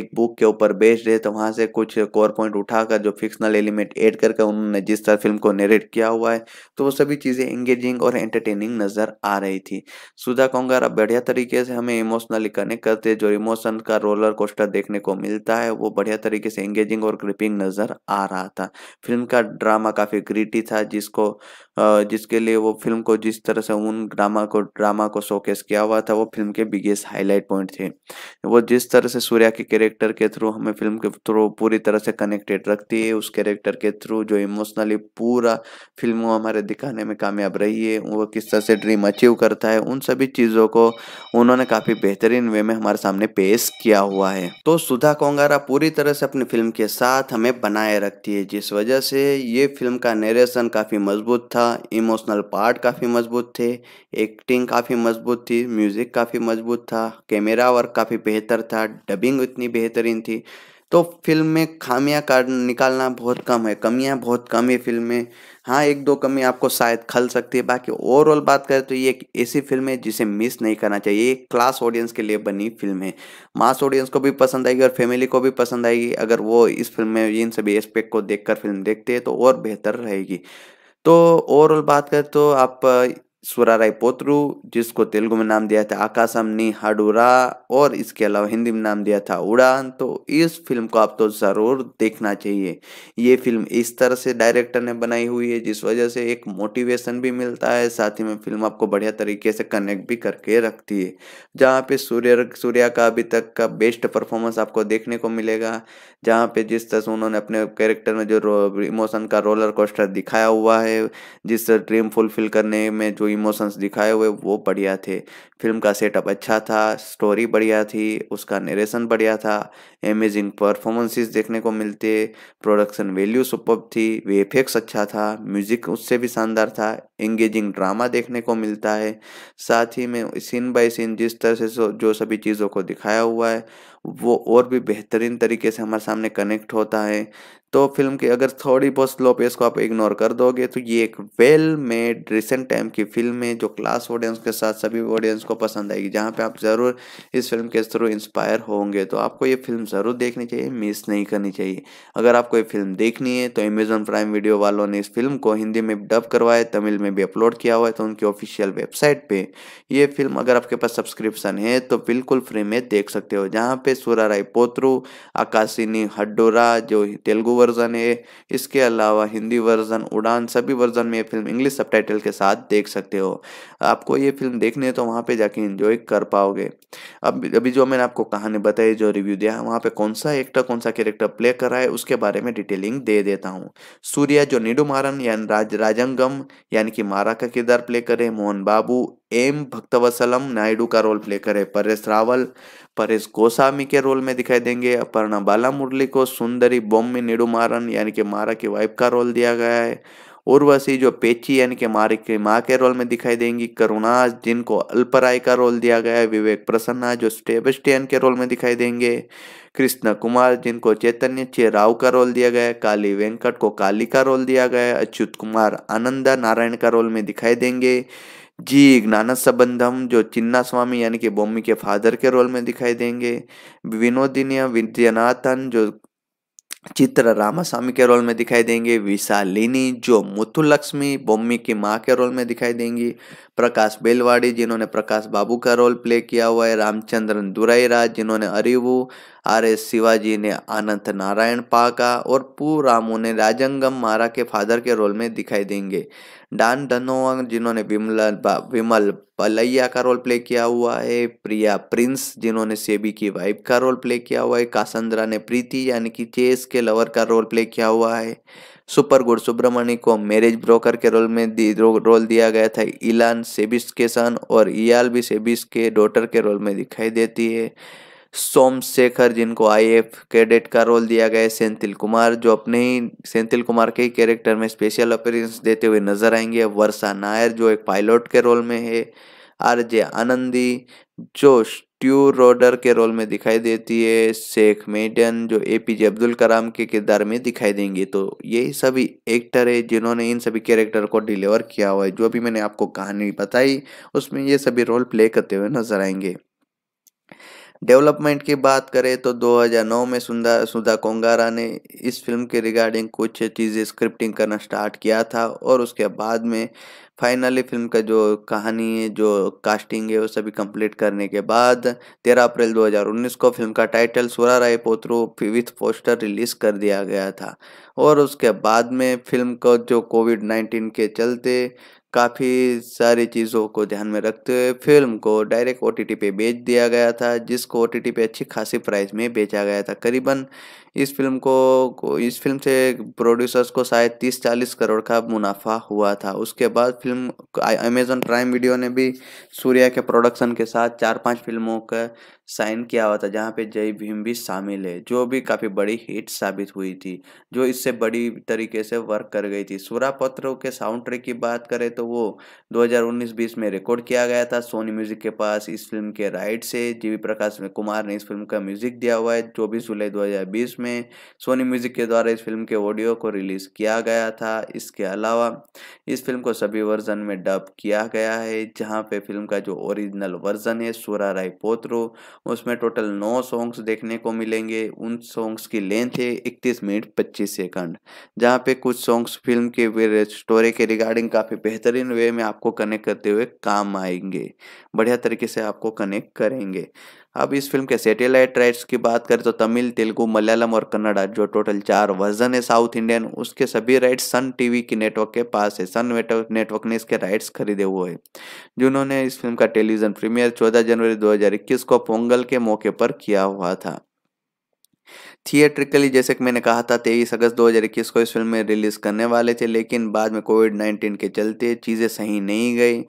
एक बुक के ऊपर बेस्ड है तो वहाँ से कुछ कोर पॉइंट उठाकर जो फिक्शनल एलिमेंट एड करके उन्होंने जिस तरह फिल्म को नरेट किया हुआ है तो वो सभी चीज़ें एंगेजिंग और एंटरटेनिंग नज़र आ रही थी थी सुधा कोंगार अब बढ़िया तरीके से हमें इमोशनली कनेक्ट करते जो इमोशन का रोलर कोस्टर देखने को मिलता है वो बढ़िया तरीके से एंगेजिंग और ग्रिपिंग नजर आ रहा था फिल्म का ड्रामा काफी ग्रीटी था जिसको जिसके लिए वो फिल्म को जिस तरह से उन ड्रामा को ड्रामा को शोकेस किया हुआ था वो फिल्म के बिगेस्ट हाईलाइट पॉइंट थे वो जिस तरह से सूर्या के कैरेक्टर के थ्रू हमें फिल्म के थ्रू पूरी तरह से कनेक्टेड रखती है उस कैरेक्टर के थ्रू जो इमोशनली पूरा फिल्म हमारे दिखाने में कामयाब रही है वो किस तरह से ड्रीम अचीव करता होता है उन सभी चीज़ों को उन्होंने काफ़ी बेहतरीन वे में हमारे सामने पेश किया हुआ है तो सुधा कोंगारा पूरी तरह से अपनी फिल्म के साथ हमें बनाए रखती है जिस वजह से ये फिल्म का नरेशन काफ़ी मजबूत था इमोशनल पार्ट काफ़ी मजबूत थे एक्टिंग काफ़ी मजबूत थी म्यूज़िक काफ़ी मजबूत था कैमरा वर्क काफ़ी बेहतर था डबिंग इतनी बेहतरीन थी तो फिल्म में खामियां का निकालना बहुत कम है कमियां बहुत कम है फिल्म में हाँ एक दो कमी आपको शायद खल सकती है बाकी ओवरऑल बात करें तो ये एक ऐसी फिल्म है जिसे मिस नहीं करना चाहिए ये क्लास ऑडियंस के लिए बनी फिल्म है मास ऑडियंस को भी पसंद आएगी और फैमिली को भी पसंद आएगी अगर वो इस फिल्म में इन सभी एस्पेक्ट को देखकर फिल्म देखते हैं तो और बेहतर रहेगी तो ओवरऑल बात करें तो आप सुराराय पोतरू जिसको तेलुगु में नाम दिया था आकाशम नी हाडूरा और इसके अलावा हिंदी में नाम दिया था उड़ान तो इस फिल्म को आप तो ज़रूर देखना चाहिए ये फिल्म इस तरह से डायरेक्टर ने बनाई हुई है जिस वजह से एक मोटिवेशन भी मिलता है साथ ही में फिल्म आपको बढ़िया तरीके से कनेक्ट भी करके रखती है जहाँ पे सूर्य सूर्या का अभी तक का बेस्ट परफॉर्मेंस आपको देखने को मिलेगा जहाँ पे जिस तरह से उन्होंने अपने कैरेक्टर में जो इमोशन का रोलर कोस्टर दिखाया हुआ है जिस ड्रीम फुलफिल करने में जो इमोशंस दिखाए हुए वो बढ़िया थे फिल्म का सेटअप अच्छा था स्टोरी बढ़िया थी उसका नरेशन बढ़िया था अमेजिंग परफॉर्मेंसेस देखने को मिलते प्रोडक्शन वैल्यू सुपर थी वे इफेक्ट्स अच्छा था म्यूजिक उससे भी शानदार था एंगेजिंग ड्रामा देखने को मिलता है साथ ही में सीन बाई सीन जिस तरह से जो सभी चीज़ों को दिखाया हुआ है वो और भी बेहतरीन तरीके से हमारे सामने कनेक्ट होता है तो फिल्म की अगर थोड़ी बहुत स्लो पेस को आप इग्नोर कर दोगे तो ये एक वेल मेड रिसेंट टाइम की फिल्म है जो क्लास ऑडियंस के साथ सभी ऑडियंस को पसंद आएगी जहाँ पे आप ज़रूर इस फिल्म के थ्रू इंस्पायर होंगे तो आपको ये फिल्म ज़रूर देखनी चाहिए मिस नहीं करनी चाहिए अगर आपको ये फिल्म देखनी है तो अमेजोन प्राइम वीडियो वालों ने इस फिल्म को हिंदी में डब करवाया तमिल में भी अपलोड किया हुआ है तो उनकी ऑफिशियल वेबसाइट पर ये फिल्म अगर आपके पास सब्सक्रिप्शन है तो बिल्कुल फ्री में देख सकते हो जहाँ पे सुराराय पोत्रू आकाशिनी हड्डोरा जो तेलुगु वर्जन है इसके अलावा हिंदी वर्जन उड़ान सभी वर्जन में ये फिल्म इंग्लिश सब के साथ देख सकते हो आपको ये फिल्म देखने तो वहाँ पे जाके इंजॉय कर पाओगे अब अभी जो मैंने आपको कहानी बताई जो रिव्यू दिया है वहाँ पे कौन सा एक्टर कौन सा कैरेक्टर प्ले कर रहा है उसके बारे में डिटेलिंग दे देता हूँ सूर्या जो निडू मारन यानी राज राजंगम यानी कि मारा का किरदार प्ले करे मोहन बाबू एम भक्तवसलम नायडू का रोल प्ले करे परेश रावल परेश गोस्वामी के रोल में दिखाई देंगे अपर्णा बाला मुरली को सुंदरी बोम्मी निडुमारन यानी कि मारा की वाइफ का रोल दिया गया है उर्वशी जो पेची यानी कि मारी की माँ के रोल में दिखाई देंगी करुणा जिनको अल्पराय का रोल दिया गया है विवेक प्रसन्ना जो स्टेबस्टियन के रोल में दिखाई देंगे कृष्ण कुमार जिनको चैतन्य चे राव का रोल दिया गया है काली वेंकट को काली का रोल दिया गया है अच्युत कुमार आनंदा नारायण का रोल में दिखाई देंगे जी ज्ञान संबंधम जो चिन्ना स्वामी यानी कि बोमी के फादर के रोल में दिखाई देंगे विनोदिनी विद्यनाथन जो चित्र रामास्वामी के रोल में दिखाई देंगे विशालिनी जो मुथु लक्ष्मी बोम्मी की माँ के रोल में दिखाई देंगी प्रकाश बेलवाड़ी जिन्होंने प्रकाश बाबू का रोल प्ले किया हुआ है रामचंद्रन दुराईराज जिन्होंने अरिवु आर एस शिवाजी ने अनंत नारायण पाका और पू रामू ने राजंगम मारा के फादर के रोल में दिखाई देंगे डान डनोवंग जिन्होंने विमला विमल पलैया का रोल प्ले किया हुआ है प्रिया प्रिंस जिन्होंने सेबी की वाइफ का रोल प्ले किया हुआ है कासंद्रा ने प्रीति यानी कि चेस के लवर का रोल प्ले किया हुआ है सुपर गुड सुब्रमणी को मैरिज ब्रोकर के रोल में दी, रो, रोल दिया गया था इलान सेबिस के सन और इयाल भी सेबिस के डॉटर के रोल में दिखाई देती है सोम शेखर जिनको आई एफ कैडेट का रोल दिया गया है सेंथिल कुमार जो अपने ही सेंथिल कुमार के ही कैरेक्टर में स्पेशल अपेयरेंस देते हुए नजर आएंगे वर्षा नायर जो एक पायलट के रोल में है आरजे आनंदी जो ट्यू रोडर के रोल में दिखाई देती है शेख मेडन जो ए पी जे अब्दुल कलाम के किरदार में दिखाई देंगे तो ये सभी एक्टर है जिन्होंने इन सभी कैरेक्टर को डिलीवर किया हुआ है जो भी मैंने आपको कहानी बताई उसमें ये सभी रोल प्ले करते हुए नजर आएंगे डेवलपमेंट की बात करें तो 2009 में सुधा सुधा कोंगारा ने इस फिल्म के रिगार्डिंग कुछ चीज़ें स्क्रिप्टिंग करना स्टार्ट किया था और उसके बाद में फाइनली फिल्म का जो कहानी है जो कास्टिंग है वो सभी कंप्लीट करने के बाद 13 अप्रैल 2019 को फिल्म का title Soorarai Pottru with poster release कर दिया गया था और उसके बाद में फिल्म को जो कोविड 19 के चलते काफ़ी सारी चीज़ों को ध्यान में रखते हुए फिल्म को डायरेक्ट ओ पे बेच दिया गया था जिसको ओ पे अच्छी खासी प्राइस में बेचा गया था करीबन इस फिल्म को, इस फिल्म से प्रोड्यूसर्स को शायद तीस चालीस करोड़ का मुनाफा हुआ था उसके बाद फिल्म अमेजोन प्राइम वीडियो ने भी सूर्या के प्रोडक्शन के साथ चार पांच फिल्मों का साइन किया हुआ था जहाँ पे जय भीम भी शामिल है जो भी काफ़ी बड़ी हिट साबित हुई थी जो इससे बड़ी तरीके से वर्क कर गई थी सूरा पत्र के साउंड ट्रैक की बात करें तो वो 2019-20 में रिकॉर्ड किया गया था सोनी म्यूजिक के पास इस फिल्म के राइट से जीवी प्रकाश कुमार ने इस फिल्म का म्यूजिक दिया हुआ है चौबीस जुलाई दो जिसमें सोनी म्यूजिक के द्वारा इस फिल्म के ऑडियो को रिलीज़ किया गया था इसके अलावा इस फिल्म को सभी वर्जन में डब किया गया है जहाँ पे फिल्म का जो ओरिजिनल वर्जन है सूरा राय पोत्रो उसमें टोटल नौ सॉन्ग्स देखने को मिलेंगे उन सॉन्ग्स की लेंथ है इकतीस मिनट पच्चीस सेकंड जहाँ पे कुछ सॉन्ग्स फिल्म के स्टोरी के रिगार्डिंग काफ़ी बेहतरीन वे में आपको कनेक्ट करते हुए काम आएंगे बढ़िया तरीके से आपको कनेक्ट करेंगे अब इस फिल्म के सैटेलाइट राइट्स की बात करें तो तमिल तेलुगु मलयालम और कन्नड़ा जो टोटल चार वर्जन है साउथ इंडियन उसके सभी राइट्स सन टीवी की नेटवर्क के पास है सन नेटवर्क ने इसके राइट्स खरीदे हुए हैं जिन्होंने इस फिल्म का टेलीविजन प्रीमियर चौदह जनवरी 2021 को पोंगल के मौके पर किया हुआ था थिएट्रिकली जैसे कि मैंने कहा था तेईस अगस्त 2021 को इस फिल्म में रिलीज़ करने वाले थे लेकिन बाद में कोविड 19 के चलते चीज़ें सही नहीं गई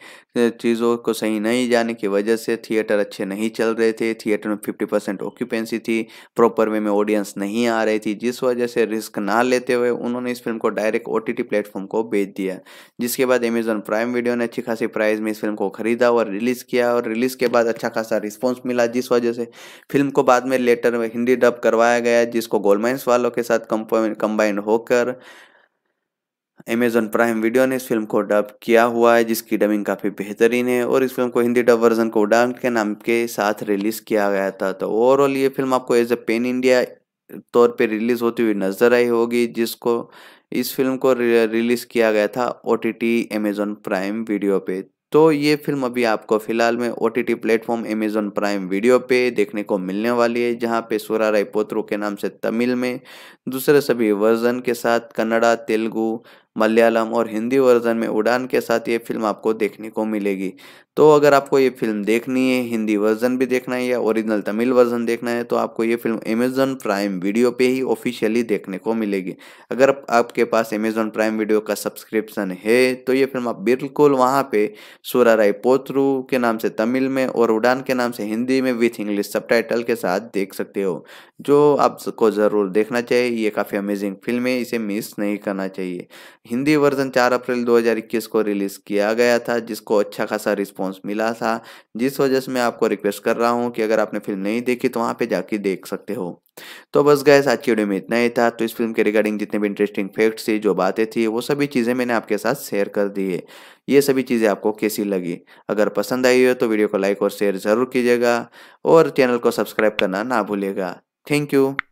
चीज़ों को सही नहीं जाने की वजह से थिएटर अच्छे नहीं चल रहे थे थिएटर में 50 परसेंट ऑक्यूपेंसी थी प्रॉपर वे में ऑडियंस नहीं आ रही थी जिस वजह से रिस्क ना लेते हुए उन्होंने इस फिल्म को डायरेक्ट ओ टी प्लेटफॉर्म को बेच दिया जिसके बाद अमेजोन प्राइम वीडियो ने अच्छी खासी प्राइस में इस फिल्म को खरीदा और रिलीज़ किया और रिलीज़ के बाद अच्छा खासा रिस्पॉन्स मिला जिस वजह से फिल्म को बाद में लेटर में हिंदी डब करवाया गया जिसको गोलमाइंस वालों के साथ कंबाइन होकर Amazon Prime Video ने इस फिल्म को डब किया हुआ है जिसकी डबिंग काफ़ी बेहतरीन है और इस फिल्म को हिंदी डब वर्जन को उड़ान के नाम के साथ रिलीज़ किया गया था तो ओवरऑल ये फिल्म आपको एज ए पेन इंडिया तौर पे रिलीज़ होती हुई नजर आई होगी जिसको इस फिल्म को रिलीज़ किया गया था O T T Amazon prime video पे तो ये फिल्म अभी आपको फिलहाल में O T T platform Amazon prime video पे देखने को मिलने वाली है जहाँ पे सूरा राय पोत्रो के नाम से तमिल में दूसरे सभी वर्जन के साथ कन्नड़ा तेलुगू मलयालम और हिंदी वर्जन में उड़ान के साथ ये फिल्म आपको देखने को मिलेगी तो अगर आपको ये फिल्म देखनी है हिंदी वर्जन भी देखना है या ओरिजिनल तमिल वर्जन देखना है तो आपको ये फिल्म अमेजोन प्राइम वीडियो पे ही ऑफिशियली देखने को मिलेगी अगर आपके पास अमेजन प्राइम वीडियो का सब्सक्रिप्शन है तो ये फिल्म आप बिल्कुल वहाँ पे राय पोत्रू के नाम से तमिल में और उड़ान के नाम से हिंदी में विथ इंग्लिश सब के साथ देख सकते हो जो आपको ज़रूर देखना चाहिए ये काफ़ी अमेजिंग फिल्म है इसे मिस नहीं करना चाहिए हिंदी वर्जन 4 अप्रैल 2021 को रिलीज़ किया गया था जिसको अच्छा खासा रिस्पॉन्स मिला था जिस वजह से मैं आपको रिक्वेस्ट कर रहा हूँ कि अगर आपने फिल्म नहीं देखी तो वहाँ पे जाके देख सकते हो तो बस गए आज की वीडियो में इतना ही था तो इस फिल्म के रिगार्डिंग जितने भी इंटरेस्टिंग फैक्ट्स थी जो बातें थी वो सभी चीज़ें मैंने आपके साथ शेयर कर दी है ये सभी चीज़ें आपको कैसी लगी अगर पसंद आई हो तो वीडियो को लाइक और शेयर ज़रूर कीजिएगा और चैनल को सब्सक्राइब करना ना भूलेगा थैंक यू